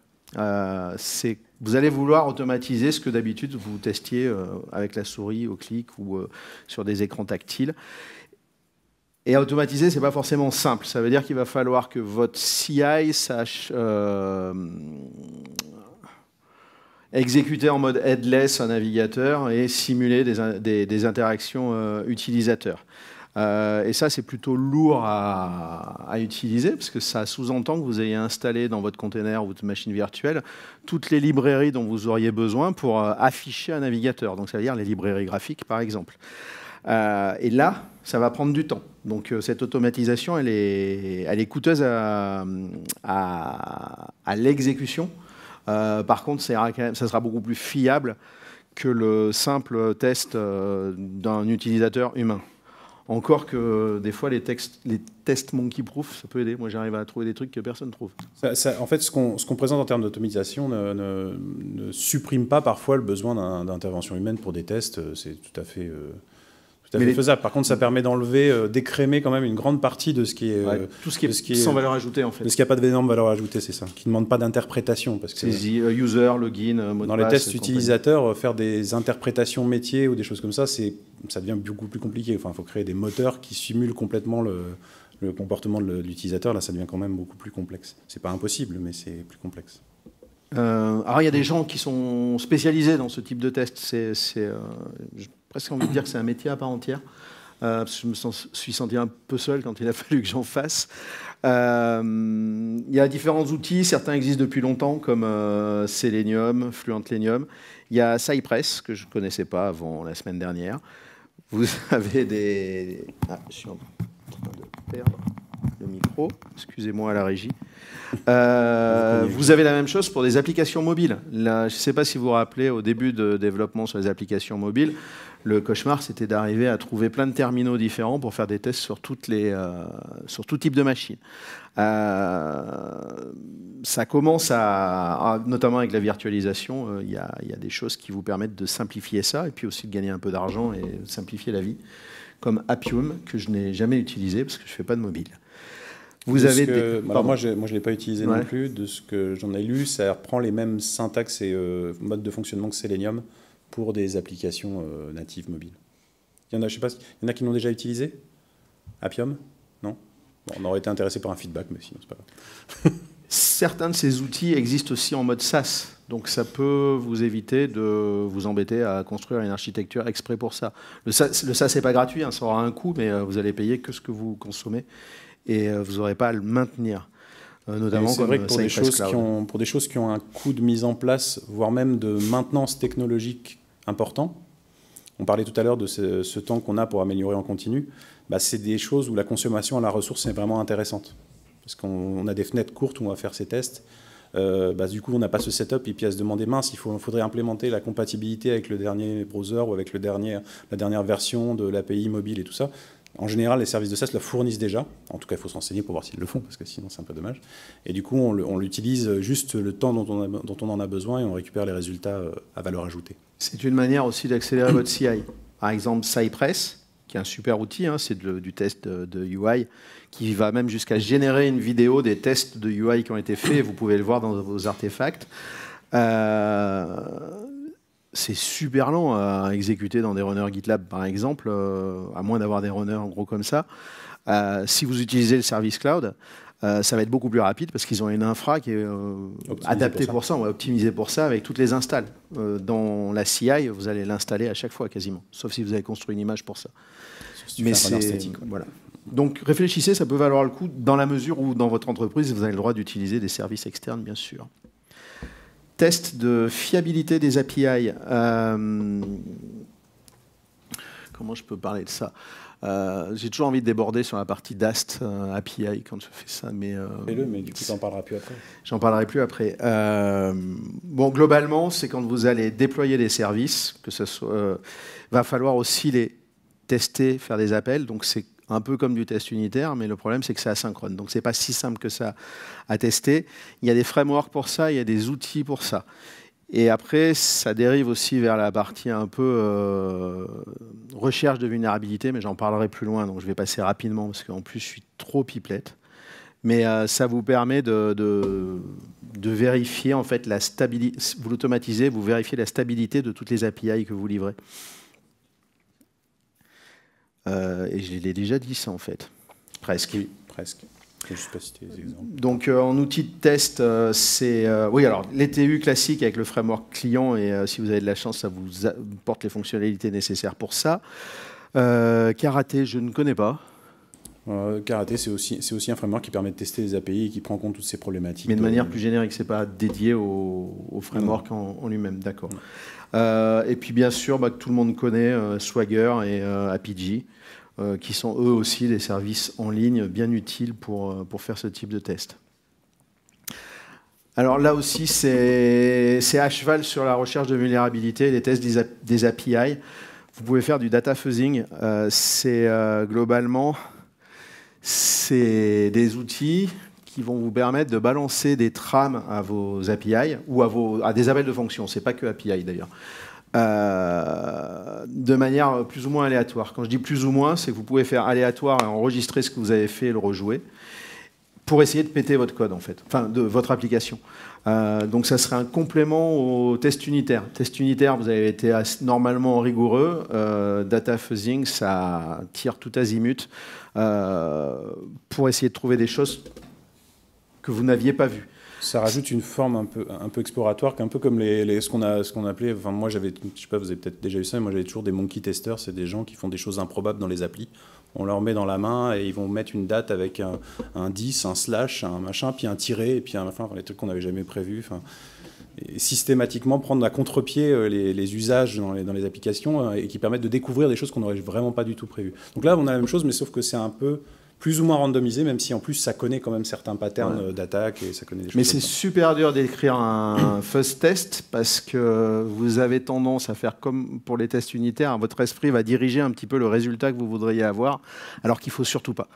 c'est vous allez vouloir automatiser ce que d'habitude vous testiez avec la souris au clic ou sur des écrans tactiles. Et automatiser, ce n'est pas forcément simple. Ça veut dire qu'il va falloir que votre CI sache euh, exécuter en mode headless un navigateur et simuler des, interactions euh, utilisateurs. Euh, et ça, c'est plutôt lourd à, à, utiliser, parce que ça sous-entend que vous ayez installé dans votre container ou votre machine virtuelle toutes les librairies dont vous auriez besoin pour afficher un navigateur. Donc, ça veut dire les librairies graphiques, par exemple. et là, ça va prendre du temps. Donc euh, cette automatisation, elle est, elle est coûteuse à, l'exécution. Euh, par contre, ça sera beaucoup plus fiable que le simple test euh, d'un utilisateur humain. Encore que des fois, les, les tests monkey-proof, ça peut aider. Moi, j'arrive à trouver des trucs que personne ne trouve. en fait, ce qu'on présente en termes d'automatisation ne, ne, ne, supprime pas parfois le besoin d'intervention humaine pour des tests. C'est tout à fait faisable. Par contre, ça permet d'enlever, euh, d'écrémer quand même une grande partie de ce qui est. Euh, tout ce qui est, sans valeur ajoutée, en fait. De ce qui n'a pas de valeur ajoutée, c'est ça. Qui ne demande pas d'interprétation. parce que euh, user, login, Dans les tests utilisateurs, faire des interprétations métiers ou des choses comme ça, ça devient beaucoup plus compliqué. Enfin, il faut créer des moteurs qui simulent complètement le, comportement de l'utilisateur. Là, ça devient quand même beaucoup plus complexe. C'est pas impossible, mais c'est plus complexe. alors, il y a des gens qui sont spécialisés dans ce type de test. C'est, presque envie de dire que c'est un métier à part entière. Euh, je me suis senti un peu seul quand il a fallu que j'en fasse. Euh, il y a différents outils, certains existent depuis longtemps, comme euh, Selenium, Fluentlenium. Il y a Cypress, que je ne connaissais pas avant la semaine dernière. Vous avez des... Ah, je suis en train de perdre le micro, excusez-moi à la régie. vous avez la même chose pour des applications mobiles. je ne sais pas si vous vous rappelez, au début de développement sur les applications mobiles, le cauchemar, c'était d'arriver à trouver plein de terminaux différents pour faire des tests sur, toutes les, euh, sur tout type de machine. Euh, ça commence à, notamment avec la virtualisation, euh, il y, y, a des choses qui vous permettent de simplifier ça et puis aussi de gagner un peu d'argent et simplifier la vie, comme Appium, que je n'ai jamais utilisé parce que je ne fais pas de mobile. Vous avez bah, moi, je ne l'ai pas utilisé non plus. De ce que j'en ai lu, ça reprend les mêmes syntaxes et modes de fonctionnement que Selenium pour des applications euh, natives mobiles. Il y en a, je sais pas, il y en a qui l'ont déjà utilisé Appium Non On aurait été intéressé par un feedback, mais sinon, n'est pas grave. Certains de ces outils existent aussi en mode SaaS. Donc ça peut vous éviter de vous embêter à construire une architecture exprès pour ça. Le SaaS, le n'est pas gratuit, hein, ça aura un coût, mais euh, vous allez payer que ce que vous consommez et euh, vous n'aurez pas à le maintenir. notamment c'est vrai que pour des, choses qui ont, pour des choses qui ont un coût de mise en place, voire même de maintenance technologique important. On parlait tout à l'heure de ce, temps qu'on a pour améliorer en continu. Bah, c'est des choses où la consommation à la ressource est vraiment intéressante. Parce qu'on a des fenêtres courtes où on va faire ces tests. Euh, bah, du coup, on n'a pas ce setup et puis à se demander mince, il faudrait implémenter la compatibilité avec le dernier browser ou avec le dernier, la dernière version de l'API mobile et tout ça. En général, les services de SaaS le fournissent déjà. En tout cas, il faut s'enseigner pour voir s'ils le font, parce que sinon, c'est un peu dommage. Et du coup, on l'utilise juste le temps dont on, en a besoin et on récupère les résultats euh, à valeur ajoutée. C'est une manière aussi d'accélérer votre CI. Par exemple, Cypress, qui est un super outil, hein, c'est du test de, UI, qui va même jusqu'à générer une vidéo des tests de UI qui ont été faits. Vous pouvez le voir dans vos artefacts. Euh, c'est super lent à exécuter dans des runners GitLab, par exemple, euh, à moins d'avoir des runners gros comme ça. Euh, si vous utilisez le service cloud, euh, ça va être beaucoup plus rapide parce qu'ils ont une infra qui est adaptée pour ça, on va optimiser pour ça avec toutes les installs. dans la CI, vous allez l'installer à chaque fois quasiment, sauf si vous avez construit une image pour ça. Mais c'est voilà. Donc réfléchissez, ça peut valoir le coup dans la mesure où dans votre entreprise, vous avez le droit d'utiliser des services externes, bien sûr test de fiabilité des API. Euh, comment je peux parler de ça euh, J'ai toujours envie de déborder sur la partie DAST euh, API quand je fais ça, mais. Fais-le, mais du coup, n'en parleras plus après. J'en parlerai plus après. bon, globalement, c'est quand vous allez déployer des services que ce soit, va falloir aussi les tester, faire des appels. Donc, c'est un peu comme du test unitaire, mais le problème c'est que c'est asynchrone. Donc ce n'est pas si simple que ça à tester. Il y a des frameworks pour ça, il y a des outils pour ça. Et après, ça dérive aussi vers la partie un peu euh, recherche de vulnérabilité, mais j'en parlerai plus loin, donc je vais passer rapidement parce qu'en plus je suis trop pipelette. Mais euh, ça vous permet de, de, de, vérifier en fait la stabilité. Vous l'automatisez, vous vérifiez la stabilité de toutes les API que vous livrez. Euh, et je l'ai déjà dit ça en fait. Presque. Oui, presque. Je pas citer les exemples. Donc euh, en outil de test, euh, c'est oui alors l'ETU classique avec le framework client et si vous avez de la chance, ça vous apporte les fonctionnalités nécessaires pour ça. karaté, je ne connais pas. karaté, c'est aussi, aussi un framework qui permet de tester les API et qui prend en compte toutes ces problématiques. Mais de manière plus générique, c'est pas dédié au, framework en lui-même, d'accord. Euh, et puis bien sûr, bah, que tout le monde connaît, euh, Swagger et euh, Apigee, qui sont eux aussi des services en ligne bien utiles pour, faire ce type de test. Alors là aussi, c'est à cheval sur la recherche de vulnérabilité les tests des, API. Vous pouvez faire du data fuzzing. c'est globalement, c'est des outils qui vont vous permettre de balancer des trames à vos API ou à, vos, à des appels de fonction. C'est pas que API d'ailleurs. Euh, de manière plus ou moins aléatoire. Quand je dis plus ou moins, c'est que vous pouvez faire aléatoire et enregistrer ce que vous avez fait et le rejouer pour essayer de péter votre code en fait, enfin de votre application. Euh, donc ça serait un complément au test unitaire. Test unitaire, vous avez été normalement rigoureux. Euh, data fuzzing, ça tire tout azimut pour essayer de trouver des choses que vous n'aviez pas vu. Ça rajoute une forme un peu, un peu exploratoire, un peu comme les, ce qu'on a, ce qu'on appelait. Enfin, moi, j'avais, je sais pas, vous avez peut-être déjà eu ça, mais moi, j'avais toujours des monkey testers, c'est des gens qui font des choses improbables dans les applis. On leur met dans la main et ils vont mettre une date avec un, 10, un slash, un machin, puis un tiré, et puis enfin, les trucs qu'on n'avait jamais prévus. Enfin, et systématiquement prendre à contre-pied euh, les, usages dans les, dans les applications euh, et qui permettent de découvrir des choses qu'on n'aurait vraiment pas du tout prévues. Donc là, on a la même chose, mais sauf que c'est un peu plus ou moins randomisé, même si en plus ça connaît quand même certains patterns euh, d'attaque et ça connaît des choses. Mais c'est super dur d'écrire un fuzz test parce que vous avez tendance à faire comme pour les tests unitaires, votre esprit va diriger un petit peu le résultat que vous voudriez avoir, alors qu'il faut surtout pas.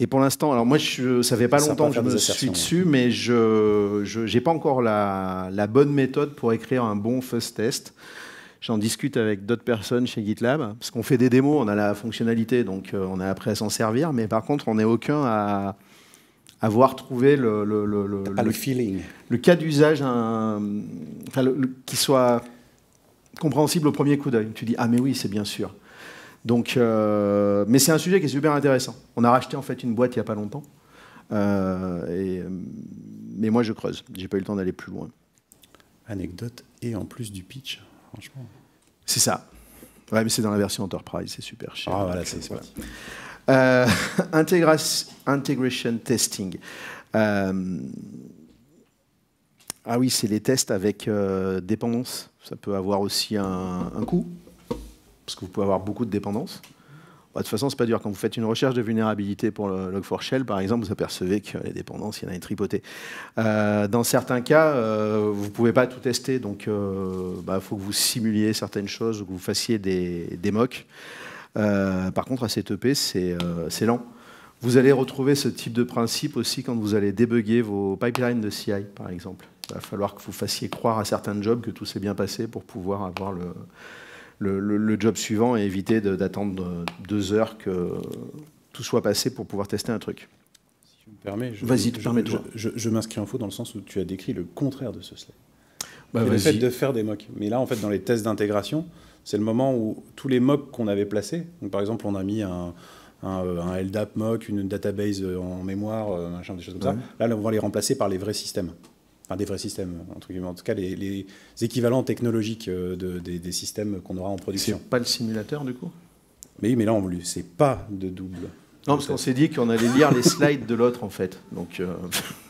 Et pour l'instant, alors moi, je, ça fait pas longtemps que je me suis dessus, mais je n'ai pas encore la, la, bonne méthode pour écrire un bon fuzz test. J'en discute avec d'autres personnes chez GitLab, parce qu'on fait des démos, on a la fonctionnalité, donc euh, on a après à s'en servir, mais par contre, on n'est aucun à avoir trouvé le, le, le, le feeling. le cas d'usage qui soit compréhensible au premier coup d'œil. Tu dis, ah mais oui, c'est bien sûr. Donc, euh, mais c'est un sujet qui est super intéressant. On a racheté en fait une boîte il n'y a pas longtemps. Euh, et, mais moi, je creuse. J'ai pas eu le temps d'aller plus loin. Anecdote et en plus du pitch franchement. C'est ça. Ouais, mais c'est dans la version Enterprise, c'est super cher. Ah, voilà, c'est euh, Integration Testing. Euh, ah oui, c'est les tests avec euh, dépendance. Ça peut avoir aussi un, un coût, parce que vous pouvez avoir beaucoup de dépendances. Bah, de toute façon, c'est pas dur. Quand vous faites une recherche de vulnérabilité pour le Log4Shell, par exemple, vous apercevez que les dépendances, il y en a une tripotée. Euh, dans certains cas, euh, vous ne pouvez pas tout tester, donc il euh, bah, faut que vous simuliez certaines choses ou que vous fassiez des, mocks. par contre, à cette e c'est lent. Vous allez retrouver ce type de principe aussi quand vous allez débugger vos pipelines de CI, par exemple. Il va falloir que vous fassiez croire à certains jobs que tout s'est bien passé pour pouvoir avoir le, le, job suivant est éviter d'attendre deux heures que tout soit passé pour pouvoir tester un truc. Si tu me permets, je, je, m'inscris en faux dans le sens où tu as décrit le contraire de ce slide. Bah, le fait de faire des mocks. Mais là, en fait, dans les tests d'intégration, c'est le moment où tous les mocks qu'on avait placés, par exemple, on a mis un, euh, LDAP mock, une database euh, en mémoire, euh, des choses comme ça, là, on va les remplacer par les vrais systèmes enfin des vrais systèmes, en tout cas les, équivalents technologiques euh, des, systèmes qu'on aura en production. pas le simulateur du coup Mais oui, mais là on voulait, c'est pas de double. Non, parce qu'on s'est dit qu'on allait lire les slides de l'autre en fait, donc. Euh,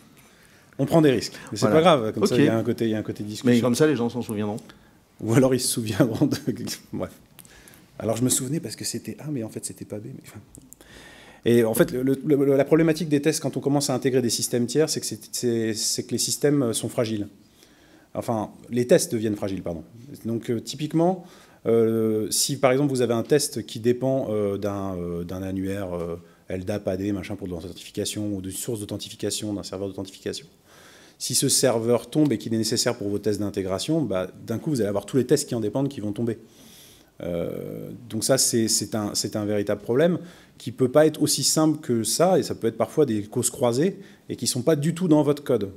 on prend des risques, mais c'est pas grave. Comme ça, il y a un côté, il un côté discussion. Mais comme ça, les gens s'en souviendront. Ou alors ils se souviendront de. Bref. Alors je me souvenais parce que c'était A, ah, mais en fait c'était pas B. Mais... Et en fait, la problématique des tests quand on commence à intégrer des systèmes tiers, c'est que, que les systèmes euh, sont fragiles. Enfin, les tests deviennent fragiles, pardon. Donc euh, typiquement, euh, si par exemple vous avez un test qui dépend d'un annuaire LDAP, AD, machin pour de l'authentification ou d'une source d'authentification, d'un serveur d'authentification, si ce serveur tombe et qu'il est nécessaire pour vos tests d'intégration, bah, d'un coup vous allez avoir tous les tests qui en dépendent qui vont tomber. donc ça c'est un, un, véritable problème qui peut pas être aussi simple que ça, et ça peut être parfois des causes croisées, et qui sont pas du tout dans votre code.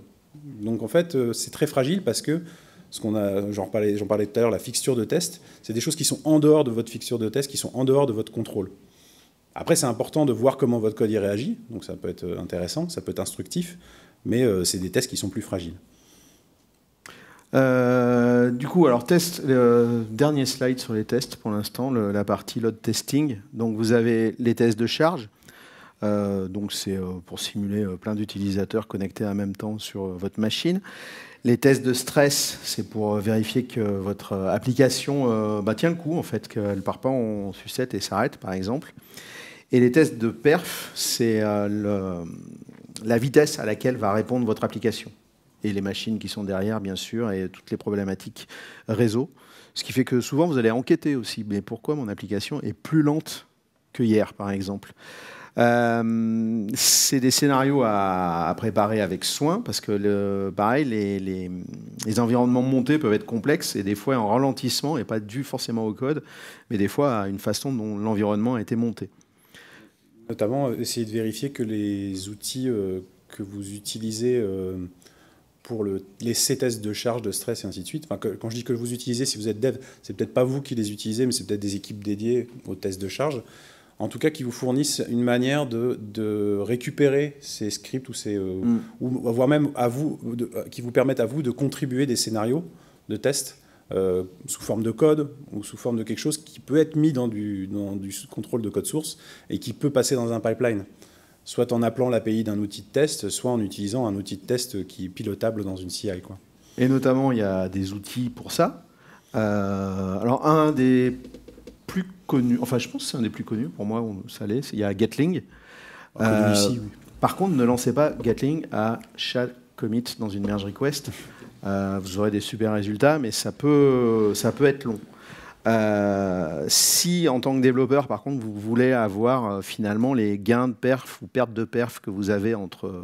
Donc en fait, euh, c'est très fragile parce que ce qu'on a, j'en parlais, parlais, tout à l'heure, la fixture de test, c'est des choses qui sont en dehors de votre fixture de test, qui sont en dehors de votre contrôle. Après, c'est important de voir comment votre code y réagit, donc ça peut être euh, intéressant, ça peut être instructif, mais euh, c'est des tests qui sont plus fragiles. Euh, du coup, alors test, dernier slide sur les tests pour l'instant, la partie load testing. Donc vous avez les tests de charge. Euh, donc c'est euh, pour simuler plein d'utilisateurs connectés en même temps sur votre machine. Les tests de stress, c'est pour vérifier que votre application bah, tient le coup, en fait, qu'elle ne part pas en sucette et s'arrête, par exemple. Et les tests de perf, c'est la vitesse à laquelle va répondre votre application et les machines qui sont derrière, bien sûr, et toutes les problématiques réseau. Ce qui fait que souvent, vous allez enquêter aussi. Mais pourquoi mon application est plus lente que hier, par exemple euh, c'est des scénarios à, préparer avec soin parce que, le, pareil, les, environnements montés peuvent être complexes et des fois en ralentissement et pas dû forcément au code, mais des fois à une façon dont l'environnement a été monté. Notamment, euh, essayer de vérifier que les outils euh, que vous utilisez pour le, les tests de charge, de stress et ainsi de suite. Enfin, quand je dis que vous utilisez, si vous êtes dev, c'est peut-être pas vous qui les utilisez, mais c'est peut-être des équipes dédiées aux tests de charge. En tout cas, qui vous fournissent une manière de, récupérer ces scripts ou ces, euh, mm. ou voire même à vous, euh, qui vous permettent à vous de contribuer des scénarios de tests euh, sous forme de code ou sous forme de quelque chose qui peut être mis dans du, dans du contrôle de code source et qui peut passer dans un pipeline soit en appelant l'API d'un outil de test, soit en utilisant un outil de test qui est pilotable dans une CI. Quoi. Et notamment, il y a des outils pour ça. Euh, alors, un des plus connus, enfin, je pense que c'est un des plus connus pour moi, ça l'est, il y a Gatling. Ah, euh, par contre, ne lancez pas Gatling à chaque commit dans une merge request. Euh, vous aurez des super résultats, mais ça peut, ça peut être long. Euh, si en tant que développeur, par contre, vous voulez avoir euh, finalement les gains de perf ou perte de perf que vous avez entre euh,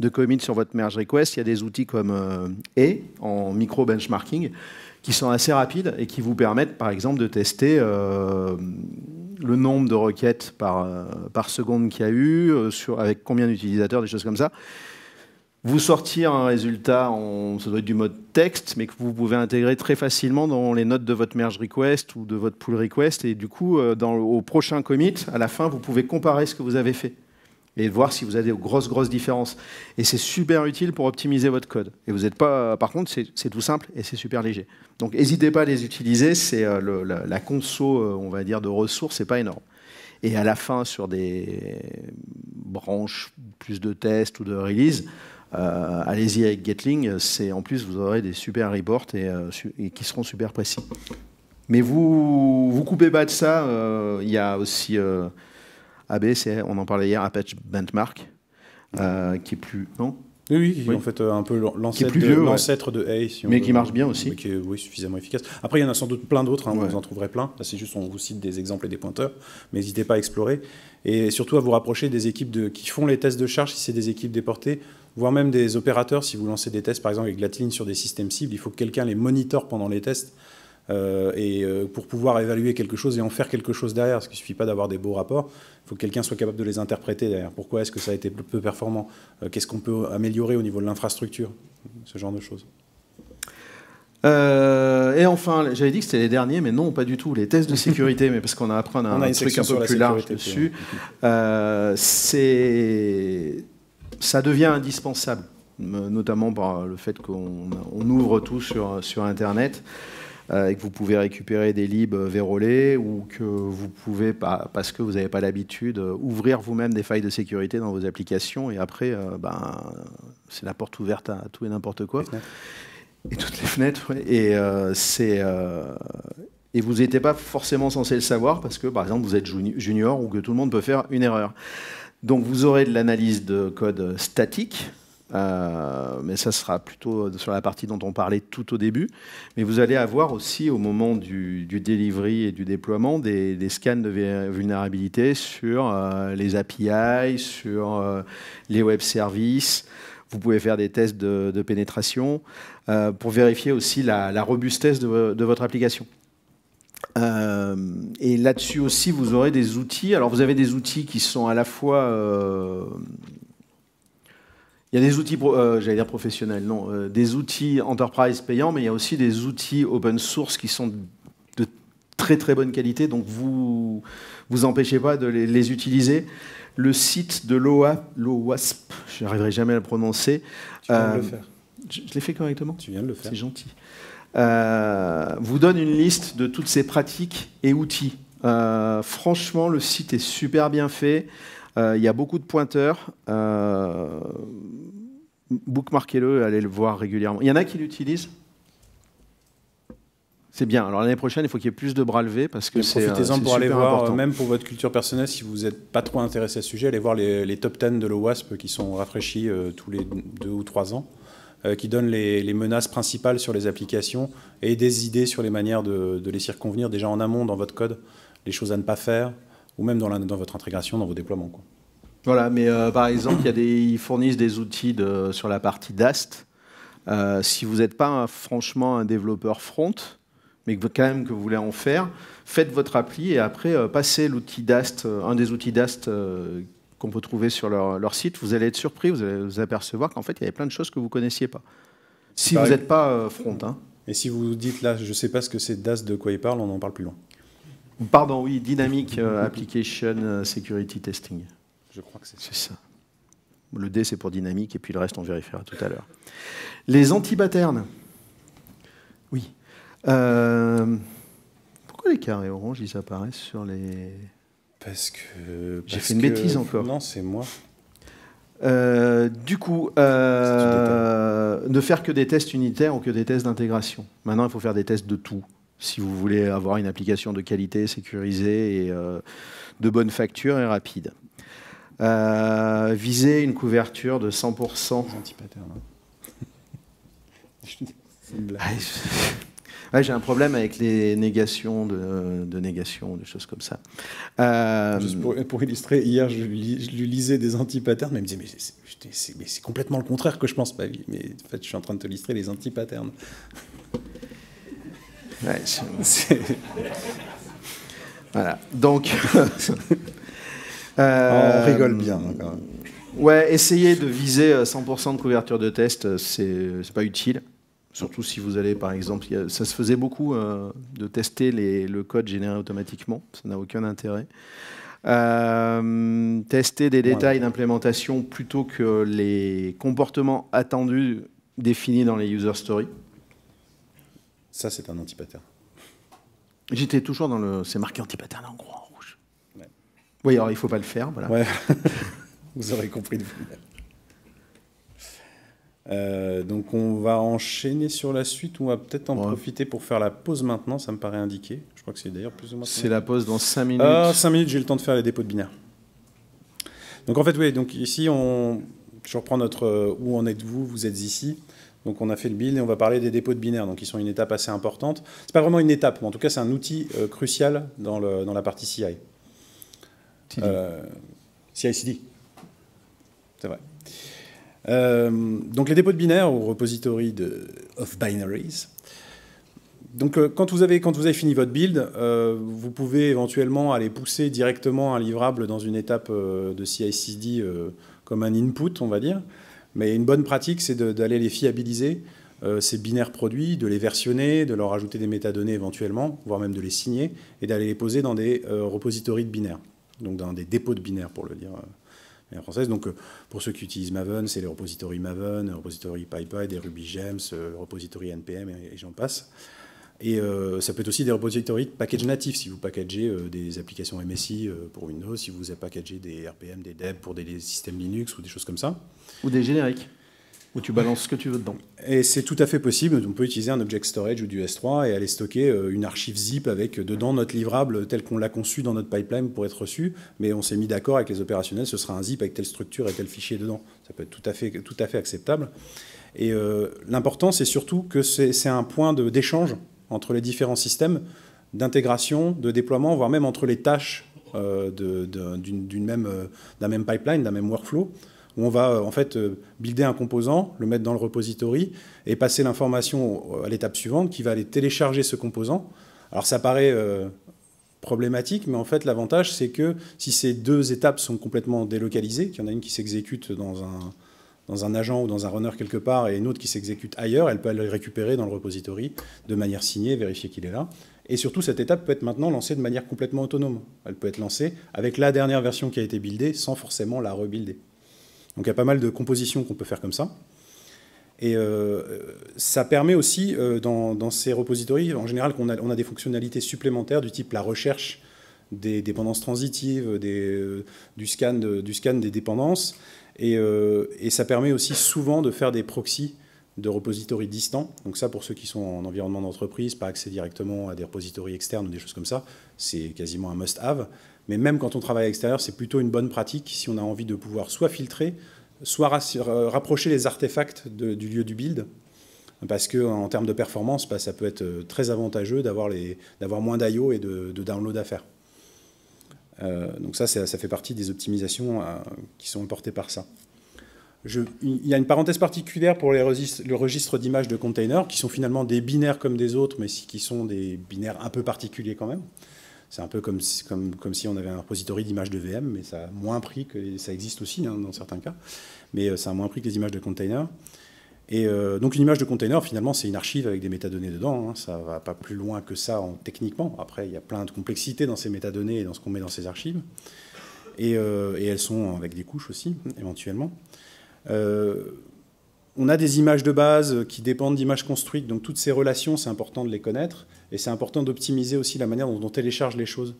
deux commits sur votre merge request, il y a des outils comme E en micro benchmarking qui sont assez rapides et qui vous permettent, par exemple, de tester le nombre de requêtes par, seconde qu'il y a eu, sur, avec combien d'utilisateurs, des choses comme ça vous sortir un résultat, ça doit être du mode texte, mais que vous pouvez intégrer très facilement dans les notes de votre merge request ou de votre pull request. Et du coup, euh, dans, au prochain commit, à la fin, vous pouvez comparer ce que vous avez fait et voir si vous avez de grosses, grosses différences. Et c'est super utile pour optimiser votre code. Et vous êtes pas, euh, par contre, c'est tout simple et c'est super léger. Donc n'hésitez pas à les utiliser. C'est euh, la, conso, on va dire, de ressources, c'est pas énorme. Et à la fin, sur des branches plus de tests ou de release, euh, allez-y avec Gatling, c'est en plus vous aurez des super reports et, euh, qui seront super précis. Mais vous vous coupez pas de ça. Euh, il y a aussi abc on en parlait hier, Apache Benchmark, qui est plus non oui, oui, en fait un peu l'ancêtre de, ouais. de mais qui marche bien aussi. qui est oui, suffisamment efficace. Après, il y en a sans doute plein d'autres, hein, vous en trouverez plein. c'est juste, on vous cite des exemples et des pointeurs, mais n'hésitez pas à explorer. Et surtout à vous rapprocher des équipes de, qui font les tests de charge, si c'est des équipes déportées, voire même des opérateurs, si vous lancez des tests par exemple avec Latiline sur des systèmes cibles, il faut que quelqu'un les monitore pendant les tests euh, et, euh, pour pouvoir évaluer quelque chose et en faire quelque chose derrière, ce qu'il ne suffit pas d'avoir des beaux rapports, il faut que quelqu'un soit capable de les interpréter derrière. Pourquoi est-ce que ça a été peu performant euh, Qu'est-ce qu'on peut améliorer au niveau de l'infrastructure Ce genre de choses. et enfin, j'avais dit que c'était les derniers, mais non, pas du tout. Les tests de sécurité, mais parce qu'on a appris un truc un peu plus large dessus. c'est ça devient indispensable, euh, notamment par le fait qu'on ouvre tout sur, sur Internet euh, et que vous pouvez récupérer des libs euh, vérolés ou que vous pouvez, parce que vous n'avez pas l'habitude, ouvrir vous-même des failles de sécurité dans vos applications et après, ben, c'est la porte ouverte à tout et n'importe quoi. Et toutes les fenêtres, et, c'est et vous n'étiez pas forcément censé le savoir parce que, par exemple, vous êtes junior ou que tout le monde peut faire une erreur. Donc vous aurez de l'analyse de code statique, euh, mais ça sera plutôt sur la partie dont on parlait tout au début. Mais vous allez avoir aussi, au moment du, du delivery et du déploiement, des, scans de vulnérabilité sur euh, les API, sur euh, les web services. Vous pouvez faire des tests de, pénétration pour vérifier aussi la, robustesse de votre application. Euh, et là-dessus aussi, vous aurez des outils. Alors, vous avez des outils qui sont à la fois. Euh, il y a des outils, euh, j'allais dire professionnels, non, des outils enterprise payants, mais il y a aussi des outils open source qui sont de très très bonne qualité, donc vous vous empêchez pas de les, utiliser. Le site de l'OA, l'OWASP, je n'arriverai jamais à le prononcer. Tu viens de le faire. Je, je l'ai fait correctement. Tu viens de le faire. C'est gentil. Euh, vous donne une liste de toutes ces pratiques et outils. Euh, franchement, le site est super bien fait. Euh, il y a beaucoup de pointeurs. Bookmarquez-le, allez le voir régulièrement. Il y en a qui l'utilisent c'est bien. Alors l'année prochaine, il faut qu'il y ait plus de bras levés parce que c'est Profitez-en pour aller voir, même pour votre culture personnelle, si vous n'êtes pas trop intéressé à ce sujet, allez voir les, top 10 de l'OWASP qui sont rafraîchis tous les deux ou trois ans. Euh, qui donne les, menaces principales sur les applications et des idées sur les manières de, les circonvenir déjà en amont dans votre code, les choses à ne pas faire, ou même dans, dans votre intégration, dans vos déploiements. Voilà, mais euh, par exemple, y a des, ils fournissent des outils de, sur la partie DAST. Euh, si vous n'êtes pas franchement un développeur front, mais que, quand même que vous voulez en faire, faites votre appli et après passez l'outil DAST, un des outils DAST on peut trouver sur leur, site, vous allez être surpris, vous allez vous apercevoir qu'en fait, il y avait plein de choses que vous ne connaissiez pas. Si bah, vous n'êtes pas frontin. Euh, front. Hein. Et si vous dites là, je ne sais pas ce que c'est DAS, de quoi il parle, on en parle plus loin. Pardon, oui, Dynamic euh, Application euh, Security Testing. Je crois que c'est ça. Le D, c'est pour dynamique, et puis le reste, on vérifiera tout à l'heure. Les antibaternes. Oui. pourquoi les carrés oranges, ils apparaissent sur les... Parce que. J'ai fait une bêtise encore. Non, c'est moi. Euh, du coup, euh, ne faire que des tests unitaires ou que des tests d'intégration. Maintenant, il faut faire des tests de tout. Si vous voulez avoir une application de qualité, sécurisée et euh, de bonne facture et rapide. viser une couverture de 100%. Ouais, j'ai un problème avec les négations de, de négations, des choses comme ça. Euh, Juste pour, illustrer, hier, je, lui lisais des anti mais il me disait, mais c'est complètement le contraire que je pense. vie mais en fait, je suis en train de te lister les anti-patterns. voilà. Donc. On euh, rigole bien, hein, quand même. Ouais, essayer de viser 100% euh, de couverture de test, c'est pas utile. Surtout si vous allez, par exemple, ça se faisait beaucoup euh, de tester le code généré automatiquement, ça n'a aucun intérêt. Euh, tester des détails d'implémentation plutôt que les comportements attendus définis dans les user stories. Ça, c'est un anti-pattern. J'étais toujours dans le. C'est marqué anti-pattern en gros, en rouge. Oui, alors il ne faut pas le faire. vous aurez compris de vous euh, donc on va enchaîner sur la suite, on va peut-être en profiter pour faire la pause maintenant, ça me paraît indiqué. Je crois que c'est d'ailleurs plus ou moins... C'est la pause dans 5 ah, minutes. 5 minutes, j'ai le temps de faire les dépôts de binaire. Donc en fait, oui, donc ici, on... je reprends notre... Euh, où en êtes-vous Vous êtes ici. Donc on a fait le build et on va parler des dépôts de binaire, donc ils sont une étape assez importante. C'est pas vraiment une étape, mais en tout cas c'est un outil euh, crucial dans, le, dans la partie CI. CI-CD. C'est vrai. Euh, donc les dépôts de binaires ou repositories of binaries. Donc euh, quand, vous avez, quand vous avez fini votre build, euh, vous pouvez éventuellement aller pousser directement un livrable dans une étape de CI/CD comme un input, on va dire. Mais une bonne pratique, c'est d'aller les fiabiliser ces binaires produits, de les versionner, de leur ajouter des métadonnées éventuellement, voire même de les signer, et d'aller les poser dans des repositories de binaires, donc dans des dépôts de binaires pour le dire donc, euh, pour ceux qui utilisent Maven, c'est les repositories Maven, repository PyPy, des RubyGems, repository NPM, et, j'en passe. Et euh, ça peut être aussi des repositories de package natifs, si vous packagez euh, des applications MSI pour Windows, si vous avez des RPM, des DEB pour des, systèmes Linux ou des choses comme ça. Ou des génériques où tu balances ce que tu veux dedans. Et c'est tout à fait possible. On peut utiliser un object storage ou du S3 et aller stocker euh, une archive zip avec euh, dedans notre livrable tel qu'on l'a conçu dans notre pipeline pour être reçu. Mais on s'est mis d'accord avec les opérationnels, ce sera un zip avec telle structure et tel fichier dedans. Ça peut être tout à fait, tout à fait acceptable. Et euh, l'important, c'est surtout que c'est un point d'échange entre les différents systèmes d'intégration, de déploiement, voire même entre les tâches d'un même, même pipeline, d'un même workflow où on va euh, en fait euh, builder un composant, le mettre dans le repository et passer l'information à l'étape suivante qui va aller télécharger ce composant. Alors ça paraît euh, problématique, mais en fait l'avantage c'est que si ces deux étapes sont complètement délocalisées, qu'il y en a une qui s'exécute dans un, dans un agent ou dans un runner quelque part et une autre qui s'exécute ailleurs, elle peut aller récupérer dans le repository de manière signée, vérifier qu'il est là. Et surtout, cette étape peut être maintenant lancée de manière complètement autonome. Elle peut être lancée avec la dernière version qui a été buildée sans forcément la rebuilder. Donc il y a pas mal de compositions qu'on peut faire comme ça. Et euh, ça permet aussi, euh, dans, ces repositories, en général, qu'on a, on a des fonctionnalités supplémentaires du type la recherche des dépendances transitives, euh, du, scan des dépendances. Et, et, ça permet aussi souvent de faire des proxys de repositories distants. Donc ça, pour ceux qui sont en environnement d'entreprise, pas accès directement à des repositories externes ou des choses comme ça, c'est quasiment un must-have. Mais même quand on travaille à l'extérieur, c'est plutôt une bonne pratique si on a envie de pouvoir soit filtrer, soit euh, rapprocher les artefacts du lieu du build. Parce que en termes de performance, bah, ça peut être euh, très avantageux d'avoir moins d'IO et de, downloads download à faire. Euh, donc ça, ça, fait partie des optimisations qui sont portées par ça. il y a une parenthèse particulière pour le registre d'images de containers, qui sont finalement des binaires comme des autres, mais qui sont des binaires un peu particuliers quand même. C'est un peu comme si, comme, comme si on avait un repository d'images de VM, mais ça a moins pris que ça existe aussi hein, dans certains cas, mais euh, ça a moins pris que les images de containers. Et euh, donc une image de container, finalement, c'est une archive avec des métadonnées dedans. Hein. Ça ne va pas plus loin que ça techniquement. Après, il y a plein de complexités dans ces métadonnées et dans ce qu'on met dans ces archives. Et, euh, elles sont avec des couches aussi, éventuellement on a des images de base euh, qui dépendent d'images construites, donc toutes ces relations, c'est important de les connaître, et c'est important d'optimiser aussi la manière dont on télécharge les choses.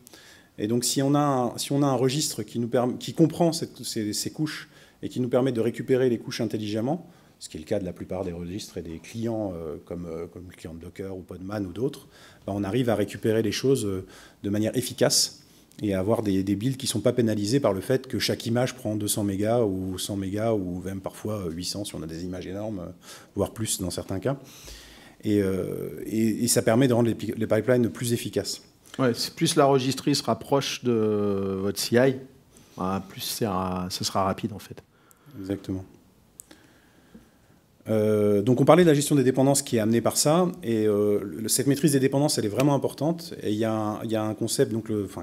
Et donc si on a un, si on a un registre qui, nous qui comprend ces, couches et qui nous permet de récupérer les couches intelligemment, ce qui est le cas de la plupart des registres et des clients euh, euh, comme, le client Docker ou Podman ou d'autres, ben, on arrive à récupérer les choses de manière efficace et avoir des, builds qui ne sont pas pénalisés par le fait que chaque image prend 200 mégas ou 100 mégas ou même parfois 800 euh, si on a des images énormes, euh, voire plus dans certains cas. Euh, et, ça permet de rendre les, les pipelines plus efficaces. Ouais, plus la registrie se rapproche de votre CI, hein, plus ça sera rapide en fait. Exactement. Euh, donc on parlait de la gestion des dépendances qui est amenée par ça, et euh, cette maîtrise des dépendances, elle est vraiment importante. Et il y, a un concept,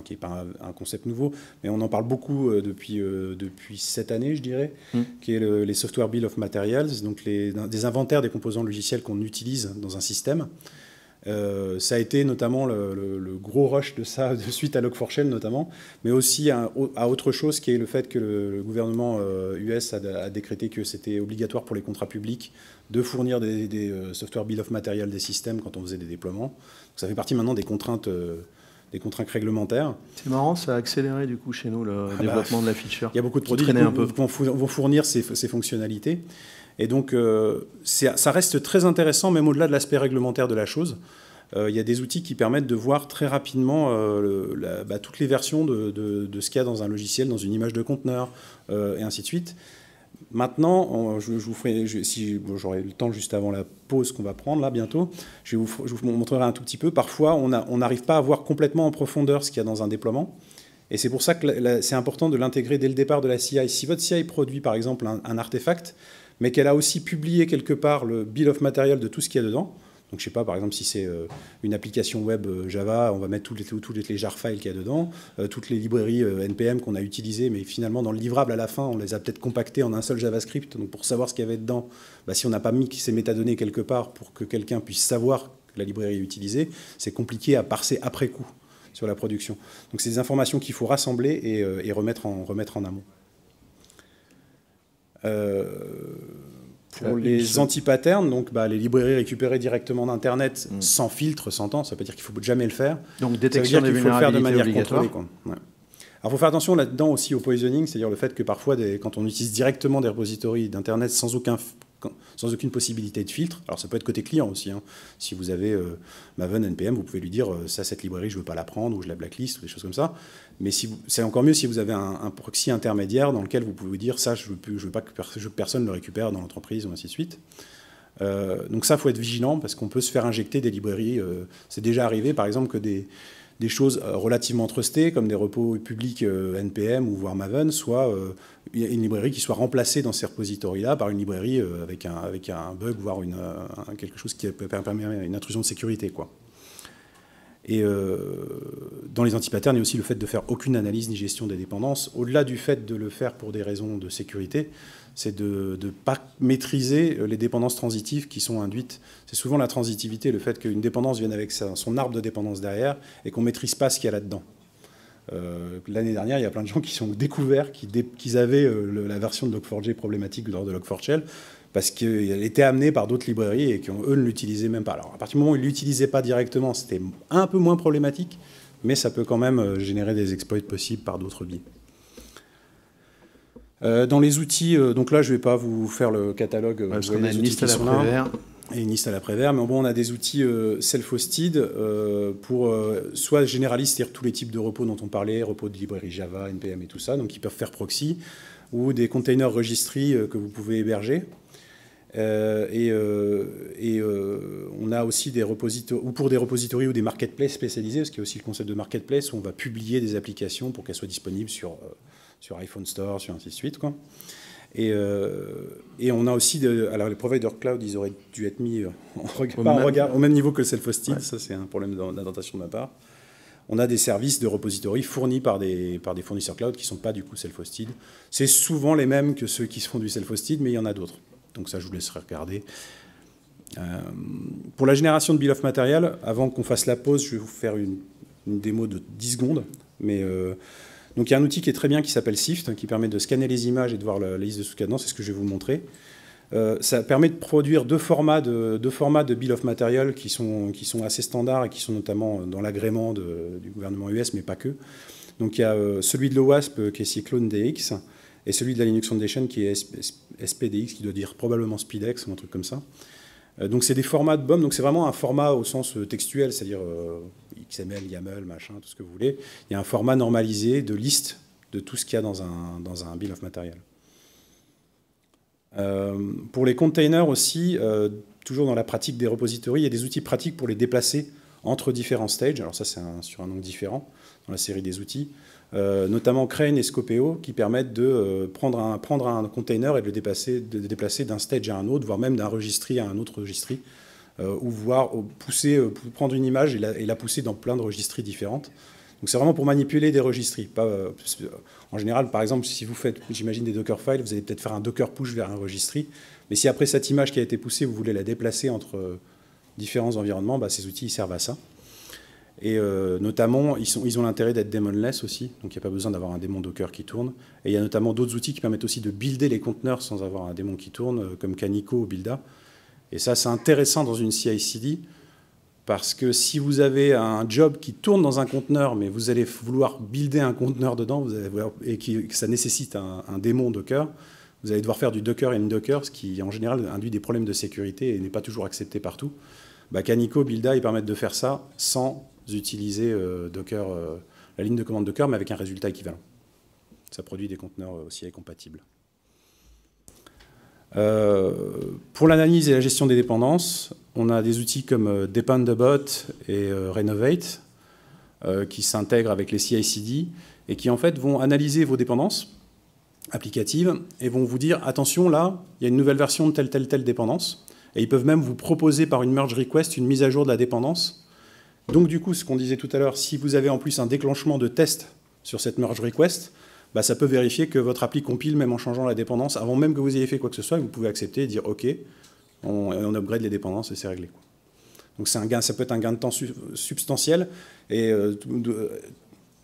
qui n'est pas un, concept nouveau, mais on en parle beaucoup euh, depuis, depuis cette année, je dirais, mmh. qui est les Software Bill of Materials, donc les, des inventaires des composants logiciels qu'on utilise dans un système. Euh, ça a été notamment le, gros rush de ça, de suite à log 4 notamment, mais aussi à, autre chose qui est le fait que le, gouvernement US euh, a, décrété que c'était obligatoire pour les contrats publics de fournir des, euh, software bill of material des systèmes quand on faisait des déploiements. ça fait partie maintenant des contraintes. des contraintes réglementaires. C'est marrant, ça a accéléré du coup chez nous le ah bah, développement de la feature. Il y a beaucoup de produits qui vont fournir ces, ces fonctionnalités. Et donc, euh, ça reste très intéressant, même au-delà de l'aspect réglementaire de la chose. Euh, il y a des outils qui permettent de voir très rapidement euh, bah, toutes les versions de, ce qu'il y a dans un logiciel, dans une image de conteneur, et ainsi de suite. Maintenant, je, vous ferai, si j'aurai le temps juste avant la pause qu'on va prendre là bientôt, je vous, montrerai un tout petit peu. Parfois, on n'arrive pas à voir complètement en profondeur ce qu'il y a dans un déploiement. Et c'est pour ça que c'est important de l'intégrer dès le départ de la CI. Si votre CI produit par exemple un, un artefact, mais qu'elle a aussi publié quelque part le bill of material de tout ce qu'il y a dedans. Donc je sais pas, par exemple, si c'est euh, une application web euh, Java, on va mettre tous les, jar files qu'il y a dedans, euh, toutes les librairies NPM qu'on a utilisées, mais finalement dans le livrable à la fin, on les a peut-être compactées en un seul JavaScript. Donc pour savoir ce qu'il y avait dedans, bah, si on n'a pas mis ces métadonnées quelque part pour que quelqu'un puisse savoir que la librairie est utilisée, c'est compliqué à parser après coup sur la production. Donc c'est des informations qu'il faut rassembler et, remettre en amont. Euh, pour les anti-patterns, donc bah, les librairies récupérées directement d'Internet mm. sans filtre, sans temps, ça veut dire qu'il faut jamais le faire. Donc détection ça veut dire faut le faire de manière contrôlée. Alors, il faut faire attention là-dedans aussi au poisoning, c'est-à-dire le fait que parfois, des, quand on utilise directement des repositories d'Internet sans aucun sans aucune possibilité de filtre. Alors ça peut être côté client aussi. Hein. Si vous avez euh, Maven NPM, vous pouvez lui dire euh, ça, cette librairie, je ne veux pas la prendre, ou je la blacklist, ou des choses comme ça. Mais c'est encore mieux si vous avez un, proxy intermédiaire dans lequel vous pouvez dire ça, je ne veux, veux, pas que, personne le récupère dans l'entreprise, ou ainsi de suite. Euh, donc ça, faut être vigilant parce qu'on peut se faire injecter des librairies. c'est déjà arrivé, par exemple, que des, des choses euh, relativement trustées, comme des repos publics euh, NPM ou voire Maven, soit euh, une librairie qui soit remplacée dans ces repositories-là par une librairie avec un, avec un bug, voire une, quelque chose qui peut permettre une intrusion de sécurité. Quoi. Et dans les anti-patterns, il y a aussi le fait de faire aucune analyse ni gestion des dépendances. Au-delà du fait de le faire pour des raisons de sécurité, c'est de ne pas maîtriser euh, les dépendances transitives qui sont induites. C'est souvent la transitivité, le fait qu'une dépendance vienne avec son arbre de dépendance derrière et qu'on ne maîtrise pas ce qu'il y a là-dedans. Euh, l'année dernière, il y a plein de gens qui sont découverts qu'ils avaient euh, la version de Log4j problématique de Log4shell parce qu'elle était amenée par d'autres librairies et qu'eux ne l'utilisaient même pas. Alors, à partir du moment où ils ne l'utilisaient pas directement, c'était un peu moins problématique, mais ça peut quand même générer des exploits possibles par d'autres biais. Euh, dans les outils, euh, donc là, je ne vais pas vous faire le catalogue. Euh, parce qu'on a une liste à la Prévert. Et une liste à la prévère. Mais bon, on a des outils self-hosted pour soit généralistes, c'est-à-dire tous les types de repos dont on parlait, repos de librairie Java, NPM et tout ça, donc ils peuvent faire proxy, ou des containers registries que vous pouvez héberger. et, on a aussi des repositories, ou pour des repositories ou des marketplaces spécialisés, parce qu'il y a aussi le concept de marketplace où on va publier des applications pour qu'elles soient disponibles sur sur iPhone Store, sur ainsi de suite. Quoi. Et, euh, et, on a aussi, de, alors les providers cloud, ils auraient dû être mis euh, au, même, niveau que le self-hosted, ça c'est un problème d'adaptation de ma part. On a des services de repository fournis par des, par des fournisseurs cloud qui ne sont pas du coup self-hosted. C'est souvent les mêmes que ceux qui se font du self-hosted, mais il y en a d'autres. Donc ça, je vous laisserai regarder. Euh, pour la génération de bill of material, avant qu'on fasse la pause, je vais vous faire une, démo de 10 secondes. Mais donc il y a un outil qui est très bien qui s'appelle SIFT, hein, qui permet de scanner les images et de voir la, liste de sous-cadences, c'est ce que je vais vous montrer. Euh, ça permet de produire deux formats de, formats de bill of material qui sont, qui sont assez standards et qui sont notamment euh, dans l'agrément du gouvernement US, mais pas que. Donc il y a euh, celui de l'OWASP qui est Cyclone DX et celui de la Linux Foundation qui est SPDX, qui doit dire probablement SpeedX ou un truc comme ça. Euh, donc c'est des formats de BOM, donc c'est vraiment un format au sens euh, textuel, c'est-à-dire euh, XML, YAML, machin, tout ce que vous voulez. Il y a un format normalisé de liste de tout ce qu'il y a dans un, dans bill of material. pour les containers aussi, toujours dans la pratique des repositories, il y a des outils pratiques pour les déplacer entre différents stages. Alors ça c'est sur un angle différent dans la série des outils. Euh, notamment Crane et Scopeo, qui permettent de euh, prendre, un, prendre container et de le, déplacer d'un stage à un autre, voire même d'un registry à un autre registry, euh, ou voir pousser, prendre une image et la, pousser dans plein de registries différentes. Donc c'est vraiment pour manipuler des registries. en général, par exemple, si vous faites, j'imagine, des Dockerfiles, vous allez peut-être faire un Docker push vers un registry. Mais si après cette image qui a été poussée, vous voulez la déplacer entre différents environnements, bah, ces outils servent à ça. Et euh, notamment, ils, sont, ils ont l'intérêt d'être daemonless aussi, donc il n'y a pas besoin d'avoir un démon Docker qui tourne. Et il y a notamment d'autres outils qui permettent aussi de builder les conteneurs sans avoir un démon qui tourne, euh, comme Kaniko ou Builda. Et ça, c'est intéressant dans une CI/CD, parce que si vous avez un job qui tourne dans un conteneur, mais vous allez vouloir builder un conteneur dedans, vous et qui, que ça nécessite un, démon Docker, vous allez devoir faire du Docker et Docker, ce qui en général induit des problèmes de sécurité et n'est pas toujours accepté partout. Bah, Canico, Builda, ils permettent de faire ça sans utiliser euh, Docker, euh, la ligne de commande Docker, mais avec un résultat équivalent. Ça produit des conteneurs euh, aussi compatibles. pour l'analyse et la gestion des dépendances, on a des outils comme Dependabot et Renovate qui s'intègrent avec les CI/CD et qui en fait vont analyser vos dépendances applicatives et vont vous dire attention là, il y a une nouvelle version de telle telle telle dépendance et ils peuvent même vous proposer par une merge request une mise à jour de la dépendance donc du coup, ce qu'on disait tout à l'heure, si vous avez en plus un déclenchement de test sur cette merge request, bah, ça peut vérifier que votre appli compile même en changeant la dépendance. Avant même que vous ayez fait quoi que ce soit, vous pouvez accepter et dire OK, on, upgrade les dépendances et c'est réglé. Quoi. Donc un gain, ça peut être un gain de temps substantiel. Et euh,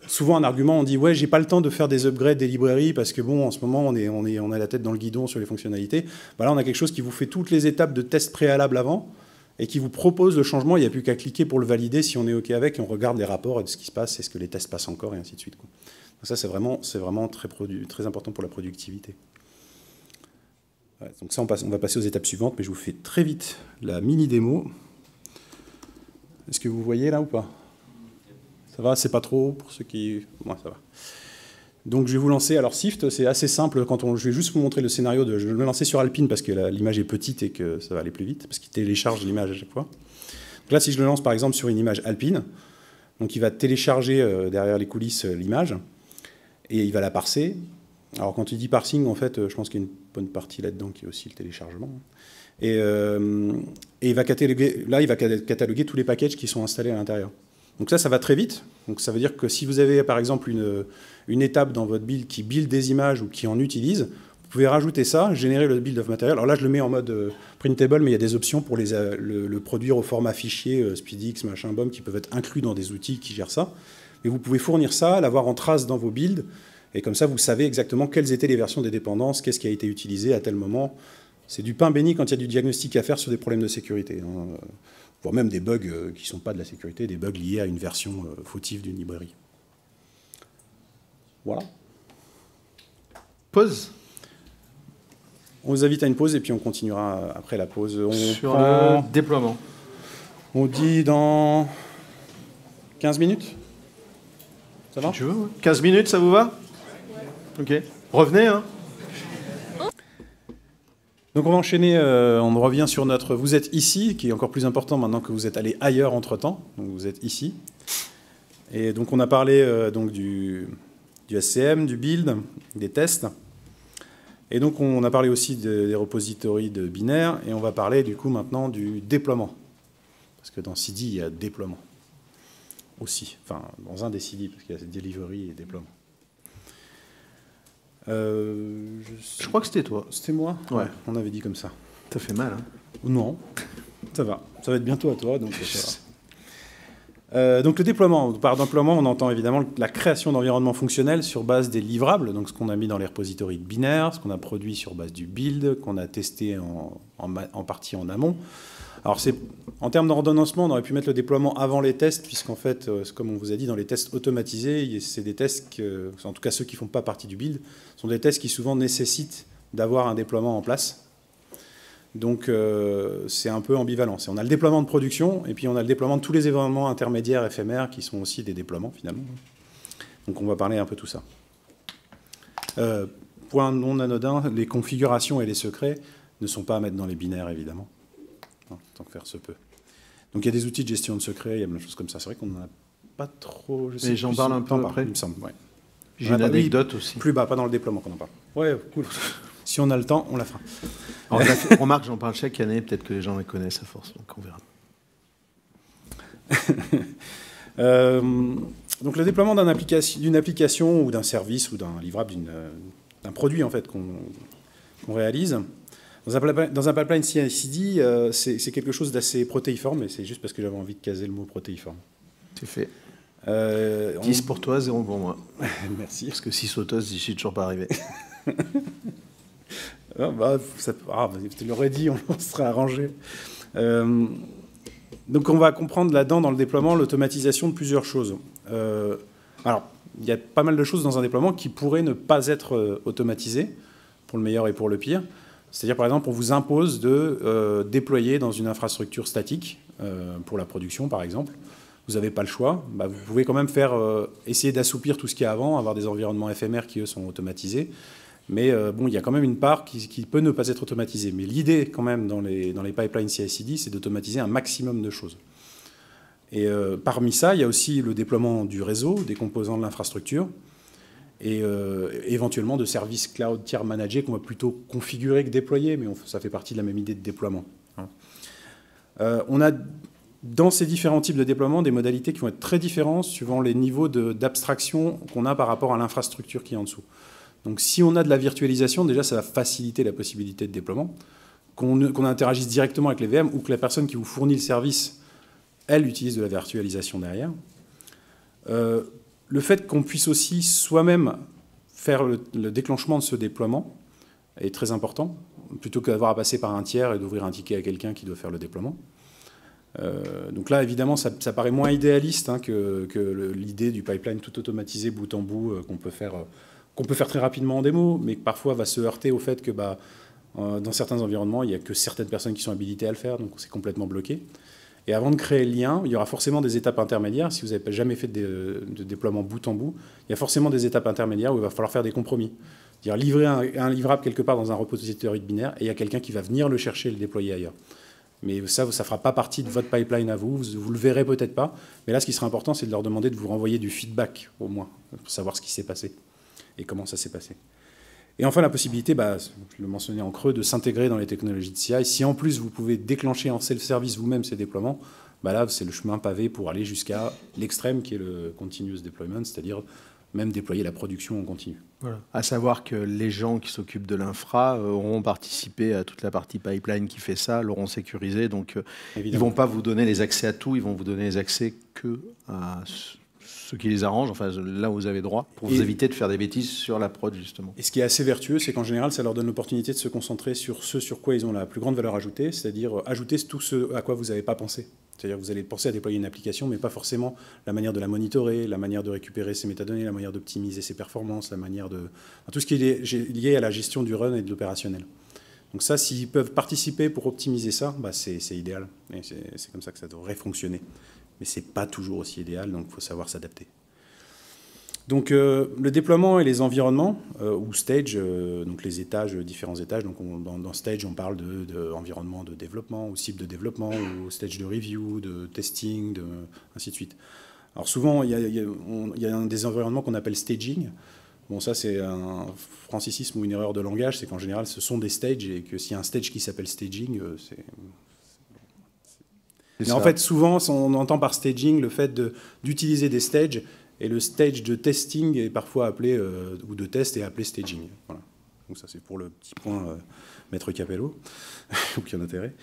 souvent un argument, on dit ouais, j'ai pas le temps de faire des upgrades des librairies parce que bon, en ce moment on est on est on a la tête dans le guidon sur les fonctionnalités. Bah, là, on a quelque chose qui vous fait toutes les étapes de test préalable avant et qui vous propose le changement. Il n'y a plus qu'à cliquer pour le valider si on est OK avec et on regarde les rapports et ce qui se passe, est-ce que les tests passent encore et ainsi de suite. Donc ça, c'est vraiment, vraiment très, très important pour la productivité. donc ça, on, passe, on va passer aux étapes suivantes, mais je vous fais très vite la mini-démo. Est-ce que vous voyez là ou pas Ça va C'est pas trop pour ceux qui... Moi, ça va. Donc je vais vous lancer, alors Sift, c'est assez simple, quand on, je vais juste vous montrer le scénario, de, je vais me lancer sur Alpine parce que l'image est petite et que ça va aller plus vite, parce qu'il télécharge l'image à chaque fois. Donc là, si je le lance par exemple sur une image Alpine, donc il va télécharger euh, derrière les coulisses euh, l'image, et il va la parser. Alors quand il dit parsing, en fait, euh, je pense qu'il y a une bonne partie là-dedans qui est aussi le téléchargement. Et, et il va cataloguer, là, il va cataloguer tous les packages qui sont installés à l'intérieur. Donc ça, ça va très vite. Donc ça veut dire que si vous avez par exemple une, une étape dans votre build qui build des images ou qui en utilise, vous pouvez rajouter ça, générer le build of matériel, Alors là, je le mets en mode euh, printable, mais il y a des options pour les, euh, le, produire au format fichier euh, SpeedX, machin, bomb, qui peuvent être inclus dans des outils qui gèrent ça. Et vous pouvez fournir ça, l'avoir en trace dans vos builds, et comme ça, vous savez exactement quelles étaient les versions des dépendances, qu'est-ce qui a été utilisé à tel moment. C'est du pain béni quand il y a du diagnostic à faire sur des problèmes de sécurité. Hein voire même des bugs euh, qui ne sont pas de la sécurité, des bugs liés à une version euh, fautive d'une librairie. Voilà. Pause. On vous invite à une pause et puis on continuera euh, après la pause. Sur le déploiement. On dit dans 15 minutes Ça va veux, 15 minutes, ça vous va Ok. Revenez, hein donc on va enchaîner, euh, on revient sur notre Vous êtes ici, qui est encore plus important maintenant que vous êtes allé ailleurs entre-temps, donc vous êtes ici. Et donc on a parlé euh, donc du, du, SCM, du build, des tests. Et donc on a parlé aussi des repositories de binaires, et on va parler du coup maintenant du déploiement. Parce que dans CD, il y a déploiement aussi, enfin dans un des CD, parce qu'il y a delivery et déploiement. Euh, je... crois que c'était toi. C'était moi ouais. On avait dit comme ça. Ça fait mal, hein Non. Ça va. Ça va être bientôt à toi, donc euh, donc le déploiement, par déploiement, on entend évidemment la création d'environnements fonctionnels sur base des livrables, donc ce qu'on a mis dans les repositories binaires, ce qu'on a produit sur base du build, qu'on a testé en partie en amont, alors, c'est, en termes d'ordonnancement, on aurait pu mettre le déploiement avant les tests, puisqu'en fait, euh, comme on vous a dit, dans les tests automatisés, c'est des tests, en tout cas ceux qui ne font pas partie du build, sont des tests qui souvent nécessitent d'avoir un déploiement en place. Donc euh, c'est un peu ambivalent. On a le déploiement de production et puis on a le déploiement de tous les événements intermédiaires éphémères qui sont aussi des déploiements finalement. Donc on va parler un peu tout ça. Euh, point non anodin, les configurations et les secrets ne sont pas à mettre dans les binaires évidemment. Hein, tant que faire se peut. Donc il y a des outils de gestion de secret il y a plein choses comme ça. C'est vrai qu'on n'en a pas trop. Mais j'en parle un peu après. il me semble, ouais. J'ai une anecdote aussi. Plus bas, pas dans le déploiement qu'on en parle. Ouais, cool. si on a le temps, on la fera. on remarque, j'en parle chaque année, peut-être que les gens la connaissent à force, donc on verra. Euh, donc le déploiement d'une application, application, ou d'un service ou d'un livrable, euh, d'un produit en fait qu'on réalise, dans un, pipeline, si euh, c'est quelque chose d'assez protéiforme, et c'est juste parce que j'avais envie de caser le mot protéiforme. C'est fait. 10 euh, pour toi, 0 pour moi. Merci. Parce que 6 autos, j'y suis toujours pas arrivé. ah, bah, ça, ah, bah, tu l'aurais dit, on serait arrangé. Euh, donc on va comprendre là-dedans, dans le déploiement, l'automatisation de plusieurs choses. alors, il y a pas mal de choses dans un déploiement qui pourraient ne pas être automatisées, pour le meilleur et pour le pire. C'est-à-dire, par exemple, on vous impose de euh, déployer dans une infrastructure statique, euh, pour la production, par exemple. Vous n'avez pas le choix. Bah, vous pouvez quand même faire, euh, essayer d'assoupir tout ce qu'il y a avant, avoir des environnements éphémères qui, eux, sont automatisés. Mais bon, il y a quand même une part qui, peut ne pas être automatisée. Mais l'idée, quand même, dans les, dans les pipelines ci c'est d'automatiser un maximum de choses. Et parmi ça, il y a aussi le déploiement du réseau, des composants de l'infrastructure et euh, éventuellement de services cloud tiers managés qu'on va plutôt configurer que déployer, mais ça fait partie de la même idée de déploiement. Hein. Euh, on a dans ces différents types de déploiement des modalités qui vont être très différentes suivant les niveaux d'abstraction qu'on a par rapport à l'infrastructure qui est en dessous. Donc si on a de la virtualisation, déjà ça va faciliter la possibilité de déploiement, qu'on interagisse directement avec les VM ou que la personne qui vous fournit le service, elle utilise de la virtualisation derrière. Euh, le fait qu'on puisse aussi soi-même faire le, déclenchement de ce déploiement est très important, plutôt que d'avoir à passer par un tiers et d'ouvrir un ticket à quelqu'un qui doit faire le déploiement. Euh, donc là, évidemment, ça, paraît moins idéaliste hein, que, l'idée du pipeline tout automatisé bout en bout euh, euh, qu'on peut, faire, très rapidement en démo, mais parfois va se heurter au fait que bah, dans certains environnements, il n'y a que certaines personnes qui sont habilitées à le faire, donc c'est complètement bloqué. Et avant de créer le lien, il y aura forcément des étapes intermédiaires. Si vous n'avez jamais fait de, déploiement bout en bout, il y a forcément des étapes intermédiaires où il va falloir faire des compromis. cest à Dire livrer un, livrable quelque part dans un repository de binaire et il y a quelqu'un qui va venir le chercher et le déployer ailleurs. Mais ça, ça ne fera pas partie de votre pipeline à vous. Vous, vous le verrez peut-être pas. Mais là, ce qui sera important, c'est de leur demander de vous renvoyer du feedback, au moins, pour savoir ce qui s'est passé et comment ça s'est passé. Et enfin, la possibilité, bah, je le mentionnais en creux, de s'intégrer dans les technologies de CI. Si en plus vous pouvez déclencher en self-service vous-même ces déploiements, bah là, c'est le chemin pavé pour aller jusqu'à l'extrême qui est le continuous deployment, c'est-à-dire même déployer la production en continu. À savoir que les gens qui s'occupent de l'infra euh, auront participé à toute la partie pipeline qui fait ça, l'auront sécurisé, donc euh, ils ne vont pas vous donner les accès à tout, ils vont vous donner les accès que à ce qui les arrange, enfin là où vous avez droit, pour vous éviter de faire des bêtises sur la prod justement. Et ce qui est assez vertueux, c'est qu'en général, ça leur donne l'opportunité de se concentrer sur ce sur quoi ils ont la plus grande valeur ajoutée, c'est-à-dire euh, ajouter tout ce à quoi vous n'avez pas pensé. C'est-à-dire que vous allez penser à déployer une application, mais pas forcément la manière de la monitorer, la manière de récupérer ses métadonnées, la manière d'optimiser ses performances, la manière de... tout ce qui est lié à la gestion du run et de l'opérationnel. Donc ça, s'ils peuvent participer pour optimiser ça, bah, c'est idéal. Et c'est comme ça que ça devrait fonctionner mais ce n'est pas toujours aussi idéal, donc il faut savoir s'adapter. Donc euh, le déploiement et les environnements, euh, ou stage, euh, donc les étages, différents étages. Donc dans, stage, on parle d'environnement de, de développement, ou cible de développement, ou stage de review, de testing, de, ainsi de suite. Alors souvent, il y a, des environnements qu'on appelle staging. Bon, ça, c'est un francisisme ou une erreur de langage. C'est qu'en général, ce sont des stages et que s'il y a un stage qui s'appelle staging, c'est en fait, souvent, on entend par staging le fait d'utiliser des stages, et le stage de testing est parfois appelé, euh, ou de test est appelé staging. Donc ça, c'est pour le petit point euh, Maître Capello, aucun intérêt.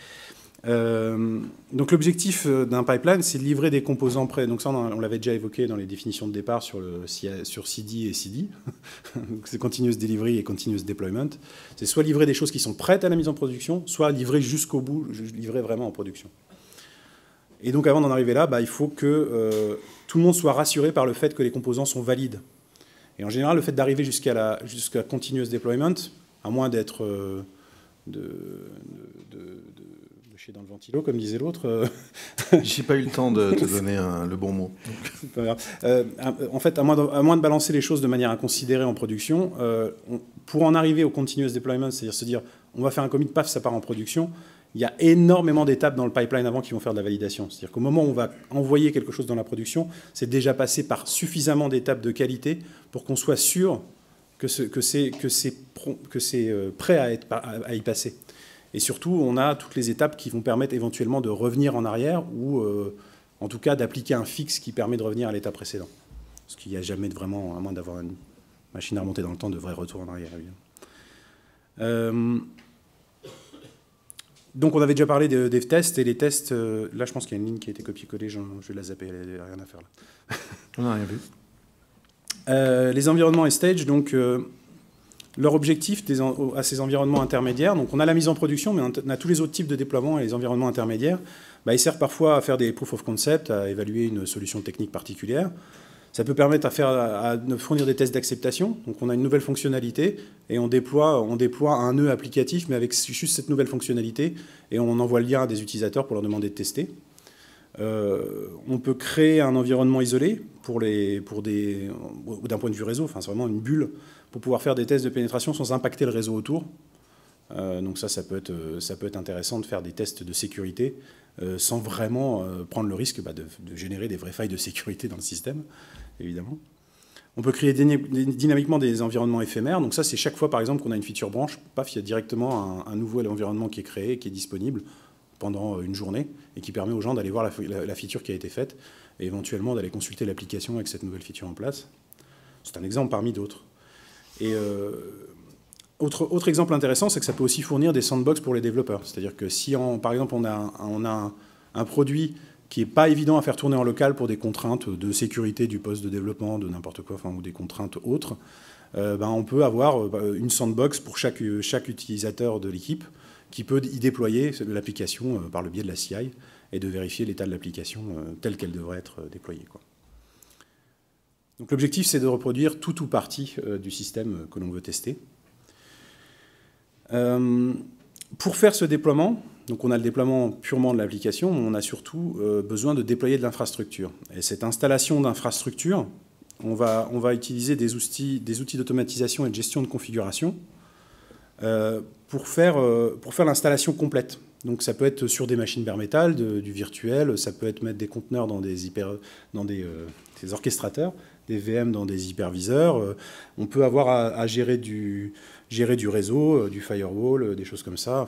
Euh, donc l'objectif d'un pipeline, c'est de livrer des composants prêts. Donc ça, on, l'avait déjà évoqué dans les définitions de départ sur, le, sur CD et CD. c'est continuous delivery et continuous deployment. C'est soit livrer des choses qui sont prêtes à la mise en production, soit livrer jusqu'au bout, livrer vraiment en production. Et donc avant d'en arriver là, bah, il faut que euh, tout le monde soit rassuré par le fait que les composants sont valides. Et en général, le fait d'arriver jusqu'à la jusqu'à continuous deployment, à moins d'être euh, de, de, dans le ventilo, comme disait l'autre. Euh, J'ai pas eu le temps de te donner le bon mot. Euh, en fait, à moins, de, à moins, de, balancer les choses de manière inconsidérée en production, pour en arriver au continuous deployment, c'est-à-dire se dire on va faire un commit, paf, ça part en production, il y a énormément d'étapes dans le pipeline avant qui vont faire de la validation. C'est-à-dire qu'au moment où on va envoyer quelque chose dans la production, c'est déjà passé par suffisamment d'étapes de qualité pour qu'on soit sûr que c'est prêt à, y passer. Et surtout, on a toutes les étapes qui vont permettre éventuellement de revenir en arrière ou euh, en tout cas d'appliquer un fixe qui permet de revenir à l'état précédent. Parce qu'il n'y a jamais de vraiment, à moins d'avoir une machine à remonter dans le temps, de vrai retour en arrière, euh, donc on avait déjà parlé des tests et les tests. Euh, là, je pense qu'il y a une ligne qui a été copiée-collée. Je, vais la zapper. Elle a rien à faire là. on n'a rien vu. Euh, les environnements et stage, donc euh, leur objectif à ces environnements intermédiaires, donc on a la mise en production, mais on a tous les autres types de déploiement et les environnements intermédiaires, bah, ils servent parfois à faire des proof of concept, à évaluer une solution technique particulière. Ça peut permettre de fournir des tests d'acceptation. Donc on a une nouvelle fonctionnalité et on déploie, un nœud applicatif, mais avec juste cette nouvelle fonctionnalité, et on envoie le lien à des utilisateurs pour leur demander de tester. Euh, on peut créer un environnement isolé pour des, d'un point de vue réseau, enfin c'est vraiment une bulle pour pouvoir faire des tests de pénétration sans impacter le réseau autour. Euh, donc ça, ça peut, être, ça peut être intéressant de faire des tests de sécurité euh, sans vraiment prendre le risque bah, de, générer des vraies failles de sécurité dans le système évidemment. On peut créer dynamiquement des environnements éphémères. Donc ça, c'est chaque fois, par exemple, qu'on a une feature branche, paf, il y a directement un, un, nouvel environnement qui est créé, qui est disponible pendant euh, une journée, et qui permet aux gens d'aller voir la, feature qui a été faite, et éventuellement d'aller consulter l'application avec cette nouvelle feature en place. C'est un exemple parmi d'autres. Et euh, autre, exemple intéressant, c'est que ça peut aussi fournir des sandbox pour les développeurs. C'est-à-dire que si, par exemple, on a, un produit qui n'est pas évident à faire tourner en local pour des contraintes de sécurité du poste de développement, de n'importe quoi, ou des contraintes autres, euh, ben, on peut avoir euh, bah, une sandbox pour chaque, euh, chaque utilisateur de l'équipe qui peut y déployer l'application par le biais de la CI et de vérifier l'état de l'application telle qu'elle devrait être déployée. Donc l'objectif, c'est de reproduire tout ou partie du système que l'on veut tester. pour faire ce déploiement, donc on a le déploiement purement de l'application, on a surtout euh, besoin de déployer de l'infrastructure. Et cette installation d'infrastructure, on va, on va, utiliser des outils, des outils d'automatisation et de gestion de configuration euh, euh, pour faire, l'installation complète. Donc ça peut être sur des machines bare metal, du virtuel, ça peut être mettre des conteneurs dans des, dans des, orchestrateurs, des VM dans des hyperviseurs. on peut avoir à, gérer, du, gérer, du, réseau, du firewall, des choses comme ça.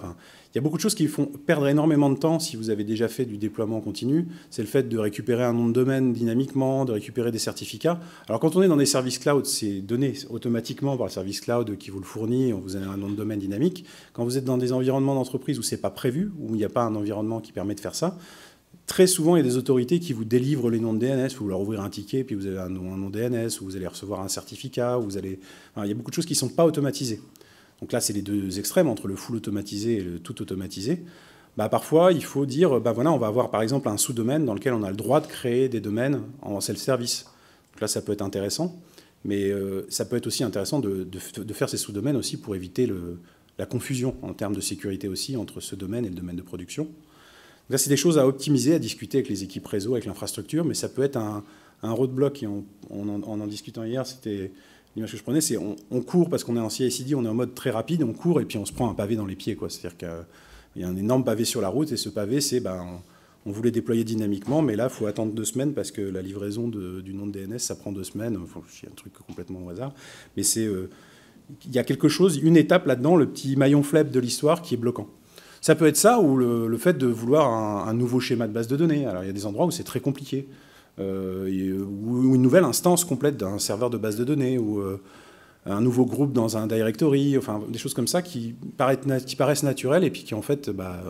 Il y a beaucoup de choses qui font perdre énormément de temps si vous avez déjà fait du déploiement continu. C'est le fait de récupérer un nom de domaine dynamiquement, de récupérer des certificats. Alors quand on est dans des services cloud, c'est donné automatiquement par le service cloud qui vous le fournit, on vous a un nom de domaine dynamique. Quand vous êtes dans des environnements d'entreprise où c'est pas prévu, où il n'y a pas un environnement qui permet de faire ça, très souvent, il y a des autorités qui vous délivrent les noms de DNS, vous leur ouvrez un ticket, puis vous avez un nom, DNS, ou vous allez recevoir un certificat, vous allez... il y a beaucoup de choses qui ne sont pas automatisées donc là c'est les deux extrêmes entre le full automatisé et le tout automatisé, bah, parfois il faut dire, bah, voilà, on va avoir par exemple un sous-domaine dans lequel on a le droit de créer des domaines en self-service. Donc là ça peut être intéressant, mais euh, ça peut être aussi intéressant de, faire ces sous-domaines aussi pour éviter la confusion en termes de sécurité aussi entre ce domaine et le domaine de production. Donc là c'est des choses à optimiser, à discuter avec les équipes réseau, avec l'infrastructure, mais ça peut être un, roadblock, et en, en discutant hier, c'était L'image que je prenais, c'est on, court parce qu'on est en CICD, on est en mode très rapide, on court et puis on se prend un pavé dans les pieds. C'est-à-dire qu'il y a un énorme pavé sur la route et ce pavé, c'est ben, on, voulait déployer dynamiquement, mais là, il faut attendre deux semaines parce que la livraison du nom de DNS, ça prend deux semaines. Enfin, c'est un truc complètement au hasard. Mais c'est. Euh, il y a quelque chose, une étape là-dedans, le petit maillon faible de l'histoire qui est bloquant. Ça peut être ça ou le, fait de vouloir un, nouveau schéma de base de données. Alors il y a des endroits où c'est très compliqué. Euh, euh, ou une nouvelle instance complète d'un serveur de base de données, ou euh, un nouveau groupe dans un directory, enfin des choses comme ça qui paraissent, naturelles et puis qui en fait bah,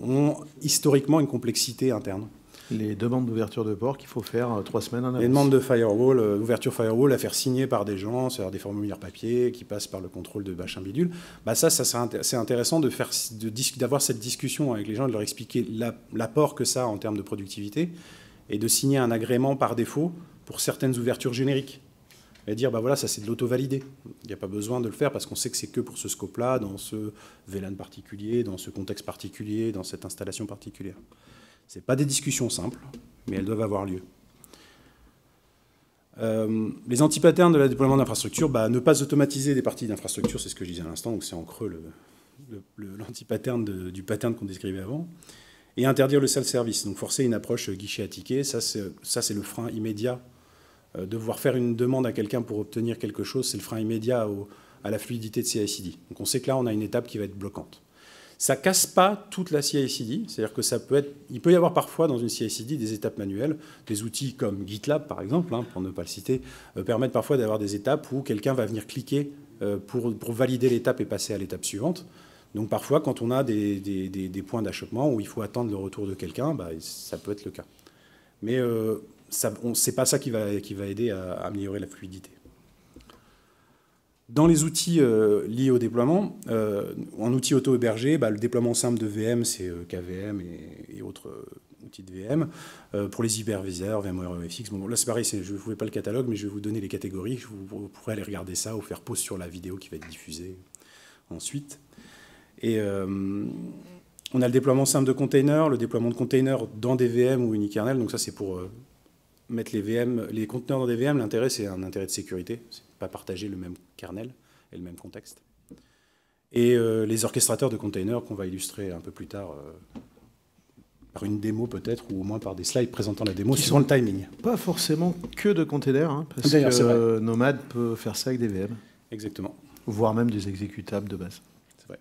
ont historiquement une complexité interne. Les demandes d'ouverture de port qu'il faut faire trois semaines en avance. Les demandes de firewall, ouverture firewall à faire signer par des gens, c'est-à-dire des formulaires papier qui passent par le contrôle de bachin bidule. Bah, ça, c'est intéressant d'avoir cette discussion avec les gens, de leur expliquer l'apport que ça a en termes de productivité et de signer un agrément par défaut pour certaines ouvertures génériques. Et dire, bah voilà, ça c'est de l'auto-validé. Il n'y a pas besoin de le faire parce qu'on sait que c'est que pour ce scope-là, dans ce VLAN particulier, dans ce contexte particulier, dans cette installation particulière. Ce pas des discussions simples, mais elles doivent avoir lieu. Euh, les anti-patterns de la déploiement d'infrastructures, bah, ne pas automatiser des parties d'infrastructures, c'est ce que je disais à l'instant, donc c'est en creux l'anti-pattern du pattern qu'on décrivait avant et interdire le self-service, donc forcer une approche euh, guichet à ticket, ça c'est le frein immédiat. Euh, de devoir faire une demande à quelqu'un pour obtenir quelque chose, c'est le frein immédiat à la fluidité de CICD. Donc on sait que là, on a une étape qui va être bloquante. Ça casse pas toute la CICD, c'est-à-dire que ça peut être, il peut y avoir parfois dans une CICD des étapes manuelles, des outils comme GitLab par exemple, hein, pour ne pas le citer, euh, permettent parfois d'avoir des étapes où quelqu'un va venir cliquer pour, valider l'étape et passer à l'étape suivante. Donc parfois, quand on a des, points d'achoppement où il faut attendre le retour de quelqu'un, bah, ça peut être le cas. Mais euh, ce n'est pas ça qui va, qui va aider à, améliorer la fluidité. Dans les outils euh, liés au déploiement, euh, en outil auto-hébergé, bah, le déploiement simple de VM, c'est KVM et, autres outils de VM. pour les hyperviseurs, VMware EFX, là c'est pareil, je ne vous fais pas le catalogue, mais je vais vous donner les catégories. vous pourrez aller regarder ça ou faire pause sur la vidéo qui va être diffusée ensuite. Et euh, on a le déploiement simple de containers, le déploiement de containers dans des VM ou unikernel. Donc ça, c'est pour euh, mettre les VM, les conteneurs dans des VM. L'intérêt, c'est un intérêt de sécurité. C'est pas partager le même kernel et le même contexte. Et euh, les orchestrateurs de containers qu'on va illustrer un peu plus tard par une démo peut-être, ou au moins par des slides présentant la démo, sont le timing. Pas forcément que de containers, hein, parce que Nomad peut faire ça avec des VM. Exactement. Voire même des exécutables de base.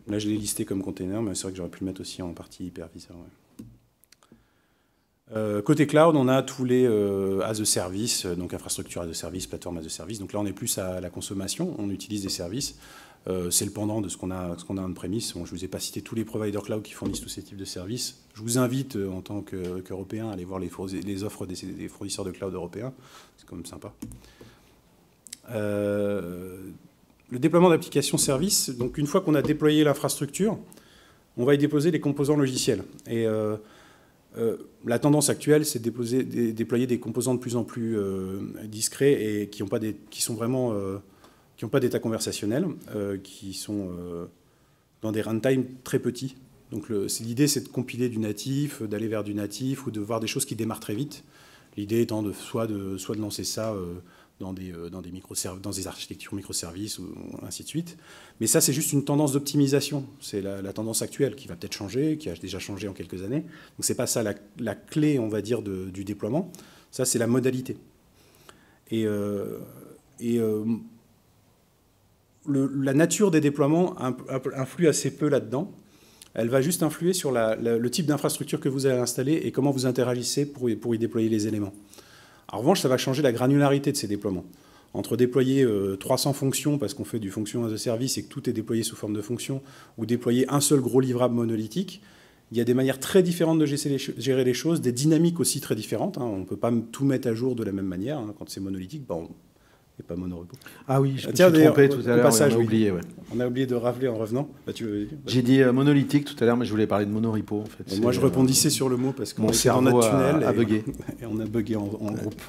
Là, je l'ai listé comme container, mais c'est vrai que j'aurais pu le mettre aussi en partie hyperviseur. Euh, côté cloud, on a tous les euh, as a service, donc infrastructure as a service, plateforme as a service. Donc là, on est plus à la consommation, on utilise des services. Euh, c'est le pendant de ce qu'on a, ce a en premise. je ne vous ai pas cité tous les providers cloud qui fournissent tous ces types de services. Je vous invite, en tant qu'Européens à aller voir les, offres des, des, fournisseurs de cloud européens. C'est quand même sympa le déploiement d'applications services, donc une fois qu'on a déployé l'infrastructure, on va y déposer les composants logiciels. Et euh, euh, la tendance actuelle, c'est de, déployer des composants de plus en plus euh, discrets et qui n'ont pas des, qui sont vraiment, qui pas d'état conversationnel, qui sont dans des runtime très petits. Donc l'idée, c'est de compiler du natif, d'aller vers du natif ou de voir des choses qui démarrent très vite. L'idée étant de de soit de lancer ça dans des, euh, dans des, dans des architectures microservices, ou ainsi de suite. Mais ça, c'est juste une tendance d'optimisation. C'est la, tendance actuelle qui va peut-être changer, qui a déjà changé en quelques années. Donc, ce n'est pas ça la, clé, on va dire, du déploiement. Ça, c'est la modalité. Et, euh, et euh, la nature des déploiements influe assez peu là-dedans. Elle va juste influer sur le type d'infrastructure que vous allez installer et comment vous interagissez pour y déployer les éléments. En revanche, ça va changer la granularité de ces déploiements. Entre déployer 300 euh, fonctions parce qu'on fait du fonction as a service et que tout est déployé sous forme de fonction, ou déployer un seul gros livrable monolithique, il y a des manières très différentes de gérer les choses, des dynamiques aussi très différentes. Hein. On ne peut pas tout mettre à jour de la même manière. Hein. Quand c'est monolithique, ben, on pas monorepo. Ah oui, je me suis trompé tout à l'heure, on a oublié. On a oublié de rafler en revenant. Bah, J'ai dit euh, monolithique tout à l'heure, mais je voulais parler de monorepo en fait. Moi, je euh, rebondissais sur le mot parce qu'on s'est dans notre tunnel a, bugué. Et, on a en, groupe.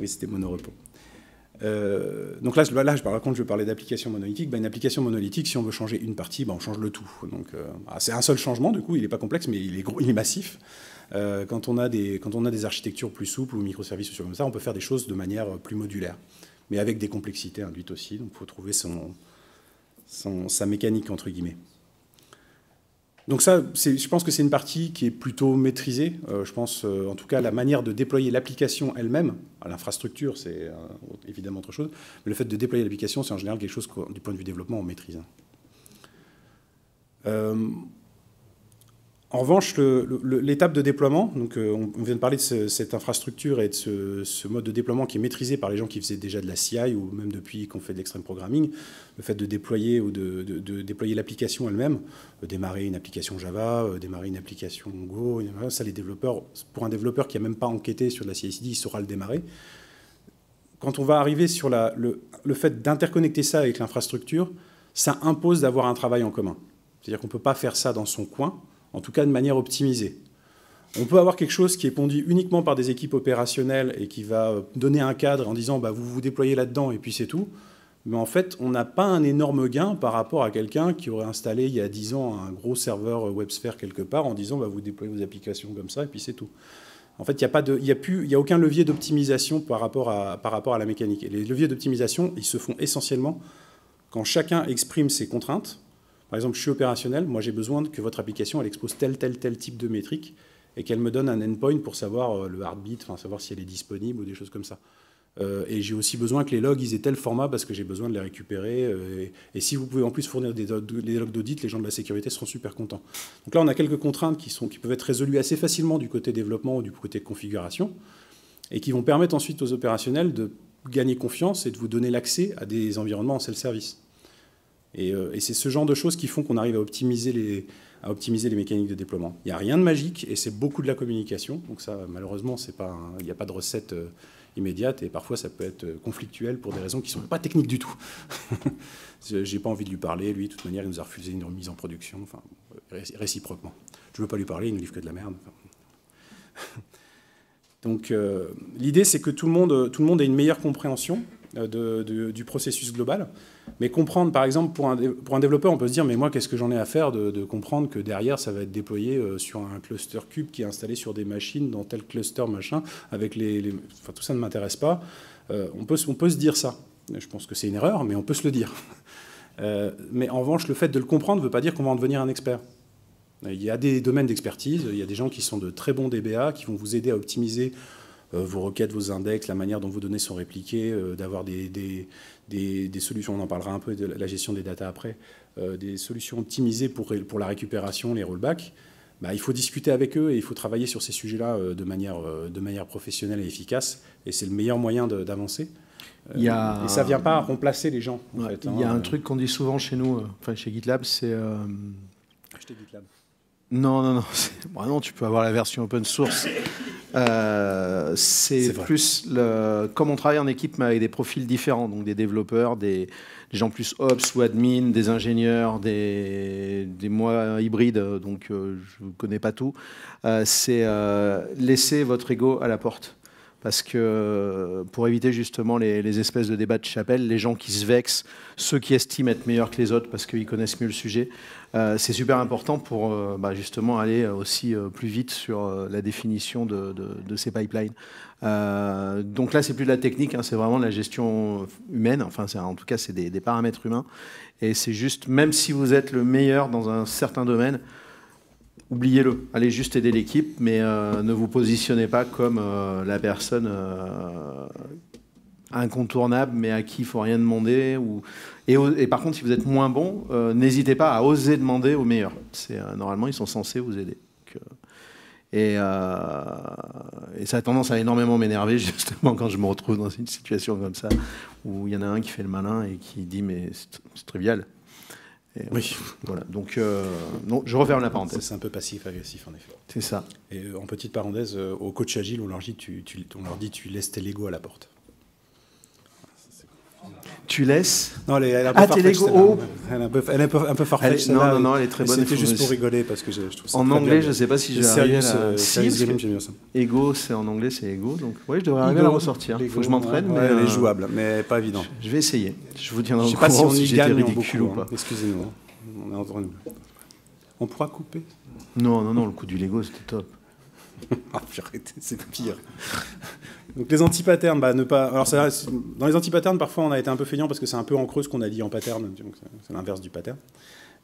Oui, c'était monorepo. Euh, donc là, bah, là, je, par contre, je parler d'application monolithique. Bah, une application monolithique, si on veut changer une partie, on change le tout. Donc, ah, c'est un seul changement, du coup, il n'est pas complexe, mais il est, il est massif. Euh, quand, on a des, quand on a des architectures plus souples ou microservices ou comme ça, on peut faire des choses de manière euh, plus modulaire, mais avec des complexités induites aussi. Donc, il faut trouver son, sa mécanique, entre guillemets. Donc ça, je pense que c'est une partie qui est plutôt maîtrisée. Euh, je pense, en tout cas, la manière de déployer l'application elle-même, l'infrastructure, c'est évidemment autre chose, mais le fait de déployer l'application, c'est en général quelque chose que, du point de vue développement, on maîtrise. En revanche, l'étape de déploiement, donc euh, on, vient de parler de cette infrastructure et de ce, mode de déploiement qui est maîtrisé par les gens qui faisaient déjà de la CI ou même depuis qu'on fait de l'extrême programming, le fait de déployer ou de, déployer l'application elle-même, euh, démarrer une application Java, euh, démarrer une application Go, ça les développeurs, pour un développeur qui n'a même pas enquêté sur la CI/CD, il saura le démarrer. Quand on va arriver sur la, le, le fait d'interconnecter ça avec l'infrastructure, ça impose d'avoir un travail en commun. C'est-à-dire qu'on ne peut pas faire ça dans son coin en tout cas de manière optimisée. On peut avoir quelque chose qui est pondu uniquement par des équipes opérationnelles et qui va euh, donner un cadre en disant bah, vous vous déployez là-dedans et puis c'est tout. Mais en fait, on n'a pas un énorme gain par rapport à quelqu'un qui aurait installé il y a 10 ans un gros serveur euh, WebSphere quelque part en disant bah, vous déployez vos applications comme ça et puis c'est tout. En fait, il n'y a, a, a aucun levier d'optimisation par, rapport à, par rapport à la mécanique. les leviers d'optimisation, ils se font essentiellement quand chacun exprime ses contraintes par exemple, je suis opérationnel, moi j'ai besoin que votre application elle expose tel, tel, tel type de métrique et qu'elle me donne un endpoint pour savoir euh, le heartbeat, enfin, savoir si elle est disponible ou des choses comme ça. Euh, et j'ai aussi besoin que les logs aient tel format parce que j'ai besoin de les récupérer. Euh, et, si vous pouvez en plus fournir des, logs d'audit, les gens de la sécurité seront super contents. Donc là, on a quelques contraintes qui, sont, qui peuvent être résolues assez facilement du côté développement ou du côté configuration et qui vont permettre ensuite aux opérationnels de gagner confiance et de vous donner l'accès à des environnements en self-service. Euh, et, c'est ce genre de choses qui font qu'on arrive à optimiser les, à optimiser les mécaniques de déploiement. Il n'y a rien de magique et c'est beaucoup de la communication. Donc ça, malheureusement, il n'y a pas de recette euh, immédiate et parfois ça peut être euh, conflictuel pour des raisons qui ne sont pas techniques du tout. J'ai pas envie de lui parler, lui, de toute manière, il nous a refusé une remise en production, enfin, réciproquement. Je ne veux pas lui parler, il nous livre que de la merde. Donc l'idée, c'est que tout le, monde, tout le monde ait une meilleure compréhension euh, du processus global. Mais comprendre, par exemple, pour un, pour un développeur, on peut se dire, mais moi, qu'est-ce que j'en ai à faire de, comprendre que derrière, ça va être déployé euh, sur un cluster cube qui est installé sur des machines dans tel cluster machin, avec les... Enfin, tout ça ne m'intéresse pas. Euh, on, peut, on peut se dire ça. Je pense que c'est une erreur, mais on peut se le dire. mais en revanche, le fait de le comprendre ne veut pas dire qu'on va en devenir un expert. Il y a des domaines d'expertise, il y a des gens qui sont de très bons DBA, qui vont vous aider à optimiser euh, vos requêtes, vos index, la manière dont vos données sont répliquées, euh, d'avoir des, des, des, solutions, on en parlera un peu de la gestion des datas après, euh, des solutions optimisées pour, pour la récupération, les rollbacks. Bah, il faut discuter avec eux et il faut travailler sur ces sujets-là de, manière, de manière professionnelle et efficace. Et c'est le meilleur moyen d'avancer. Il Et ça ne vient pas remplacer les gens. il y a hein. un truc qu'on dit souvent chez nous, enfin chez GitLab, c'est. Euh... GitLab. Non, non, non. non, tu peux avoir la version open source euh, c'est plus le, comme on travaille en équipe mais avec des profils différents, donc des développeurs, des, gens plus ops ou admin, des ingénieurs, des, des moi hybrides, donc euh, je ne connais pas tout. Euh, c'est laisser votre ego à la porte parce que euh, pour éviter justement les, espèces de débats de chapelle, les gens qui se vexent, ceux qui estiment être meilleurs que les autres parce qu'ils connaissent mieux le sujet, euh, c'est super important pour euh, bah, justement aller aussi plus vite sur la définition de, ces pipelines. donc là, c'est plus de la technique, hein, c'est vraiment de la gestion humaine. Enfin, en tout cas, c'est des paramètres humains. Et c'est juste, même si vous êtes le meilleur dans un certain domaine, oubliez-le. Allez juste aider l'équipe, mais euh, ne vous positionnez pas comme euh, la personne euh, incontournable, mais à qui il faut rien demander. Et, par contre, si vous êtes moins bon, n'hésitez pas à oser demander au meilleur. C'est normalement, ils sont censés vous aider. et, ça a tendance à énormément m'énerver, justement, quand je me retrouve dans une situation comme ça, où il y en a un qui fait le malin et qui dit, mais c'est trivial oui. Voilà. Donc, euh, non, je referme la parenthèse. C'est un peu passif-agressif, en effet. C'est ça. Et euh, en petite parenthèse, euh, au coach agile, on leur dit tu, on leur dit tu laisses tes Lego à la porte tu laisses. Non, elle est, un ah, peu ah, Elle est un peu, elle un peu, non, non, non, elle est très bonne. C'était juste pour rigoler parce que je, je trouve ça En anglais, je je sais pas si j'ai vais à la... Euh, ego, c'est en anglais, c'est ego. Donc, oui, je devrais arriver à la ressortir. Il faut que je m'entraîne. elle est euh, jouable, mais pas évident. Je, vais essayer. Je vous sais pas si, on ridicule ou pas. Hein. Excusez-nous. Hein. On est On pourra couper Non, non, non, le coup du Lego, c'était top. ah, c'est pire. Donc les anti-patterns, bah, ne pas. Alors dans les anti-patterns, parfois on a été un peu feignant parce que c'est un peu en creux ce qu'on a dit en pattern, c'est l'inverse du pattern.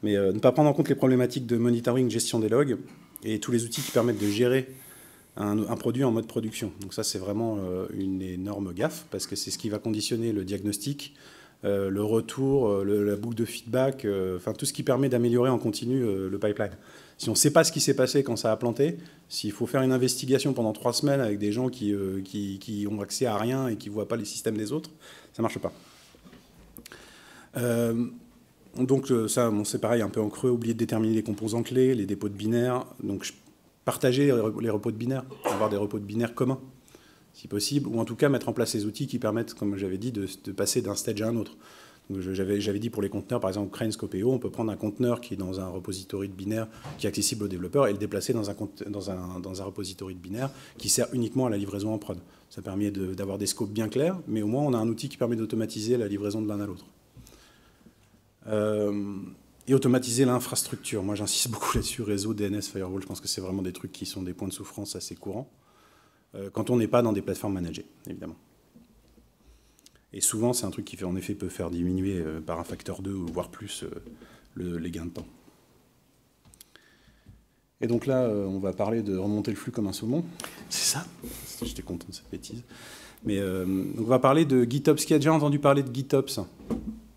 Mais euh, ne pas prendre en compte les problématiques de monitoring, gestion des logs et tous les outils qui permettent de gérer un, produit en mode production. Donc ça, c'est vraiment euh, une énorme gaffe parce que c'est ce qui va conditionner le diagnostic, euh, le retour, la boucle de feedback, enfin tout ce qui permet d'améliorer en continu le pipeline. Si on ne sait pas ce qui s'est passé quand ça a planté, s'il faut faire une investigation pendant trois semaines avec des gens qui, euh, qui, ont accès à rien et qui ne voient pas les systèmes des autres, ça ne marche pas. Euh, donc euh, ça, c'est pareil, un peu en creux, oublier de déterminer les composants clés, les dépôts de binaires. Donc partager les repos de binaires, avoir des repos de binaires communs, si possible, ou en tout cas mettre en place des outils qui permettent, comme j'avais dit, de passer d'un stage à un autre. J'avais dit pour les conteneurs, par exemple, Crane Scopeo, on peut prendre un conteneur qui est dans un repository de binaire qui est accessible aux développeurs et le déplacer dans un, repository de binaire qui sert uniquement à la livraison en prod. Ça permet d'avoir des scopes bien clairs, mais au moins on a un outil qui permet d'automatiser la livraison de l'un à l'autre. Euh, et automatiser l'infrastructure. Moi j'insiste beaucoup là-dessus, réseau, DNS, firewall, je pense que c'est vraiment des trucs qui sont des points de souffrance assez courants, euh, quand on n'est pas dans des plateformes managées, évidemment. Et souvent, c'est un truc qui, fait, en effet, peut faire diminuer euh, par un facteur 2, voire plus, euh, les gains de temps. Et donc là, euh, on va parler de remonter le flux comme un saumon. C'est ça J'étais content de cette bêtise. Mais on va parler de GitOps. Qui a déjà entendu parler de GitOps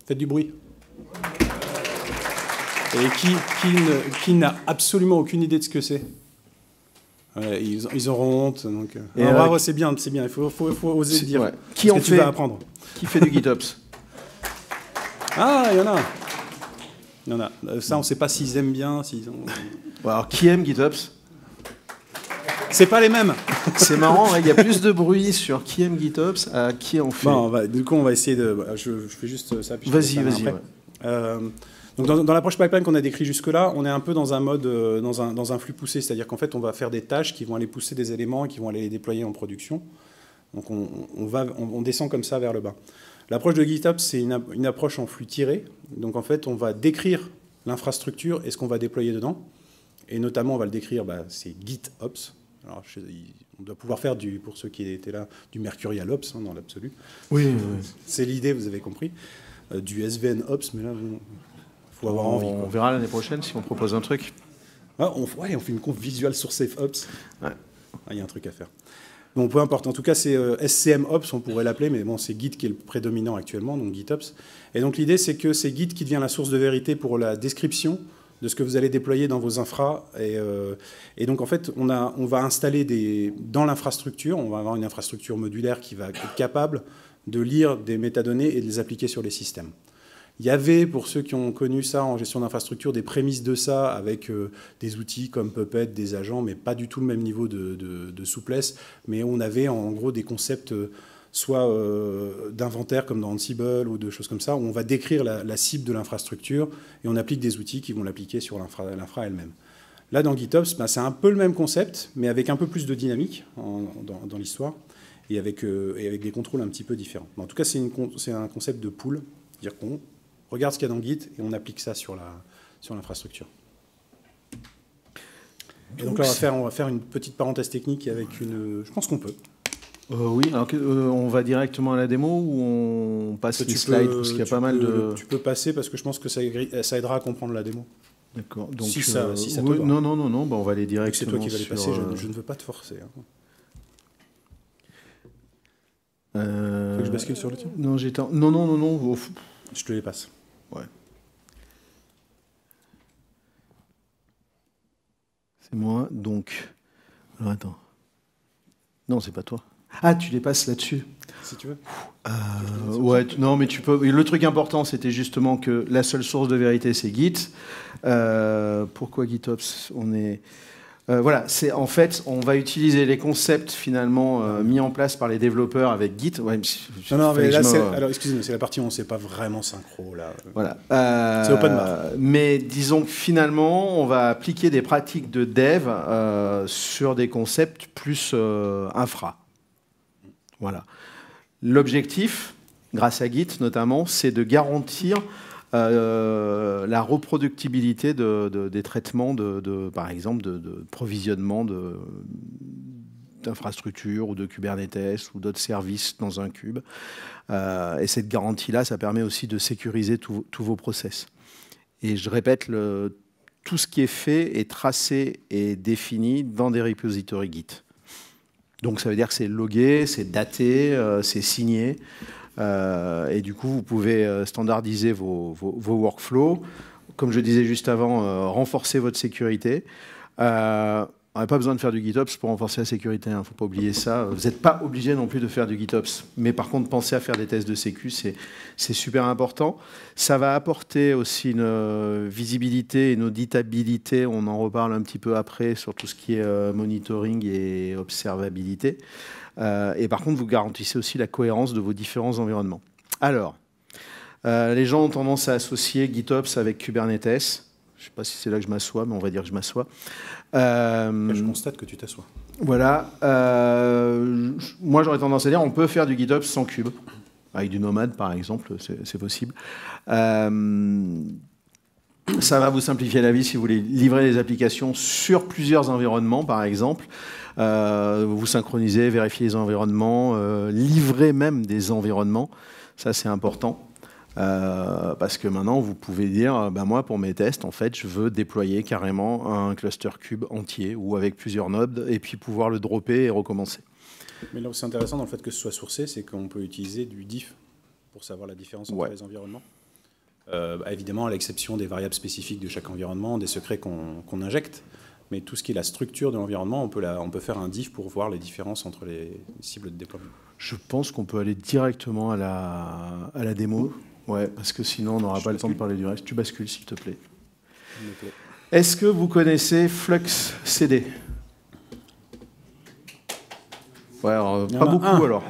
Faites du bruit. Et qui, qui n'a absolument aucune idée de ce que c'est ils, auront honte. Donc, c'est bien, c'est bien. Il faut, faut, oser dire. Qui en fait tu vas apprendre qui fait du GitOps Ah, il y en a. y en a. Euh, ça, on ne sait pas s'ils aiment bien. S'ils ont... alors, qui aime GitOps c'est pas les mêmes. C'est marrant, hein, il y a plus de bruit sur qui aime GitOps à qui en fait. Bon, du coup, on va essayer de. Je, fais juste euh, ça. Vas-y, vas-y. Euh, donc dans, dans l'approche pipeline qu'on a décrit jusque-là, on est un peu dans un mode, dans un, dans un flux poussé, c'est-à-dire qu'en fait, on va faire des tâches qui vont aller pousser des éléments et qui vont aller les déployer en production. Donc on, descend comme ça vers le bas. L'approche de GitHub, c'est une, approche en flux tiré. Donc en fait, on va décrire l'infrastructure et ce qu'on va déployer dedans. Et notamment, on va le décrire, bah, c'est GitOps. on doit pouvoir faire, du, pour ceux qui étaient là, du Mercurial Ops hein, dans l'absolu. Oui, C'est l'idée, vous avez compris. Euh, du SVN Ops, mais là, il faut avoir envie. On verra l'année prochaine si on propose un truc. Ah, on, on fait une conf visuelle sur SafeOps. Ah, il y a un truc à faire. Bon, peu importe. En tout cas, c'est euh, SCM Ops, on pourrait l'appeler, mais bon, c'est Git qui est le prédominant actuellement, donc GitOps. Et donc l'idée, c'est que c'est Git qui devient la source de vérité pour la description de ce que vous allez déployer dans vos infras. Euh, et, donc, en fait, on, on va installer des, dans l'infrastructure, on va avoir une infrastructure modulaire qui va être capable de lire des métadonnées et de les appliquer sur les systèmes. Il y avait, pour ceux qui ont connu ça en gestion d'infrastructure, des prémices de ça avec euh, des outils comme Puppet, des agents, mais pas du tout le même niveau de, souplesse. Mais on avait en gros des concepts euh, soit euh, d'inventaire comme dans Ansible ou de choses comme ça, où on va décrire la, cible de l'infrastructure et on applique des outils qui vont l'appliquer sur l'infra elle-même. Là, dans GitOps, ben, c'est un peu le même concept, mais avec un peu plus de dynamique dans, l'histoire et avec, avec des contrôles un petit peu différents. en tout cas, c'est un concept de pool, dire qu'on regarde ce qu'il y a dans Git et on applique ça sur l'infrastructure. Sur et donc là, on va, faire, on va faire une petite parenthèse technique avec une... Je pense qu'on peut. Euh, oui, alors euh, on va directement à la démo ou on passe les slides parce qu'il y a pas mal de. Tu peux passer parce que je pense que ça, ça aidera à comprendre la démo. D'accord. Donc si ça, euh, si ça non, non, non, non, bah on va aller directement. C'est toi qui vas les passer. Je, ne veux pas te forcer. Hein. Faut que je bascule sur le tien. Non, j'étais. Non, non, non, non. Je te les passe. Ouais. C'est moi, donc. Alors attends. Non, c'est pas toi. Ah, tu les passes là-dessus. Si tu veux. Euh, ouais, non, mais tu peux. Le truc important, c'était justement que la seule source de vérité, c'est Git. Euh, pourquoi GitOps On est. Euh, voilà, c'est en fait, on va utiliser les concepts finalement euh, mis en place par les développeurs avec Git. non, non, mais là, c'est la partie où on ne sait pas vraiment synchro là. Voilà. c'est open euh, Mais disons finalement, on va appliquer des pratiques de dev sur des concepts plus infra. Voilà. L'objectif, grâce à Git notamment, c'est de garantir euh, la reproductibilité de, des traitements, de, par exemple, de, provisionnement de, d'infrastructures ou de Kubernetes ou d'autres services dans un cube. Euh, et cette garantie-là, ça permet aussi de sécuriser tous vos process. Et je répète, le, tout ce qui est fait est tracé et défini dans des repositories Git. Donc ça veut dire que c'est logué, c'est daté, euh, c'est signé. Euh, et du coup, vous pouvez euh, standardiser vos, workflows. Comme je disais juste avant, euh, renforcer votre sécurité. On n'a pas besoin de faire du GitOps pour renforcer la sécurité, il hein, ne faut pas oublier ça. Vous n'êtes pas obligé non plus de faire du GitOps, mais par contre, pensez à faire des tests de sécu, c'est super important. Ça va apporter aussi une visibilité, et une auditabilité, on en reparle un petit peu après sur tout ce qui est monitoring et observabilité. Euh, et par contre, vous garantissez aussi la cohérence de vos différents environnements. Alors, euh, les gens ont tendance à associer GitOps avec Kubernetes. Je ne sais pas si c'est là que je m'assois, mais on va dire que je m'assois. Euh, je constate que tu t'assois. Voilà. moi, j'aurais tendance à dire on peut faire du GitOps sans cube. Avec du Nomad, par exemple, c'est possible. ça va vous simplifier la vie si vous voulez livrer des applications sur plusieurs environnements, par exemple. Euh, vous synchronisez, vérifiez les environnements, euh, livrez même des environnements. Ça, c'est important. Euh, parce que maintenant, vous pouvez dire, ben moi, pour mes tests, en fait, je veux déployer carrément un cluster cube entier ou avec plusieurs nodes et puis pouvoir le dropper et recommencer. Mais là c'est intéressant dans le fait que ce soit sourcé, c'est qu'on peut utiliser du diff pour savoir la différence entre les environnements. Bah, évidemment, à l'exception des variables spécifiques de chaque environnement, des secrets qu'on injecte mais tout ce qui est la structure de l'environnement, on, peut on peut faire un diff pour voir les différences entre les cibles de déploiement. Je pense qu'on peut aller directement à la, à la démo, ouais, parce que sinon on n'aura pas le temps de parler du reste. Tu bascules, s'il te plaît. Est-ce que vous connaissez Flux CD Ouais, pas beaucoup alors.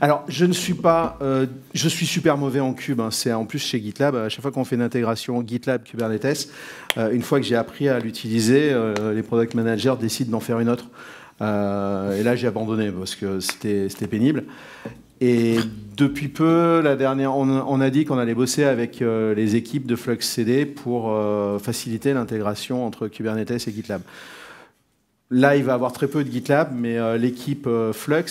Alors, je ne suis pas, euh, je suis super mauvais en cube. Hein. C'est en plus chez GitLab, à chaque fois qu'on fait une intégration GitLab Kubernetes, euh, une fois que j'ai appris à l'utiliser, euh, les product managers décident d'en faire une autre. et là, j'ai abandonné parce que c'était pénible. Et depuis peu, la dernière, on, a dit qu'on allait bosser avec les équipes de Flux CD pour faciliter l'intégration entre Kubernetes et GitLab. Là, il va avoir très peu de GitLab, mais euh, l'équipe euh, Flux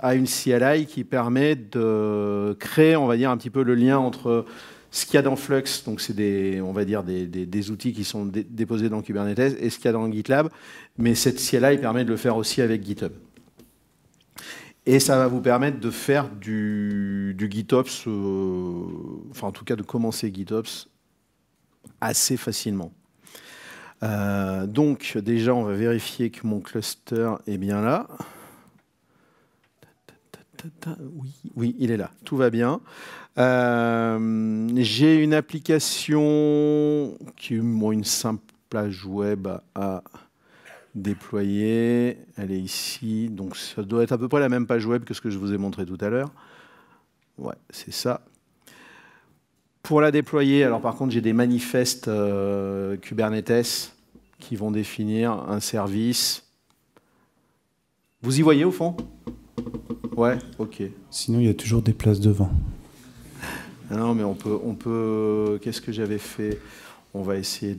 a, une CLI qui permet de créer, on va dire, un petit peu le lien entre ce qu'il y a dans Flux, donc c'est des, on va dire, des, outils qui sont déposés dans Kubernetes, et ce qu'il y a dans GitLab. Mais cette CLI permet de le faire aussi avec GitHub. Et ça va vous permettre de faire du, GitOps, euh, enfin en tout cas de commencer GitOps assez facilement. Euh, donc déjà, on va vérifier que mon cluster est bien là. Oui, il est là. Tout va bien. Euh, j'ai une application qui est une simple page web à déployer. Elle est ici. Donc ça doit être à peu près la même page web que ce que je vous ai montré tout à l'heure. Ouais, c'est ça. Pour la déployer, alors par contre, j'ai des manifestes euh, Kubernetes qui vont définir un service. Vous y voyez au fond Ouais, ok. Sinon, il y a toujours des places devant. Ah non, mais on peut. On peut Qu'est-ce que j'avais fait On va essayer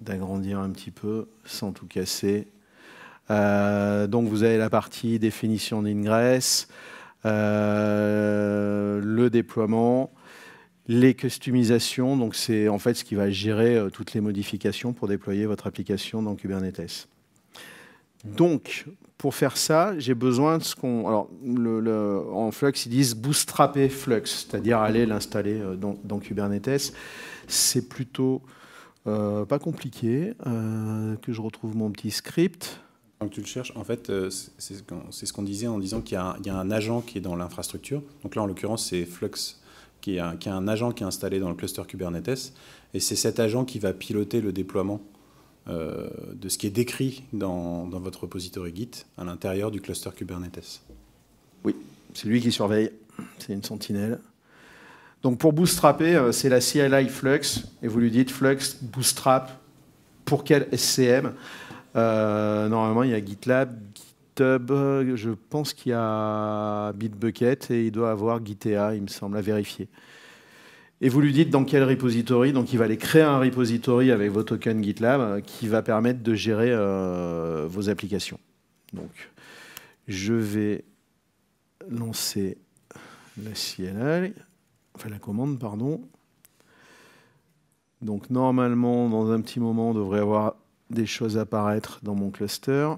d'agrandir un petit peu sans tout casser. Euh, donc, vous avez la partie définition d'ingress, euh, le déploiement. Les customisations, donc c'est en fait ce qui va gérer euh, toutes les modifications pour déployer votre application dans Kubernetes. Donc, pour faire ça, j'ai besoin de ce qu'on. Alors, le, en Flux, ils disent bootstrapper Flux, c'est-à-dire aller l'installer euh, dans, Kubernetes. C'est plutôt euh, pas compliqué. que je retrouve mon petit script. Quand tu le cherches, en fait, c'est ce qu'on disait en disant qu'il y, y, a un agent qui est dans l'infrastructure. Donc là, en l'occurrence, c'est Flux qui est, un, agent qui est installé dans le cluster Kubernetes. Et c'est cet agent qui va piloter le déploiement euh, de ce qui est décrit dans, votre repository Git à l'intérieur du cluster Kubernetes. Oui, c'est lui qui surveille. C'est une sentinelle. Donc pour bootstrapper, euh, c'est la CLI Flux, et vous lui dites Flux bootstrap pour quel SCM euh, Normalement, il y a GitLab, euh, je pense qu'il y a Bitbucket et il doit avoir Gitea, il me semble, à vérifier. Et vous lui dites dans quel repository, donc il va aller créer un repository avec vos tokens GitLab euh, qui va permettre de gérer euh, vos applications. Donc, je vais lancer la CLI, enfin la commande, pardon. Donc normalement, dans un petit moment, on devrait avoir des choses apparaître dans mon cluster.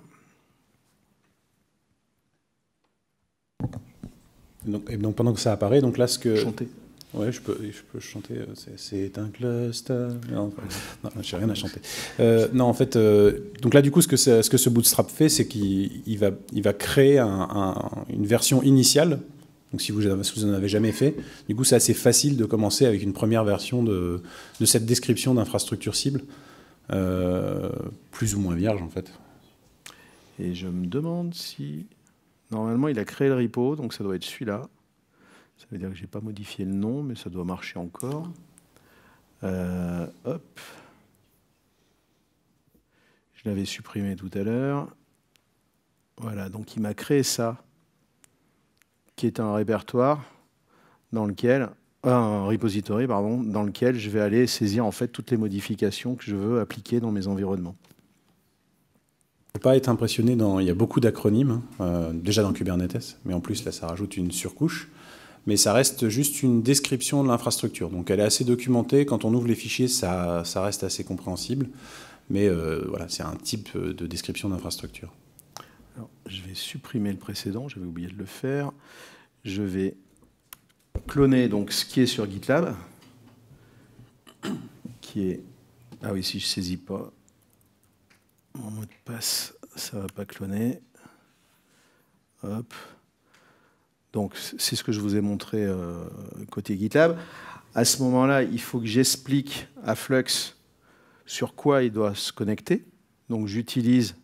Donc, et donc pendant que ça apparaît, donc là ce que... Chanter. Ouais, je peux, je peux chanter. Euh, c'est un cluster. Non, non j'ai rien à chanter. Euh, non, en fait, euh, donc là, du coup, ce que, ce, que ce bootstrap fait, c'est qu'il va, il va créer un, un, une version initiale. Donc, si vous, si vous en avez jamais fait, du coup, c'est assez facile de commencer avec une première version de, de cette description d'infrastructure cible, euh, plus ou moins vierge, en fait. Et je me demande si Normalement, il a créé le repo, donc ça doit être celui-là. Ça veut dire que je n'ai pas modifié le nom, mais ça doit marcher encore. Euh, je l'avais supprimé tout à l'heure. Voilà, donc il m'a créé ça, qui est un répertoire dans lequel, un repository, pardon, dans lequel je vais aller saisir en fait toutes les modifications que je veux appliquer dans mes environnements ne pas être impressionné dans. Il y a beaucoup d'acronymes, hein, euh, déjà dans Kubernetes, mais en plus, là, ça rajoute une surcouche. Mais ça reste juste une description de l'infrastructure. Donc elle est assez documentée. Quand on ouvre les fichiers, ça, ça reste assez compréhensible. Mais euh, voilà, c'est un type euh, de description d'infrastructure. je vais supprimer le précédent, j'avais oublié de le faire. Je vais cloner donc ce qui est sur GitLab, qui est... Ah oui, si je ne saisis pas, mon mot de passe, ça ne va pas cloner. Hop. Donc, c'est ce que je vous ai montré euh, côté GitLab. À ce moment-là, il faut que j'explique à Flux sur quoi il doit se connecter. Donc, j'utilise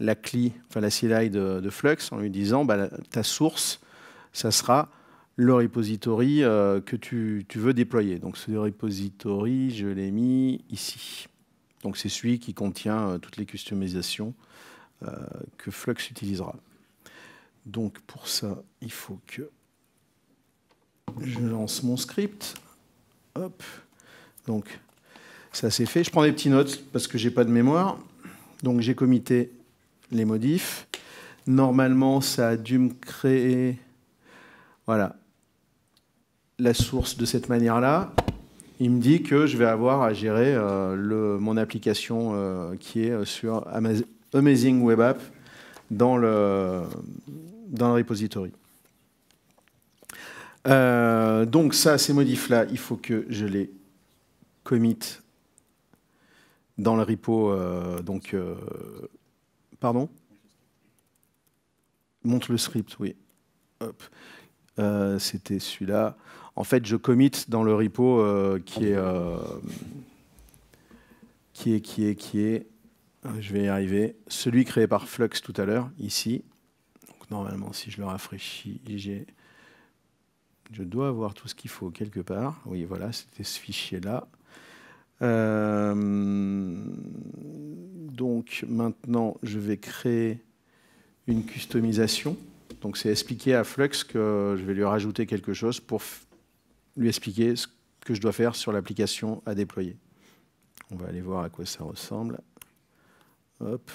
la CLI, enfin la CLI de, Flux en lui disant bah, ta source, ça sera le repository euh, que tu, tu, veux déployer. Donc, ce repository, je l'ai mis ici. Donc c'est celui qui contient euh, toutes les customisations euh, que Flux utilisera. Donc pour ça, il faut que je lance mon script. Hop. Donc ça c'est fait. Je prends des petites notes parce que j'ai pas de mémoire. Donc j'ai commité les modifs. Normalement, ça a dû me créer voilà, la source de cette manière-là il me dit que je vais avoir à gérer euh, mon application euh, qui est euh, sur Amazing Web App dans le, repository. donc ça, ces modifs-là, il faut que je les commit dans le repo. donc, pardon Montre le script, oui. C'était celui-là en fait, je commit dans le repo euh, euh, qui, est, qui est. qui est, qui euh, est, Je vais y arriver. Celui créé par Flux tout à l'heure, ici. Donc, normalement, si je le rafraîchis, Je dois avoir tout ce qu'il faut quelque part. Oui, voilà, c'était ce fichier-là. donc maintenant, je vais créer une customisation. Donc c'est expliquer à Flux que je vais lui rajouter quelque chose pour, lui expliquer ce que je dois faire sur l'application à déployer. On va aller voir à quoi ça ressemble. Hop.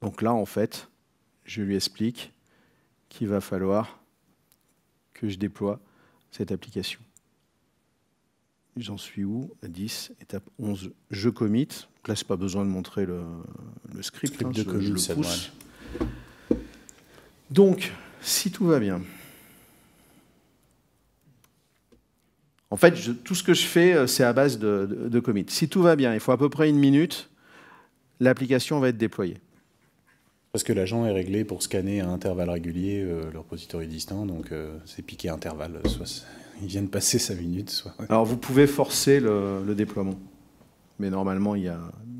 Donc là, en fait, je lui explique qu'il va falloir que je déploie cette application. J'en suis où 10, étape 11. Je commit. là, ce pas besoin de montrer le, script. Hein, le donc, si tout va bien, en fait, tout ce que je fais, euh, c'est à base de, de, commit. Si tout va bien, il faut à peu près une minute, l'application va être déployée. Parce que l'agent est réglé pour scanner à intervalles réguliers euh, le repository distant, donc euh, c'est piqué intervalle, soit il vient de passer sa minute, soit... Alors vous pouvez forcer le déploiement mais normalement, il y a,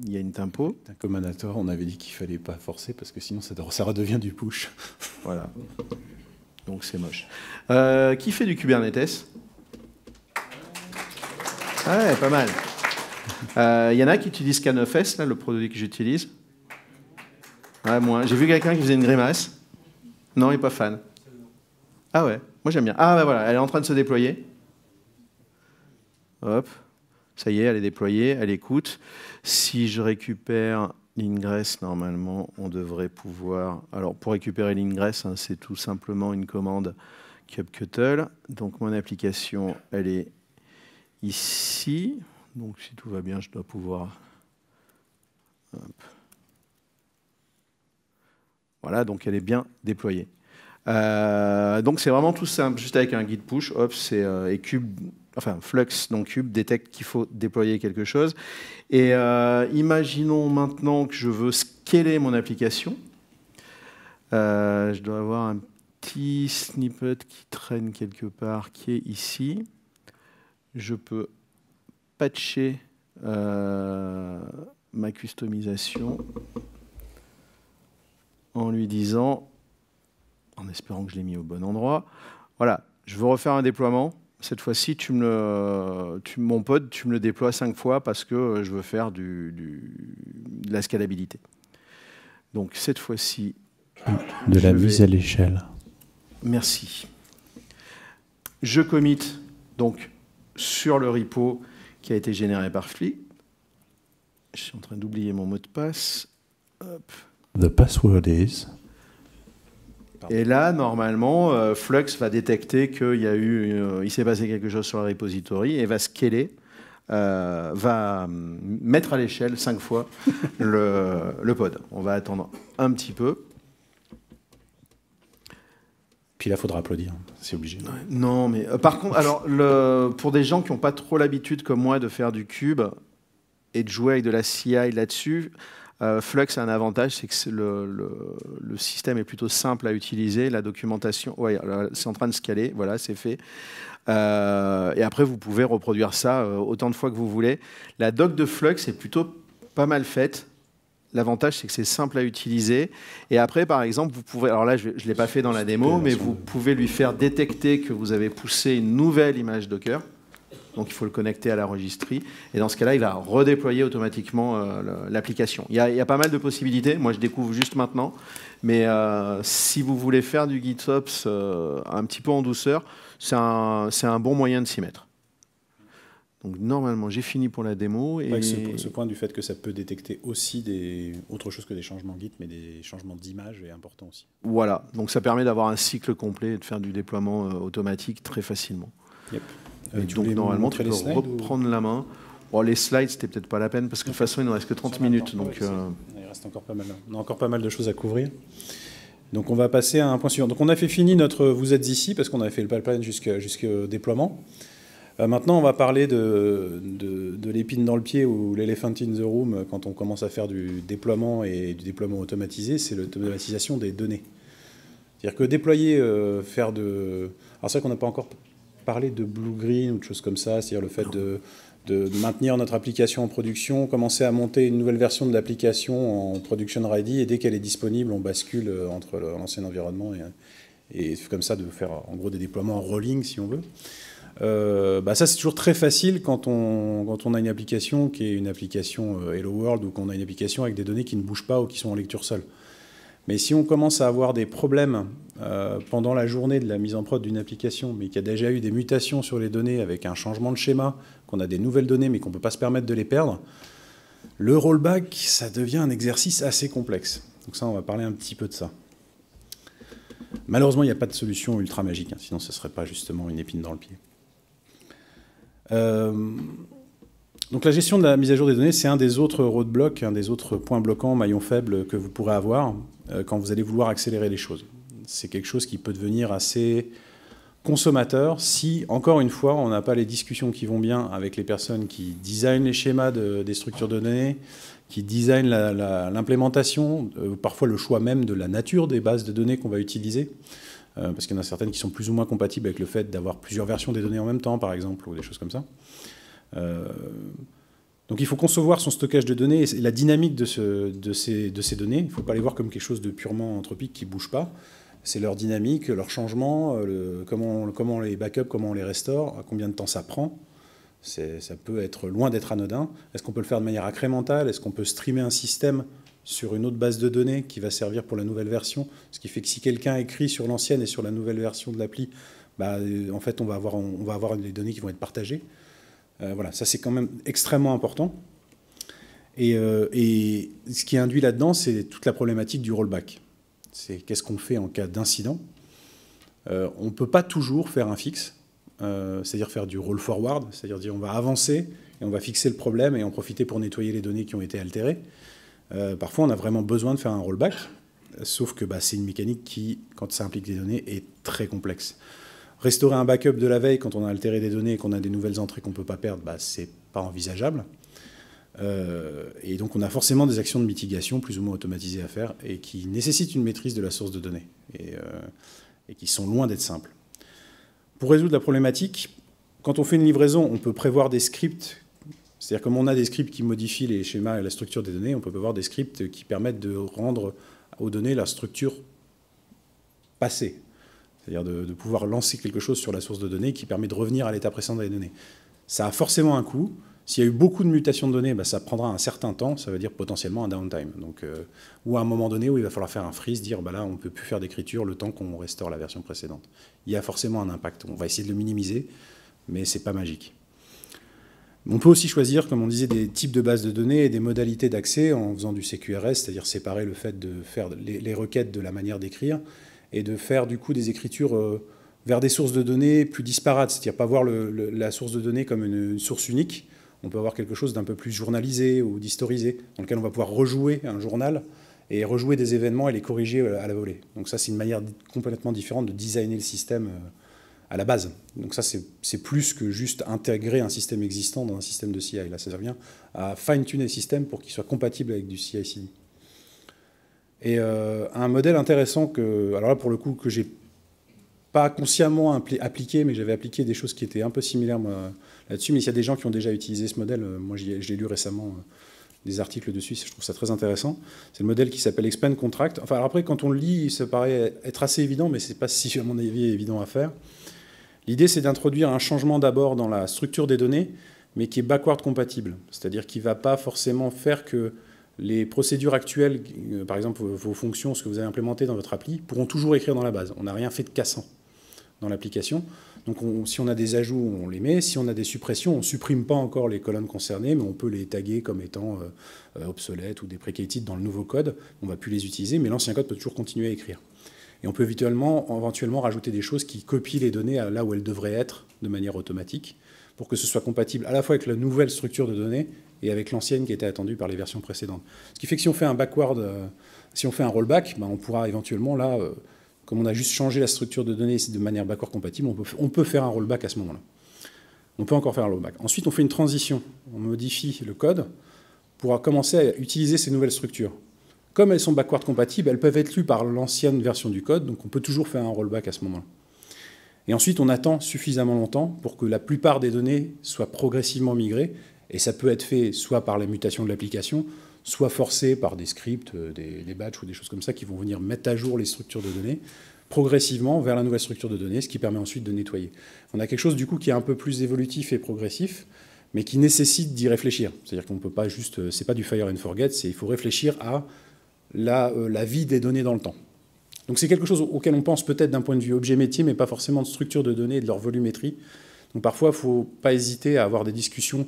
une tempo. Comme un on avait dit qu'il fallait pas forcer parce que sinon ça, redevient du push. Voilà. Donc c'est moche. Euh, qui fait du Kubernetes Ouais, pas mal. Il euh, y en a qui utilisent CanoFS, là, le produit que j'utilise. moi, j'ai vu quelqu'un qui faisait une grimace. Non, il n'est pas fan. Ah ouais, moi j'aime bien. Ah bah voilà, elle est en train de se déployer. Hop. Ça y est, elle est déployée, elle écoute. Si je récupère l'ingress, normalement, on devrait pouvoir... Alors, pour récupérer l'ingress, hein, c'est tout simplement une commande kubectl. Donc, mon application, elle est ici. Donc, si tout va bien, je dois pouvoir... Voilà, donc elle est bien déployée. Euh, donc c'est vraiment tout simple, juste avec un guide push, hop, c'est euh, et cube enfin Flux donc Cube détecte qu'il faut déployer quelque chose. Et euh, imaginons maintenant que je veux scaler mon application. Euh, je dois avoir un petit snippet qui traîne quelque part, qui est ici. Je peux patcher euh, ma customisation en lui disant, en espérant que je l'ai mis au bon endroit, voilà, je veux refaire un déploiement, cette fois-ci, mon pod, tu me le déploies cinq fois parce que euh, je veux faire de la scalabilité. Donc cette fois-ci. De la mise à l'échelle. Merci. Je commit donc sur le repo qui a été généré par Fli. Je suis en train d'oublier mon mot de passe. Hop. The password is. Et là, normalement, euh, Flux va détecter qu'il a eu, euh, il s'est passé quelque chose sur la repository et va scaler, euh, va mm, mettre à l'échelle cinq fois le, pod. On va attendre un petit peu. Puis là, il faudra applaudir, hein. c'est obligé. Non, mais par contre, alors pour des gens qui n'ont pas trop l'habitude comme moi de faire du cube et de jouer avec de la CI là-dessus, euh, Flux a un avantage, c'est que le, le, système est plutôt simple à utiliser. La documentation, euh, c'est en train de se caler, voilà, c'est fait. Euh, et après, vous pouvez reproduire ça autant de fois que vous voulez. La doc de Flux est plutôt pas mal faite. L'avantage, c'est que c'est simple à utiliser. Et après, par exemple, vous pouvez. Alors là, je ne l'ai pas fait dans la démo, mais vous pouvez lui faire détecter que vous avez poussé une nouvelle image Docker donc il faut le connecter à la registrie. Et dans ce cas-là, il va redéployer automatiquement euh, l'application. Il, y a pas mal de possibilités, moi je découvre juste maintenant, mais euh, si vous voulez faire du GitOps euh, un petit peu en douceur, c'est un, bon moyen de s'y mettre. Donc normalement, j'ai fini pour la démo. Et... ce, ce, point du fait que ça peut détecter aussi des autre chose que des changements Git, mais des changements d'image est important aussi. Voilà, donc ça permet d'avoir un cycle complet et de faire du déploiement automatique très facilement. Yep donc normalement, tu peux reprendre la main. Oh, les slides, c'était peut-être pas la peine parce que de toute façon, il nous reste que 30 minutes. donc, euh, Il reste encore pas mal. On a encore pas mal de choses à couvrir. Donc on va passer à un point suivant. Donc on a fait fini notre Vous êtes ici parce qu'on avait fait le pipeline jusqu'au déploiement. Euh, maintenant, on va parler de, l'épine dans le pied ou l'elephant in the room quand on commence à faire du déploiement et du déploiement automatisé, c'est l'automatisation des données. C'est-à-dire que déployer, euh, faire de... Alors c'est vrai qu'on n'a pas encore parler de blue green ou de choses comme ça, c'est-à-dire le fait de, de, maintenir notre application en production, commencer à monter une nouvelle version de l'application en production ready, et dès qu'elle est disponible, on bascule euh, entre l'ancien environnement et, euh, et comme ça de faire en gros des déploiements en rolling si on veut. Euh, bah ça c'est toujours très facile quand on, quand on a une application qui est une application Hello World ou qu'on a une application avec des données qui ne bougent pas ou qui sont en lecture seule. Mais si on commence à avoir des problèmes euh, pendant la journée de la mise en prod d'une application, mais qu'il y a déjà eu des mutations sur les données avec un changement de schéma, qu'on a des nouvelles données mais qu'on ne peut pas se permettre de les perdre, le rollback, ça devient un exercice assez complexe. Donc ça, on va parler un petit peu de ça. Malheureusement, il n'y a pas de solution ultra magique, hein, sinon ce ne serait pas justement une épine dans le pied. Euh, donc la gestion de la mise à jour des données, c'est un des autres roadblocks, un des autres points bloquants, maillons faibles que vous pourrez avoir euh, quand vous allez vouloir accélérer les choses. C'est quelque chose qui peut devenir assez consommateur si, encore une fois, on n'a pas les discussions qui vont bien avec les personnes qui designent les schémas des structures de données, qui designent l'implémentation, euh, parfois le choix même de la nature des bases de données qu'on va utiliser, euh, parce qu'il y en a certaines qui sont plus ou moins compatibles avec le fait d'avoir plusieurs versions des données en même temps, par exemple, ou des choses comme ça. Euh, donc il faut concevoir son stockage de données et la dynamique de, ces, de ces, données. Il ne faut pas les voir comme quelque chose de purement anthropique qui ne bouge pas. C'est leur dynamique, leur changement, euh, comment, comment, on les backup, comment on les restaure, à combien de temps ça prend. Ça peut être loin d'être anodin. Est-ce qu'on peut le faire de manière incrémentale Est-ce qu'on peut streamer un système sur une autre base de données qui va servir pour la nouvelle version Ce qui fait que si quelqu'un écrit sur l'ancienne et sur la nouvelle version de l'appli, bah, euh, en fait, on va, avoir, on va avoir des données qui vont être partagées. Euh, voilà, ça c'est quand même extrêmement important. Et, euh, ce qui induit là-dedans, c'est toute la problématique du rollback. C'est qu'est-ce qu'on fait en cas d'incident. Euh, on ne peut pas toujours faire un fixe, c'est-à-dire faire du roll forward, c'est-à-dire dire on va avancer et on va fixer le problème et en profiter pour nettoyer les données qui ont été altérées. parfois, on a vraiment besoin de faire un rollback, sauf que bah, c'est une mécanique qui, quand ça implique des données, est très complexe. Restaurer un backup de la veille quand on a altéré des données et qu'on a des nouvelles entrées qu'on ne peut pas perdre, bah, ce n'est pas envisageable. Euh, et donc on a forcément des actions de mitigation plus ou moins automatisées à faire et qui nécessitent une maîtrise de la source de données euh, et, qui sont loin d'être simples. Pour résoudre la problématique, quand on fait une livraison, on peut prévoir des scripts. C'est-à-dire comme on a des scripts qui modifient les schémas et la structure des données, on peut prévoir des scripts qui permettent de rendre aux données la structure passée, c'est-à-dire de, pouvoir lancer quelque chose sur la source de données qui permet de revenir à l'état précédent des données. Ça a forcément un coût. S'il y a eu beaucoup de mutations de données, bah, ça prendra un certain temps, ça veut dire potentiellement un downtime. Donc, euh, ou à un moment donné où il va falloir faire un freeze, dire bah là on ne peut plus faire d'écriture le temps qu'on restaure la version précédente. Il y a forcément un impact. On va essayer de le minimiser, mais ce n'est pas magique. On peut aussi choisir, comme on disait, des types de bases de données et des modalités d'accès en faisant du CQRS, c'est-à-dire séparer le fait de faire les, requêtes de la manière d'écrire et de faire du coup des écritures euh, vers des sources de données plus disparates, c'est-à-dire pas voir la source de données comme une, source unique. On peut avoir quelque chose d'un peu plus journalisé ou d'historisé, dans lequel on va pouvoir rejouer un journal et rejouer des événements et les corriger euh, à la volée. Donc ça, c'est une manière complètement différente de designer le système euh, à la base. Donc ça, c'est plus que juste intégrer un système existant dans un système de CI. Là, ça revient à fine-tuner le système pour qu'il soit compatible avec du ci et euh, un modèle intéressant que, alors là pour le coup, que j'ai pas consciemment appliqué, mais j'avais appliqué des choses qui étaient un peu similaires là-dessus. Mais il y a des gens qui ont déjà utilisé ce modèle. Euh, moi, j'ai lu récemment, euh, des articles dessus. Je trouve ça très intéressant. C'est le modèle qui s'appelle Expand Contract. Enfin, après, quand on le lit, ça paraît être assez évident, mais c'est pas si, à mon avis, évident à faire. L'idée, c'est d'introduire un changement d'abord dans la structure des données, mais qui est backward compatible. C'est-à-dire qui ne va pas forcément faire que les procédures actuelles, euh, par exemple vos fonctions, ce que vous avez implémenté dans votre appli, pourront toujours écrire dans la base. On n'a rien fait de cassant dans l'application. Donc si on a des ajouts, on les met. Si on a des suppressions, on ne supprime pas encore les colonnes concernées, mais on peut les taguer comme étant euh, euh, obsolètes ou dépréciées dans le nouveau code. On ne va plus les utiliser, mais l'ancien code peut toujours continuer à écrire. Et on peut éventuellement, éventuellement rajouter des choses qui copient les données là où elles devraient être de manière automatique, pour que ce soit compatible à la fois avec la nouvelle structure de données et avec l'ancienne qui était attendue par les versions précédentes. Ce qui fait que si on fait un backward, euh, si on fait un rollback, ben, on pourra éventuellement, là, euh, comme on a juste changé la structure de données de manière backward compatible, on peut, on peut faire un rollback à ce moment-là. On peut encore faire un rollback. Ensuite, on fait une transition. On modifie le code pour commencer à utiliser ces nouvelles structures. Comme elles sont backward compatibles, elles peuvent être lues par l'ancienne version du code, donc on peut toujours faire un rollback à ce moment-là. Et ensuite, on attend suffisamment longtemps pour que la plupart des données soient progressivement migrées et ça peut être fait soit par la mutation de l'application, soit forcé par des scripts, euh, des, batchs ou des choses comme ça qui vont venir mettre à jour les structures de données progressivement vers la nouvelle structure de données, ce qui permet ensuite de nettoyer. On a quelque chose du coup qui est un peu plus évolutif et progressif, mais qui nécessite d'y réfléchir. C'est-à-dire qu'on ne peut pas juste, euh, c'est pas du fire and forget, c'est il faut réfléchir à la, euh, la, vie des données dans le temps. Donc c'est quelque chose auquel on pense peut-être d'un point de vue objet métier, mais pas forcément de structure de données et de leur volumétrie. Donc parfois, il ne faut pas hésiter à avoir des discussions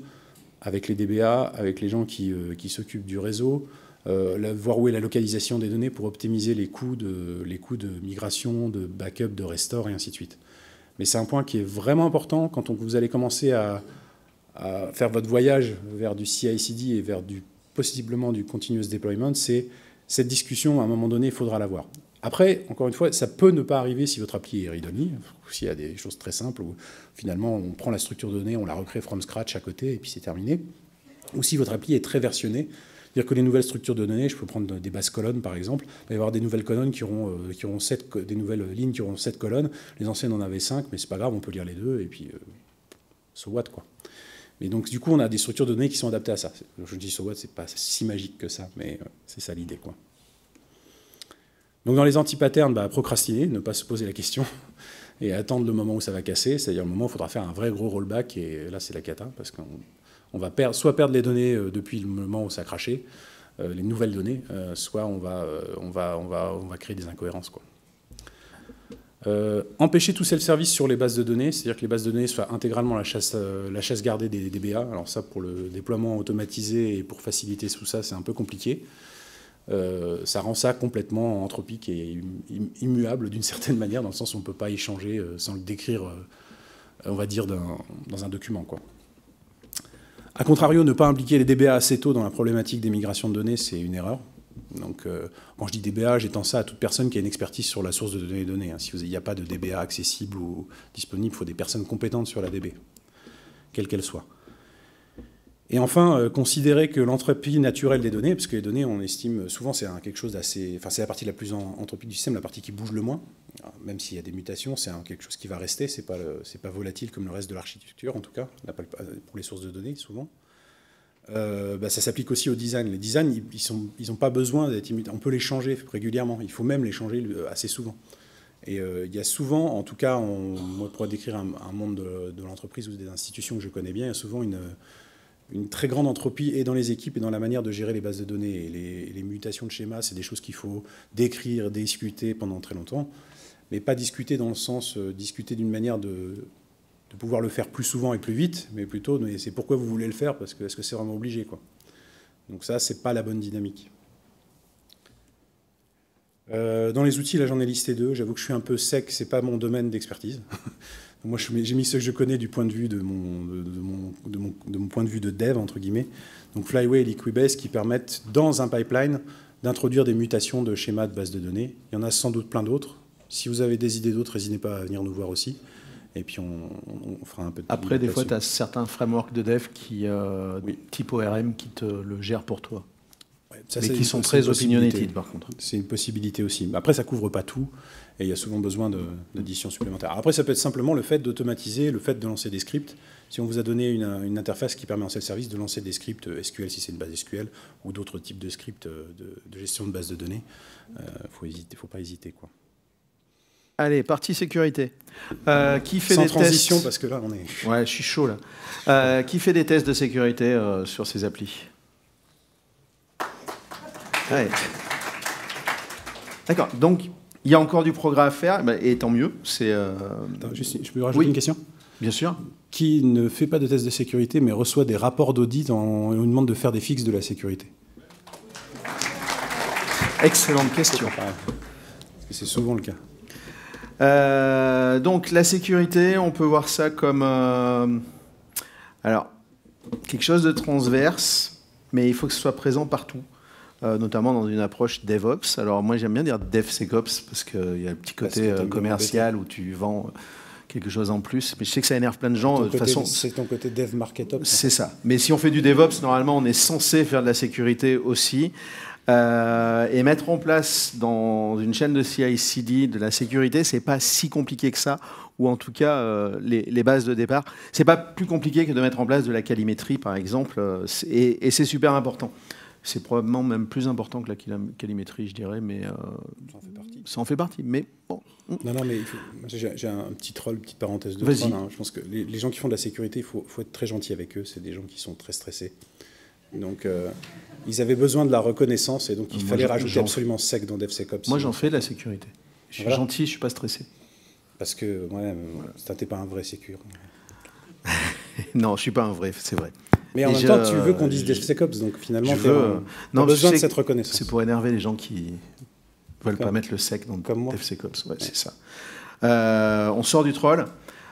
avec les DBA, avec les gens qui, euh, qui s'occupent du réseau, euh, la, voir où est la localisation des données pour optimiser les coûts de, les coûts de migration, de backup, de restore et ainsi de suite. Mais c'est un point qui est vraiment important quand on, vous allez commencer à, à faire votre voyage vers du CI/CD et vers du possiblement du continuous deployment, c'est cette discussion, à un moment donné, il faudra l'avoir. Après, encore une fois, ça peut ne pas arriver si votre appli est ou s'il y a des choses très simples où finalement on prend la structure de données, on la recrée from scratch à côté et puis c'est terminé. Ou si votre appli est très versionnée, c'est-à-dire que les nouvelles structures de données, je peux prendre des basses colonnes par exemple, il va y avoir des nouvelles colonnes qui auront, euh, qui auront sept, des nouvelles lignes qui auront 7 colonnes, les anciennes en avaient 5, mais c'est pas grave, on peut lire les deux et puis euh, so what quoi. Mais donc du coup on a des structures de données qui sont adaptées à ça. Je dis so what, c'est pas si magique que ça, mais euh, c'est ça l'idée quoi. Donc dans les anti-patterns, bah, procrastiner, ne pas se poser la question et attendre le moment où ça va casser, c'est-à-dire le moment où il faudra faire un vrai gros rollback, et là c'est la cata, parce qu'on va soit perdre les données euh, depuis le moment où ça a craché, euh, les nouvelles données, euh, soit on va, on, va, on, va, on va créer des incohérences. Quoi. empêcher tout self-service sur les bases de données, c'est-à-dire que les bases de données soient intégralement la chasse, la chasse gardée des DBA. Alors ça, pour le déploiement automatisé et pour faciliter tout ça, c'est un peu compliqué. Euh, ça rend ça complètement anthropique et immuable d'une certaine manière, dans le sens où on ne peut pas échanger euh, sans le décrire, euh, on va dire, dans un document. Quoi. A contrario, ne pas impliquer les DBA assez tôt dans la problématique des migrations de données, c'est une erreur. Donc, quand je dis DBA, j'étends ça à toute personne qui a une expertise sur la source de données données. Hein. Si il n'y a pas de DBA accessible ou disponible, il faut des personnes compétentes sur la DB, quelle qu'elle soit. Et enfin, euh, considérer que l'entropie naturelle des données, parce que les données, on estime euh, souvent, c'est quelque chose d'assez. Enfin, c'est la partie la plus entropique du système, la partie qui bouge le moins. même s'il y a des mutations, c'est quelque chose qui va rester, c'est pas, c'est pas volatile comme le reste de l'architecture, en tout cas, euh, pour les sources de données, souvent. Bah, ça s'applique aussi au design. Les designs, ils n'ont sont, ils pas besoin d'être On peut les changer régulièrement. Il faut même les changer assez souvent. Et il y a souvent, en tout cas, on, moi, pour décrire un, monde de, de l'entreprise ou des institutions que je connais bien, il y a souvent une une très grande entropie et dans les équipes et dans la manière de gérer les bases de données. Et les, mutations de schéma, c'est des choses qu'il faut décrire, discuter pendant très longtemps, mais pas discuter dans le sens euh, discuter d'une manière de, pouvoir le faire plus souvent et plus vite, mais plutôt c'est pourquoi vous voulez le faire, parce que est-ce que c'est vraiment obligé quoi. Donc ça, ce n'est pas la bonne dynamique. Euh, dans les outils, la j'en ai listé deux. J'avoue que je suis un peu sec, ce n'est pas mon domaine d'expertise. Moi, j'ai mis ce que je connais du point de vue de mon, de, mon, point de vue de dev, entre guillemets. Donc Flyway et Liquibase qui permettent, dans un pipeline, d'introduire des mutations de schémas de base de données. Il y en a sans doute plein d'autres. Si vous avez des idées d'autres, n'hésitez pas à venir nous voir aussi. Et puis on, fera un peu de Après, des fois, tu as certains frameworks de dev qui, euh, type ORM qui te le gère pour toi. Mais qui sont très opinionated, par contre. C'est une possibilité aussi. Après, ça couvre pas tout et il y a souvent besoin d'additions supplémentaires. après, ça peut être simplement le fait d'automatiser, le fait de lancer des scripts. Si on vous a donné une, interface qui permet en self-service de lancer des scripts euh, SQL si c'est une base SQL ou d'autres types de scripts euh, de, gestion de base de données, euh, il ne faut pas hésiter quoi. Allez, partie sécurité. qui fait Sans transition parce que là on est. Ouais, je suis chaud là. qui fait des tests de sécurité sur ces applis D'accord. Donc il y a encore du progrès à faire, et tant mieux. Euh, je peux rajouter une question Bien sûr. Qui ne fait pas de tests de sécurité, mais reçoit des rapports d'audit en... et on demande de faire des fixes de la sécurité Excellente question. C'est souvent le cas. Euh, donc la sécurité, on peut voir ça comme euh, alors quelque chose de transverse, mais il faut que ce soit présent partout. Euh, notamment dans une approche DevOps. Alors moi j'aime bien dire DevSecOps parce qu'il y a le petit côté euh, commercial où tu vends euh, quelque chose en plus. Mais je sais que ça énerve plein de gens. De façon, c'est ton côté DevMarketOps C'est ça. Mais si on fait du DevOps, normalement, on est censé faire de la sécurité aussi. et mettre en place dans une chaîne de CI/CD de la sécurité, c'est pas si compliqué que ça, ou en tout cas les, bases de départ. C'est pas plus compliqué que de mettre en place de la calimétrie, par exemple, et c'est super important. C'est probablement même plus important que la calimétrie, je dirais, mais euh, ça, en fait partie. ça en fait partie. Mais Non, non, mais j'ai un petit troll, petite parenthèse de hein. Je pense que les, gens qui font de la sécurité, il faut, être très gentil avec eux. C'est des gens qui sont très stressés. Donc, euh, ils avaient besoin de la reconnaissance et donc il fallait rajouter absolument sec dans DevSecOps. Moi, j'en fais de la sécurité. Je suis gentil, je suis pas stressé. Parce que, ouais, voilà. pas un vrai sécure. non, je suis pas un vrai, c'est vrai. Mais en même temps, tu veux qu'on dise DevSecOps, donc finalement, tu as besoin de cette reconnaissance. C'est pour énerver les gens qui veulent pas mettre le sec donc DevSecOps. ouais. c'est ça. Euh, on sort du troll.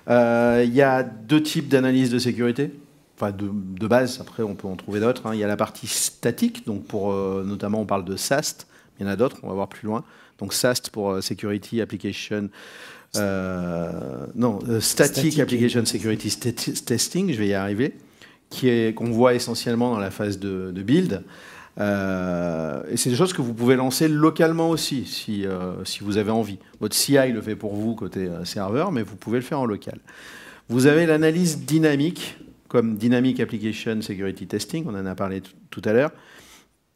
Euh, il y a deux types d'analyses de sécurité. Enfin, de, base, après on peut en trouver d'autres. Hein. Il y a la partie statique, donc pour, euh, notamment on parle de SAST, il y en a d'autres, on va voir plus loin. Donc SAST pour Security Application non, static, Application Security Testing, je vais y arriver qu'on voit essentiellement dans la phase de, build. Euh, et c'est des choses que vous pouvez lancer localement aussi, si, euh, si, vous avez envie. Votre CI le fait pour vous côté euh, serveur, mais vous pouvez le faire en local. Vous avez l'analyse dynamique, comme Dynamic Application Security Testing, on en a parlé tout à l'heure,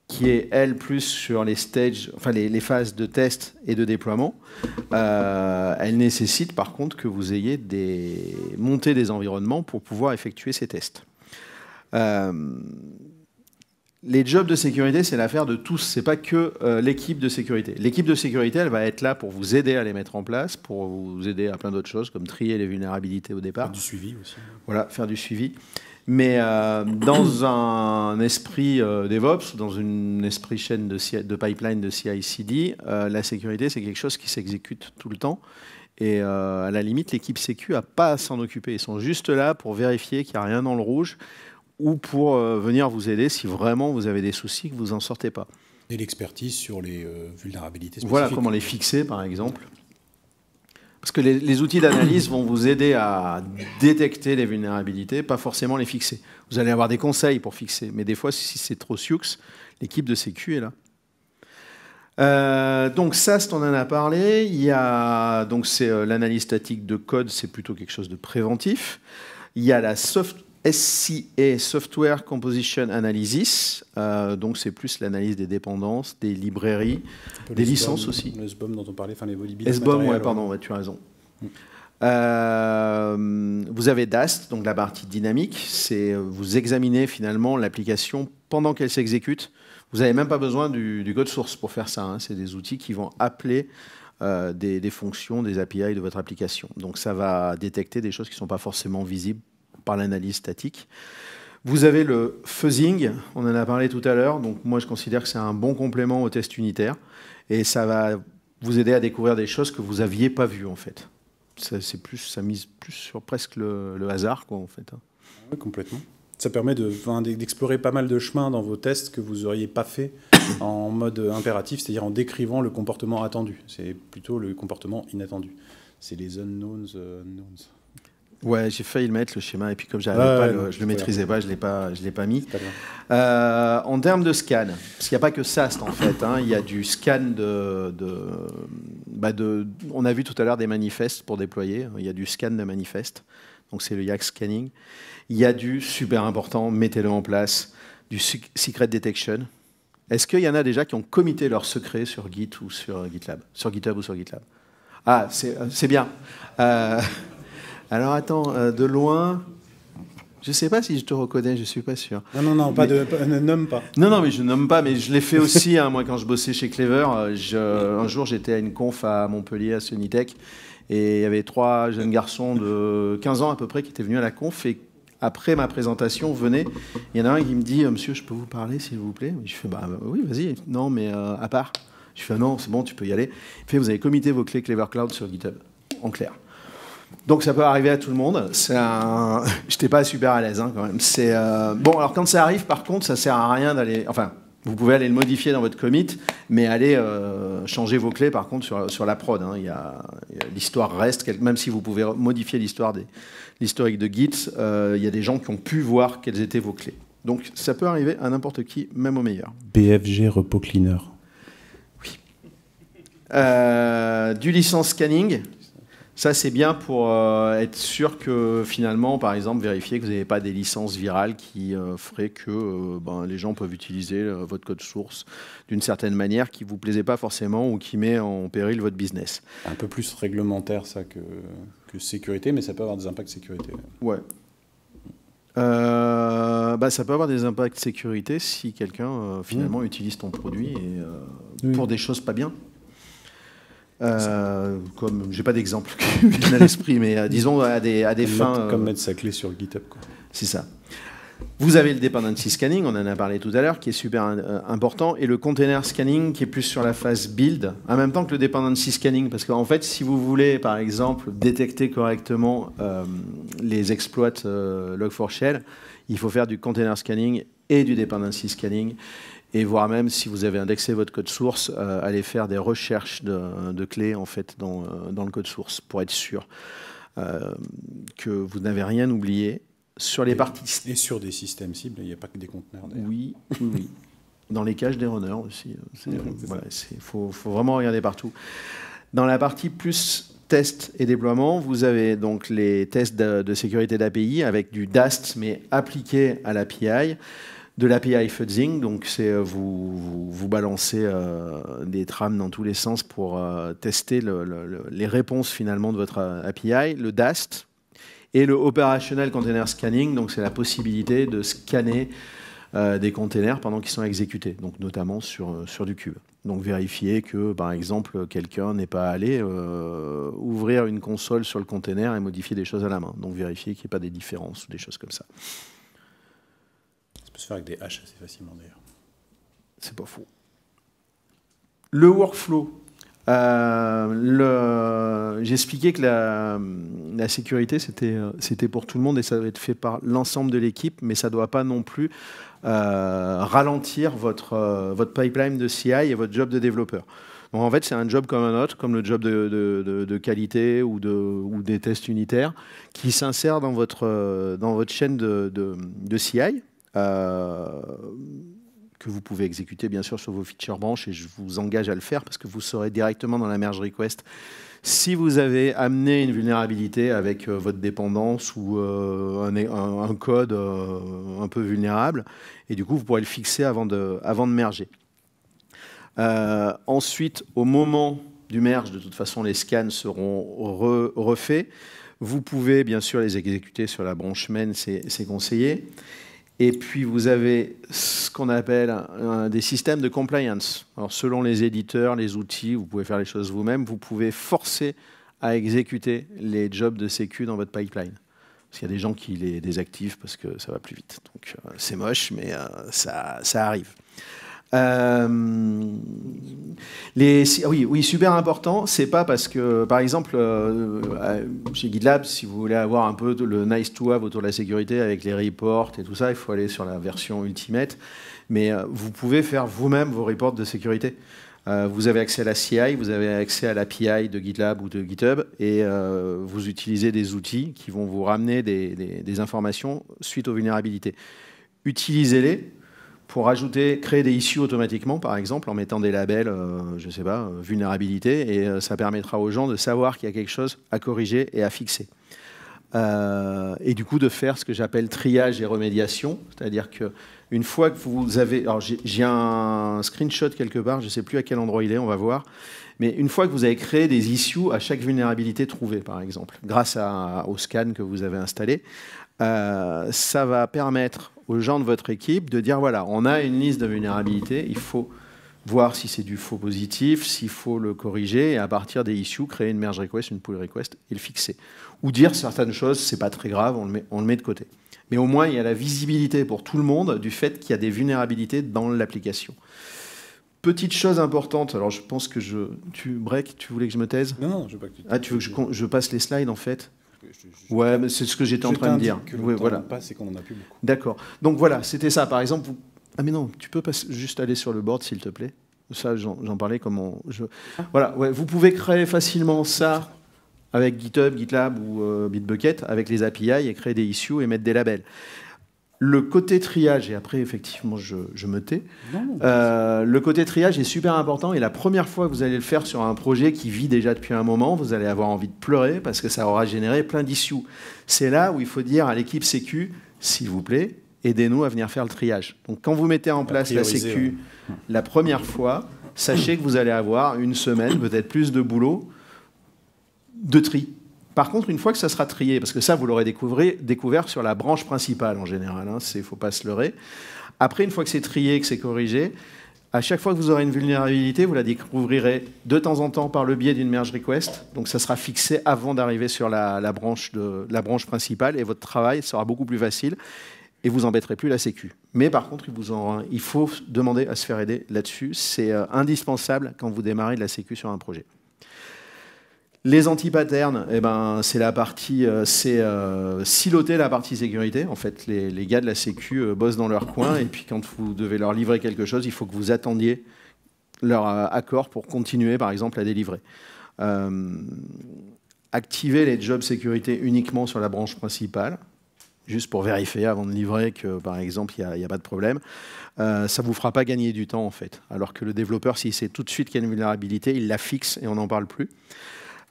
qui est, elle, plus sur les, stages, enfin, les, phases de test et de déploiement. elle nécessite, par contre, que vous ayez des, monté des environnements pour pouvoir effectuer ces tests. Euh, les jobs de sécurité, c'est l'affaire de tous. C'est pas que euh, l'équipe de sécurité. L'équipe de sécurité, elle va être là pour vous aider à les mettre en place, pour vous aider à plein d'autres choses, comme trier les vulnérabilités au départ. Faire du suivi aussi. Voilà, faire du suivi. Mais euh, dans un esprit DevOps, dans un esprit chaîne de, de pipeline de CI/CD, la sécurité, c'est quelque chose qui s'exécute tout le temps. Et à la limite, l'équipe Sécu n'a pas à s'en occuper. Ils sont juste là pour vérifier qu'il n'y a rien dans le rouge, ou pour euh, venir vous aider si vraiment vous avez des soucis que vous n'en sortez pas. Et l'expertise sur les euh, vulnérabilités spécifiques. Voilà comment les fixer, par exemple. Parce que les, outils d'analyse vont vous aider à détecter les vulnérabilités, pas forcément les fixer. Vous allez avoir des conseils pour fixer, mais des fois, si c'est trop siux, l'équipe de sécu est là. Euh, donc SAST, on en a parlé. Il y a donc c'est euh, l'analyse statique de code, c'est plutôt quelque chose de préventif. Il y a la soft SCA, e, Software Composition Analysis. Euh, donc, c'est plus l'analyse des dépendances, des librairies, des licences aussi. Le SBOM dont on parlait, enfin les SBOM, ouais, pardon, tu as raison. Mm. Euh, vous avez DAST, donc la partie dynamique. C'est euh, vous examinez finalement l'application pendant qu'elle s'exécute. Vous n'avez même pas besoin du, code source pour faire ça. Hein. C'est des outils qui vont appeler des, des, fonctions, des API de votre application. Donc ça va détecter des choses qui ne sont pas forcément visibles par l'analyse statique. Vous avez le fuzzing, on en a parlé tout à l'heure, donc moi je considère que c'est un bon complément au test unitaire, et ça va vous aider à découvrir des choses que vous n'aviez pas vues en fait. Ça, plus, ça mise plus sur presque le, hasard quoi en fait. Hein. Oui, complètement. Ça permet d'explorer pas mal de chemins dans vos tests que vous n'auriez pas fait en mode impératif, c'est-à-dire en décrivant le comportement attendu. C'est plutôt le comportement inattendu. C'est les unknowns. Euh, Ouais, j'ai failli le mettre le schéma et puis comme je le, je le maîtrisais pas, je l'ai pas, je l'ai pas mis. Euh, en termes de scan, parce qu'il n'y a pas que SAST en fait, hein, il y a du scan bah de, on a vu tout à l'heure des manifestes pour déployer, il y a du scan de manifestes, donc c'est le YAC scanning. Il y a du super important, mettez-le en place, du secret detection. Est-ce qu'il y en a déjà qui ont commité leur secret sur Git ou sur GitLab, sur GitHub ou sur GitLab Ah, c'est euh, bien. Euh, alors attends, euh, de loin. Je ne sais pas si je te reconnais, je ne suis pas sûr. Non, non, non, pas de, ne nomme pas. Non, non, mais je nomme pas, mais je l'ai fait aussi. Hein, moi, quand je bossais chez Clever, euh, un jour, j'étais à une conf à Montpellier, à Sunitech, et il y avait trois jeunes garçons de 15 ans à peu près qui étaient venus à la conf et après ma présentation, venez. Il y en a un qui me dit, euh, monsieur, je peux vous parler, s'il vous plaît Je fais, bah, oui, vas-y. Non, mais à part. Je fais, non, c'est bon, tu peux y aller. Il fait, vous avez comité vos clés Clever Cloud sur GitHub, en clair. Donc ça peut arriver à tout le monde. Je un... pas super à l'aise hein, quand même. Euh, bon. Alors quand ça arrive, par contre, ça sert à rien d'aller. Enfin, vous pouvez aller le modifier dans votre commit, mais allez euh, changer vos clés par contre sur, la prod. Hein. l'histoire reste, même si vous pouvez modifier l'histoire des l'historique de Git, euh, il y a des gens qui ont pu voir quelles étaient vos clés. Donc ça peut arriver à n'importe qui, même au meilleur. BFG repo cleaner. Oui. du licence scanning. Ça, c'est bien pour euh, être sûr que finalement, par exemple, vérifier que vous n'avez pas des licences virales qui euh, feraient que euh, ben, les gens peuvent utiliser votre code source d'une certaine manière qui ne vous plaisait pas forcément ou qui met en péril votre business. Un peu plus réglementaire, ça, que, sécurité, mais ça peut avoir des impacts sécurité. Ouais. Bah, ça peut avoir des impacts sécurité si quelqu'un finalement hmm. utilise ton produit et, pour des choses pas bien. Euh, comme j'ai pas d'exemple qui vient à l'esprit, mais euh, disons à des, fins. comme euh, mettre sa clé sur GitHub. C'est ça. Vous avez le dependency scanning, on en a parlé tout à l'heure, qui est super important, et le container scanning qui est plus sur la phase build, en même temps que le dependency scanning, parce qu'en fait, si vous voulez, par exemple, détecter correctement les exploits Log4Shell, il faut faire du container scanning et du dependency scanning et voire même si vous avez indexé votre code source, aller euh, allez faire des recherches de, clés en fait dans, euh, dans, le code source pour être sûr euh, que vous n'avez rien oublié sur les parties. Et sur des systèmes cibles, il n'y a pas que des conteneurs. Oui, oui, Dans les caches des runners aussi. Il faut, faut, vraiment regarder partout. Dans la partie plus test et déploiement, vous avez donc les tests de, de sécurité d'API avec du DAST mais appliqué à l'API de l'API fuzzing. Donc, c'est euh, vous, vous, euh, des trames dans tous les sens pour euh, tester les réponses finalement de votre API. Le DAST et le Operational Container Scanning. Donc, c'est la possibilité de scanner des containers pendant qu'ils sont exécutés, donc notamment sur, sur du cube. Donc vérifier que, par exemple, quelqu'un n'est pas allé ouvrir une console sur le container et modifier des choses à la main. Donc vérifier qu'il n'y ait pas des différences ou des choses comme ça se faire avec des haches assez facilement d'ailleurs. C'est pas faux. Le workflow. Euh, J'expliquais que la, sécurité, euh, c'était pour tout le monde et ça doit être fait par l'ensemble de l'équipe, mais ça ne doit pas non plus euh, ralentir votre, euh, votre pipeline de CI et votre job de développeur. Donc en fait, c'est un job comme un autre, comme le job de, de, de, de qualité ou, des tests unitaires, qui s'insère dans votre, dans votre chaîne de, CI euh, que vous pouvez exécuter bien sûr sur vos feature branches et je vous engage à le faire parce que vous saurez directement dans la merge request si vous avez amené une vulnérabilité avec euh, votre dépendance ou euh, un, code un peu vulnérable et du coup vous pourrez le fixer avant de, avant de merger. ensuite, au moment du merge, de toute façon les scans seront refaits. Vous pouvez bien sûr les exécuter sur la branche main, c'est conseillé. Et puis vous avez ce qu'on appelle des systèmes de compliance. Alors selon les éditeurs, les outils, vous pouvez faire les choses vous-même, vous pouvez forcer à exécuter les jobs de sécu dans votre pipeline. Parce qu'il y a des gens qui les désactivent parce que ça va plus vite. Donc euh, c'est moche, mais euh, ça, ça arrive. Euh, les, ah oui, oui, super important. C'est pas parce que, par exemple, euh, euh, chez GitLab, si vous voulez avoir un peu le nice to have autour de la sécurité avec les reports et tout ça, il faut aller sur la version ultimate. Mais vous pouvez faire vous-même vos reports de sécurité. vous avez accès à la CI, vous avez accès à l'API de GitLab ou de GitHub, et vous utilisez des outils qui vont vous ramener des informations suite aux vulnérabilités. Utilisez-les pour ajouter, créer des issues automatiquement, par exemple, en mettant des labels, euh, je ne sais pas, euh, vulnérabilité, et euh, ça permettra aux gens de savoir qu'il y a quelque chose à corriger et à fixer. et du coup, de faire ce que j'appelle triage et remédiation, c'est-à-dire que une fois que vous avez, alors j'ai un screenshot quelque part, je ne sais plus à quel endroit il est, on va voir, mais une fois que vous avez créé des issues à chaque vulnérabilité trouvée, par exemple, grâce au scan que vous avez installé, ça va permettre aux gens de votre équipe de dire voilà, on a une liste de vulnérabilités, il faut voir si c'est du faux positif, s'il faut le corriger, et à partir des issues, créer une merge request, une pull request, et le fixer. Ou dire certaines choses, c'est pas très grave, on le, met, on le met de côté. Mais au moins, il y a la visibilité pour tout le monde du fait qu'il y a des vulnérabilités dans l'application. Petite chose importante, alors je pense que je... Tu, Break, tu voulais que je me taise Non, non, je veux pas que tu... Ah, tu veux que je passe les slides, en fait ouais, c'est ce que j'étais en train de dire. voilà. qu'on a D'accord. Donc voilà, c'était ça. Par exemple, ah mais non, tu peux juste aller sur le board s'il te plaît. Ça, j'en parlais comme je... Ah. Voilà, vous pouvez créer facilement ça avec GitHub, GitLab ou euh, Bitbucket avec les API et créer des issues et mettre des labels le côté triage, et après, effectivement, je, me tais, euh, le côté triage est super important, et la première fois que vous allez le faire sur un projet qui vit déjà depuis un moment, vous allez avoir envie de pleurer, parce que ça aura généré plein d'issues. C'est là où il faut dire à l'équipe Sécu, s'il vous plaît, aidez-nous à venir faire le triage. Donc quand vous mettez en place la Sécu la première fois, sachez que vous allez avoir une semaine, peut-être plus de boulot, de tri. Par contre, une fois que ça sera trié, parce que ça, vous l'aurez découvert sur la branche principale en général, il hein, ne faut pas se leurrer. Après, une fois que c'est trié, que c'est corrigé, à chaque fois que vous aurez une vulnérabilité, vous la découvrirez de temps en temps par le biais d'une merge request. Donc ça sera fixé avant d'arriver sur la, branche de, la, branche principale et votre travail sera beaucoup plus facile et vous embêterez plus la Sécu. Mais par contre, il, vous en, il faut demander à se faire aider là-dessus. C'est euh, indispensable quand vous démarrez de la Sécu sur un projet. Les anti-patterns, eh ben, c'est la partie, euh, c'est euh, siloter la partie sécurité. En fait, les, gars de la Sécu euh, bossent dans leur coin et puis quand vous devez leur livrer quelque chose, il faut que vous attendiez leur accord pour continuer, par exemple, à délivrer. activer les jobs sécurité uniquement sur la branche principale, juste pour vérifier avant de livrer que, par exemple, il n'y a, pas de problème. ça ne vous fera pas gagner du temps, en fait. Alors que le développeur, s'il sait tout de suite qu'il y a une vulnérabilité, il la fixe et on n'en parle plus.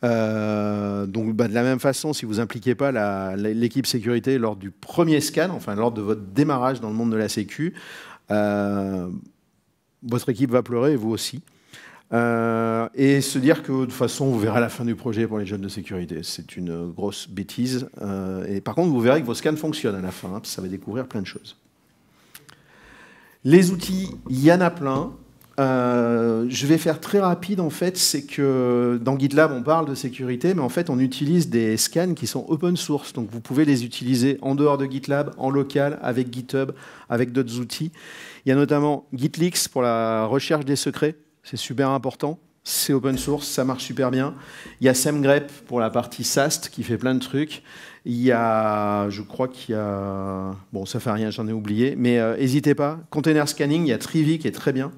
Euh, donc bah, de la même façon, si vous impliquez pas l'équipe sécurité lors du premier scan, enfin lors de votre démarrage dans le monde de la Sécu, euh, votre équipe va pleurer et vous aussi. Euh, et se dire que de toute façon, vous verrez la fin du projet pour les jeunes de sécurité. C'est une grosse bêtise. et par contre, vous verrez que vos scans fonctionnent à la fin, hein, ça va découvrir plein de choses. Les outils, il y en a plein. Euh, je vais faire très rapide en fait, c'est que dans GitLab on parle de sécurité, mais en fait on utilise des scans qui sont open source, donc vous pouvez les utiliser en dehors de GitLab, en local, avec GitHub, avec d'autres outils. Il y a notamment GitLeaks pour la recherche des secrets, c'est super important. C'est open source, ça marche super bien. Il y a SemGrep pour la partie SAST qui fait plein de trucs. Il y a, je crois qu'il y a, bon, ça fait rien, j'en ai oublié, mais euh, n'hésitez pas. Container scanning, il y a Trivi qui est très bien,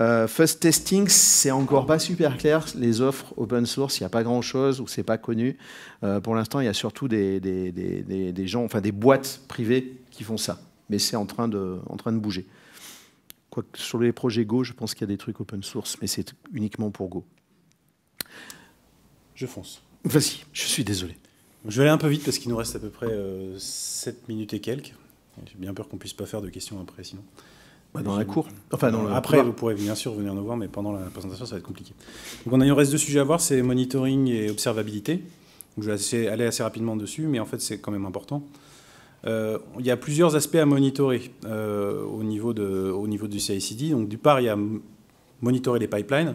euh, first testing, c'est encore pas super clair. Les offres open source, il n'y a pas grand chose ou c'est pas connu. Euh, pour l'instant, il y a surtout des, gens, enfin des boîtes privées qui font ça. Mais c'est en, train de, en train de bouger. sur les projets Go, je pense qu'il y a des trucs open source, mais c'est uniquement pour Go. Je fonce. Vas-y, je suis désolé. Je vais aller un peu vite parce qu'il nous reste à peu près 7 euh, minutes et quelques. J'ai bien peur qu'on puisse pas faire de questions après sinon. Bah, dans la cour. Enfin, euh, Après, vous pourrez bien sûr venir nous voir, mais pendant la présentation, ça va être compliqué. Donc, on a, un reste de sujets à voir, c'est monitoring et observabilité. je vais aller assez rapidement dessus, mais en fait, c'est quand même important. Euh, il y a plusieurs aspects à monitorer euh, au, niveau de, au niveau du CICD. Donc, du part, il y a monitorer les pipelines.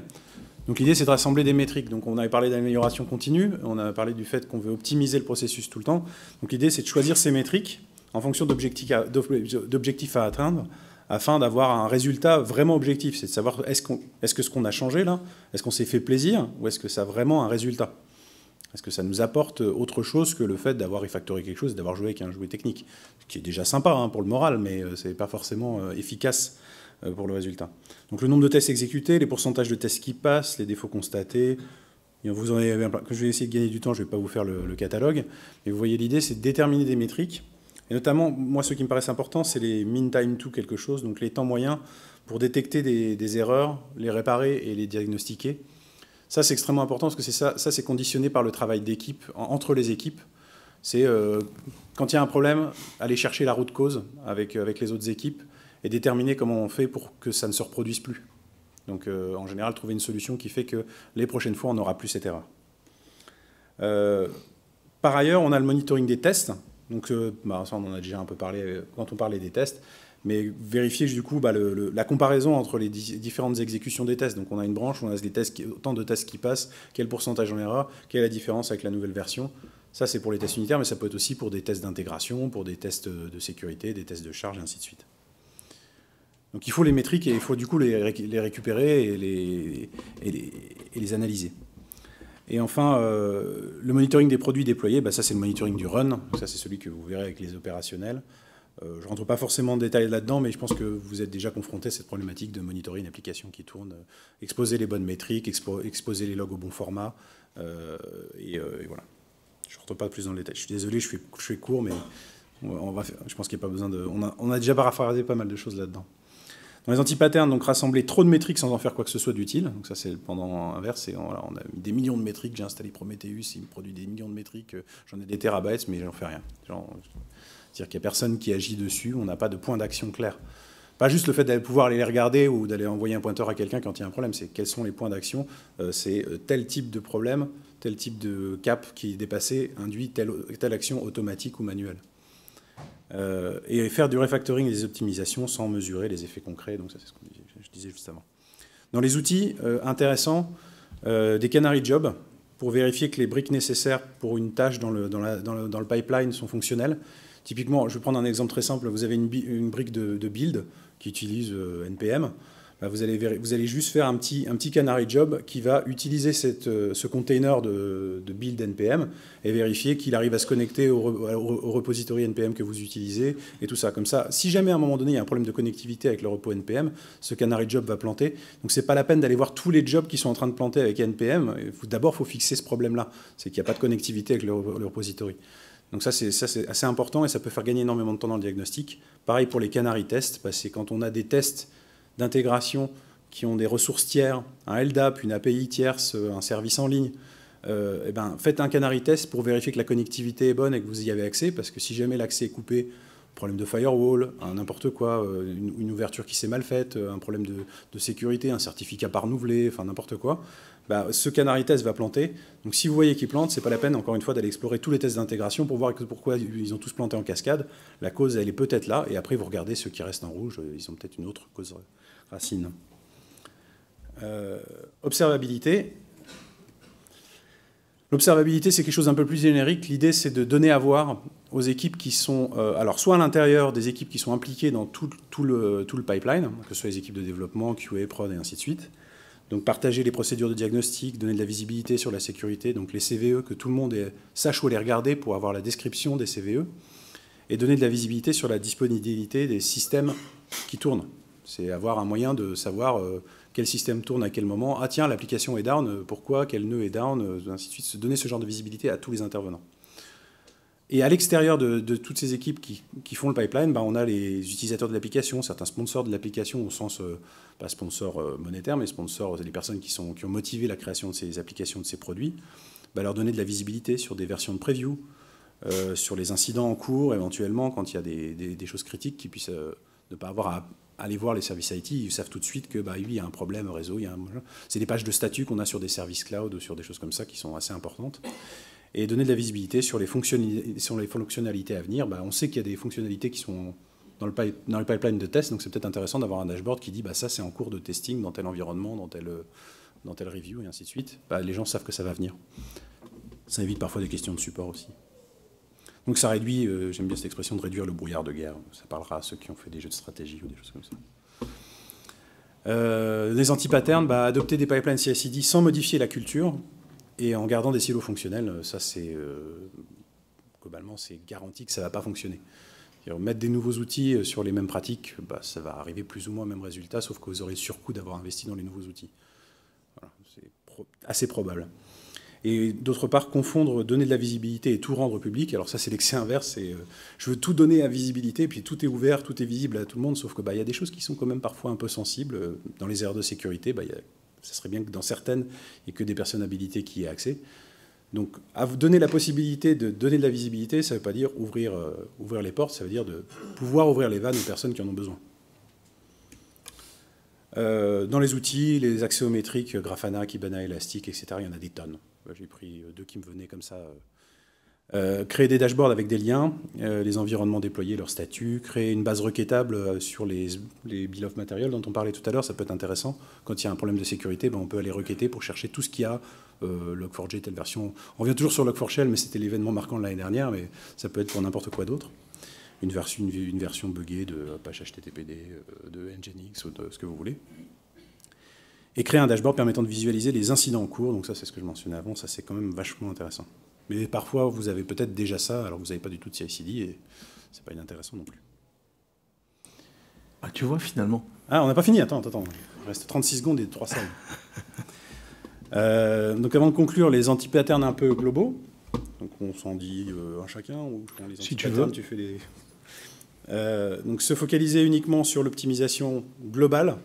Donc, l'idée, c'est de rassembler des métriques. Donc, on avait parlé d'amélioration continue, on a parlé du fait qu'on veut optimiser le processus tout le temps. Donc, l'idée, c'est de choisir ces métriques en fonction d'objectifs à atteindre afin d'avoir un résultat vraiment objectif. C'est de savoir est-ce que ce qu'on a changé là, est-ce qu'on s'est fait plaisir ou est-ce que ça a vraiment un résultat Est-ce que ça nous apporte autre chose que le fait d'avoir refactoré quelque chose et d'avoir joué avec un jouet technique Ce qui est déjà sympa hein, pour le moral, mais euh, ce n'est pas forcément euh, efficace euh, pour le résultat. Donc le nombre de tests exécutés, les pourcentages de tests qui passent, les défauts constatés, vous en je vais essayer de gagner du temps, je ne vais pas vous faire le catalogue. Mais vous voyez, l'idée, c'est de déterminer des métriques et notamment, moi, ce qui me paraît important, c'est les mean time to quelque chose, donc les temps moyens pour détecter des, erreurs, les réparer et les diagnostiquer. Ça, c'est extrêmement important parce que ça, c'est conditionné par le travail d'équipe, entre les équipes. C'est euh, quand il y a un problème, aller chercher la route cause avec, euh, avec les autres équipes et déterminer comment on fait pour que ça ne se reproduise plus. Donc, euh, en général, trouver une solution qui fait que les prochaines fois, on n'aura plus cette erreur. par ailleurs, on a le monitoring des tests. Donc ça, euh, bah, on en a déjà un peu parlé euh, quand on parlait des tests. Mais vérifier du coup bah, la comparaison entre les différentes exécutions des tests. Donc on a une branche, on a des tests autant de tests qui passent, quel pourcentage en erreur, quelle est la différence avec la nouvelle version. Ça, c'est pour les tests unitaires, mais ça peut être aussi pour des tests d'intégration, pour des tests euh, de sécurité, des tests de charge, et ainsi de suite. Donc il faut les métriques et il faut du coup les, récupérer et les analyser. Et enfin, euh, le monitoring des produits déployés, bah, ça c'est le monitoring du run, ça c'est celui que vous verrez avec les opérationnels. Euh, je ne rentre pas forcément en détail là-dedans, mais je pense que vous êtes déjà confronté à cette problématique de monitorer une application qui tourne, euh, exposer les bonnes métriques, exposer les logs au bon format, et, voilà. Je ne rentre pas plus dans le détail. Je suis désolé, je fais, court, mais je pense qu'il n'y a pas besoin de... on a déjà paraphrasé pas mal de choses là-dedans. Dans les antipatterns, donc rassembler trop de métriques sans en faire quoi que ce soit d'utile. Donc ça, c'est le pendant inverse. Et on, a mis des millions de métriques. J'ai installé Prometheus, il me produit des millions de métriques. J'en ai des terabytes, mais j'en fais rien. C'est-à-dire qu'il n'y a personne qui agit dessus. On n'a pas de point d'action clair. Pas juste le fait d'aller pouvoir aller les regarder ou d'aller envoyer un pointeur à quelqu'un quand il y a un problème. C'est quels sont les points d'action. Euh, c'est euh, tel type de problème, tel type de cap qui est dépassé induit telle action automatique ou manuelle. Euh, et faire du refactoring et des optimisations sans mesurer les effets concrets. Donc ça, c'est ce que je disais juste avant. Dans les outils euh, intéressants, euh, des Canary Jobs pour vérifier que les briques nécessaires pour une tâche dans le, dans le, dans le pipeline sont fonctionnelles. Typiquement, je vais prendre un exemple très simple. Vous avez une, une brique de build qui utilise NPM. Bah, vous, allez, juste faire un petit, un canary job qui va utiliser euh, ce container de, build NPM et vérifier qu'il arrive à se connecter au, repository NPM que vous utilisez et tout ça. Comme ça, si jamais à un moment donné il y a un problème de connectivité avec le repo NPM, ce canary job va planter. Donc c'est pas la peine d'aller voir tous les jobs qui sont en train de planter avec NPM. D'abord, il faut fixer ce problème-là, c'est qu'il n'y a pas de connectivité avec le, repository. Donc ça, c'est assez important et ça peut faire gagner énormément de temps dans le diagnostic. Pareil pour les canary tests, parce c'est quand on a des tests d'intégration qui ont des ressources tiers, un LDAP, une API tierce, un service en ligne, euh, eh ben, faites un canary test pour vérifier que la connectivité est bonne et que vous y avez accès, parce que si jamais l'accès est coupé, problème de firewall, n'importe quoi, euh, une, ouverture qui s'est mal faite, euh, un problème de, sécurité, un certificat pas renouvelé, enfin n'importe quoi, bah, ce canary test va planter. Donc si vous voyez qu'il plante, c'est pas la peine, encore une fois, d'aller explorer tous les tests d'intégration pour voir pourquoi ils ont tous planté en cascade. La cause, elle est peut-être là, et après vous regardez ceux qui restent en rouge, ils ont peut-être une autre cause Racine. Euh, observabilité. L'observabilité, c'est quelque chose d'un peu plus générique. L'idée, c'est de donner à voir aux équipes qui sont, euh, alors soit à l'intérieur des équipes qui sont impliquées dans tout, le, pipeline, que ce soit les équipes de développement, QA, prod et ainsi de suite. Donc partager les procédures de diagnostic, donner de la visibilité sur la sécurité, donc les CVE, que tout le monde sache où les regarder pour avoir la description des CVE, et donner de la visibilité sur la disponibilité des systèmes qui tournent. C'est avoir un moyen de savoir euh, quel système tourne à quel moment. Ah tiens, l'application est down, euh, pourquoi Quel nœud est down euh, Ainsi de suite. Se donner ce genre de visibilité à tous les intervenants. Et à l'extérieur de, toutes ces équipes qui, font le pipeline, bah, on a les utilisateurs de l'application, certains sponsors de l'application au sens, pas sponsor monétaires, monétaire, mais sponsors, les personnes qui, ont motivé la création de ces applications, de ces produits, bah, leur donner de la visibilité sur des versions de preview, sur les incidents en cours éventuellement, quand il y a des, des choses critiques qui puissent ne pas avoir à aller voir les services IT, ils savent tout de suite que bah oui, il y a un problème réseau, c'est des pages de statut qu'on a sur des services cloud ou sur des choses comme ça qui sont assez importantes. Et donner de la visibilité sur les, fonctionnalités, à venir, bah on sait qu'il y a des fonctionnalités qui sont dans le, dans le pipeline de test, donc c'est peut-être intéressant d'avoir un dashboard qui dit bah ça c'est en cours de testing dans tel environnement, dans tel, dans tel review et ainsi de suite. Bah, les gens savent que ça va venir. Ça évite parfois des questions de support aussi. Donc ça réduit, euh, j'aime bien cette expression de réduire le brouillard de guerre. Ça parlera à ceux qui ont fait des jeux de stratégie ou des choses comme ça. Euh, les anti-patterns, bah, adopter des pipelines CSID sans modifier la culture et en gardant des silos fonctionnels, ça c'est euh, globalement c'est garanti que ça va pas fonctionner. Mettre des nouveaux outils sur les mêmes pratiques, bah, ça va arriver plus ou moins au même résultat, sauf que vous aurez le surcoût d'avoir investi dans les nouveaux outils. c'est assez probable et d'autre part confondre donner de la visibilité et tout rendre public. Alors ça c'est l'excès inverse, euh, je veux tout donner à visibilité, puis tout est ouvert, tout est visible à tout le monde, sauf que bah il y a des choses qui sont quand même parfois un peu sensibles euh, dans les aires de sécurité. Bah, ça serait bien que dans certaines et que des personnes habilitées qui aient accès. Donc à donner la possibilité de donner de la visibilité, ça ne veut pas dire ouvrir, euh, ouvrir les portes, ça veut dire de pouvoir ouvrir les vannes aux personnes qui en ont besoin. Euh, dans les outils, les axéométriques, Grafana, Kibana, Elastic, etc., il y en a des tonnes. J'ai pris euh, deux qui me venaient comme ça. Euh. créer des dashboards avec des liens, les environnements déployés, leur statut, créer une base requêtable sur les, les bill of materials dont on parlait tout à l'heure, ça peut être intéressant. Quand il y a un problème de sécurité, ben, on peut aller requêter pour chercher tout ce qu'il y a, Log4j, telle version. On revient toujours sur Log4shell, mais c'était l'événement marquant de l'année dernière, mais ça peut être pour n'importe quoi d'autre une, version, une, version buggée de Apache HTTPD, euh, de Nginx ou de ce que vous voulez. Et créer un dashboard permettant de visualiser les incidents en cours. Donc ça, c'est ce que je mentionnais avant. Ça, c'est quand même vachement intéressant. Mais parfois, vous avez peut-être déjà ça, alors vous n'avez pas du tout de CI/CD et c'est pas inintéressant non plus. Ah, tu vois, finalement. Ah, on n'a pas fini. Attends, attends, Il reste 36 secondes et 3 salles. Euh, donc avant de conclure, les anti-patterns un peu globaux. Donc on s'en dit euh, un chacun ou les si tu, veux. tu fais des... Euh, donc se focaliser uniquement sur l'optimisation globale,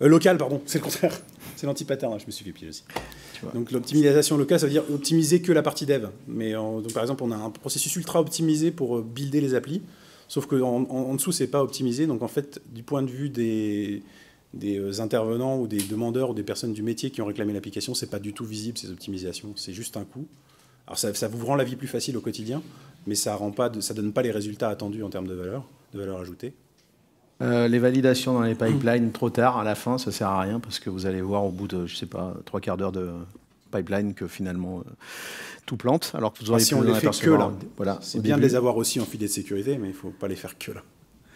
euh, locale, pardon, c'est le contraire, c'est l'anti-pattern, hein, je me suis fait piéger aussi. Donc l'optimisation locale, ça veut dire optimiser que la partie dev. Mais donc, par exemple, on a un processus ultra optimisé pour euh, builder les applis, sauf qu'en en, en, dessous, c'est pas optimisé. Donc en fait, du point de vue des, intervenants ou des demandeurs ou des personnes du métier qui ont réclamé l'application, c'est pas du tout visible ces optimisations, c'est juste un coût. Alors ça, vous rend la vie plus facile au quotidien, mais ça rend pas, donne pas les résultats attendus en termes de valeur, de valeur ajoutée. Euh, les validations dans les pipelines trop tard, à la fin, ça ne sert à rien parce que vous allez voir au bout de, je sais pas, trois quarts d'heure de pipeline que finalement euh, tout plante. Alors que vous ah, les fait que là, voilà, c'est bien de les avoir aussi en filet de sécurité, mais il ne faut pas les faire que là.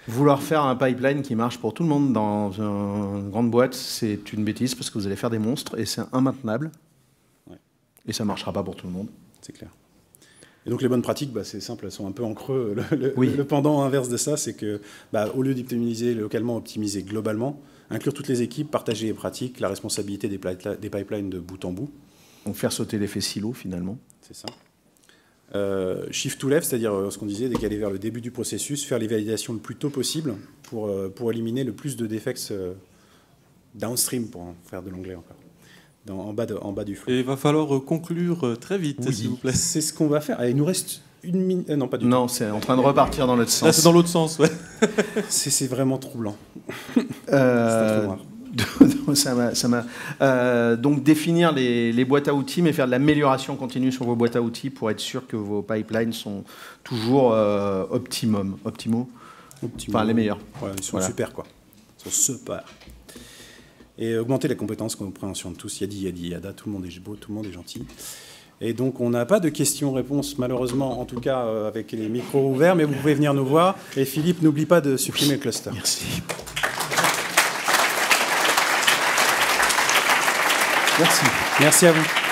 Vouloir faire un pipeline qui marche pour tout le monde dans une grande boîte, c'est une bêtise parce que vous allez faire des monstres et c'est immaintenable. Ouais. Et ça ne marchera pas pour tout le monde. C'est clair. Et donc les bonnes pratiques, bah, c'est simple, elles sont un peu en creux. Le, pendant inverse de ça, c'est que bah, au lieu d'optimiser localement, optimiser globalement, inclure toutes les équipes, partager les pratiques, la responsabilité des, pipelines de bout en bout. Donc faire sauter l'effet silo finalement. C'est ça. Euh, shift to left, c'est-à-dire euh, ce qu'on disait, décaler vers le début du processus, faire les validations le plus tôt possible pour, euh, pour éliminer le plus de défects downstream, pour faire de l'anglais encore en, bas en bas du flou. il va falloir euh, conclure euh, très vite, s'il vous plaît. C'est ce qu'on va faire. Et il nous reste une minute. Euh, non, pas du Non, c'est en train de repartir dans l'autre ah, sens. Là, c'est dans l'autre sens, ouais. c'est vraiment troublant. ça m'a, ça m'a. donc définir les, boîtes à outils, mais faire de l'amélioration continue sur vos boîtes à outils pour être sûr que vos pipelines sont toujours optimum, optimaux, enfin les meilleurs. ils sont super quoi. Ils sont super et augmenter la compétence, compréhension de tous. Yadi, yadi, yada, tout le monde est beau, tout le monde est gentil. Et donc, on n'a pas de questions-réponses, malheureusement, en tout cas euh, avec les micros ouverts, mais vous pouvez venir nous voir. Et Philippe, n'oublie pas de supprimer le cluster. Merci. Merci. Merci à vous.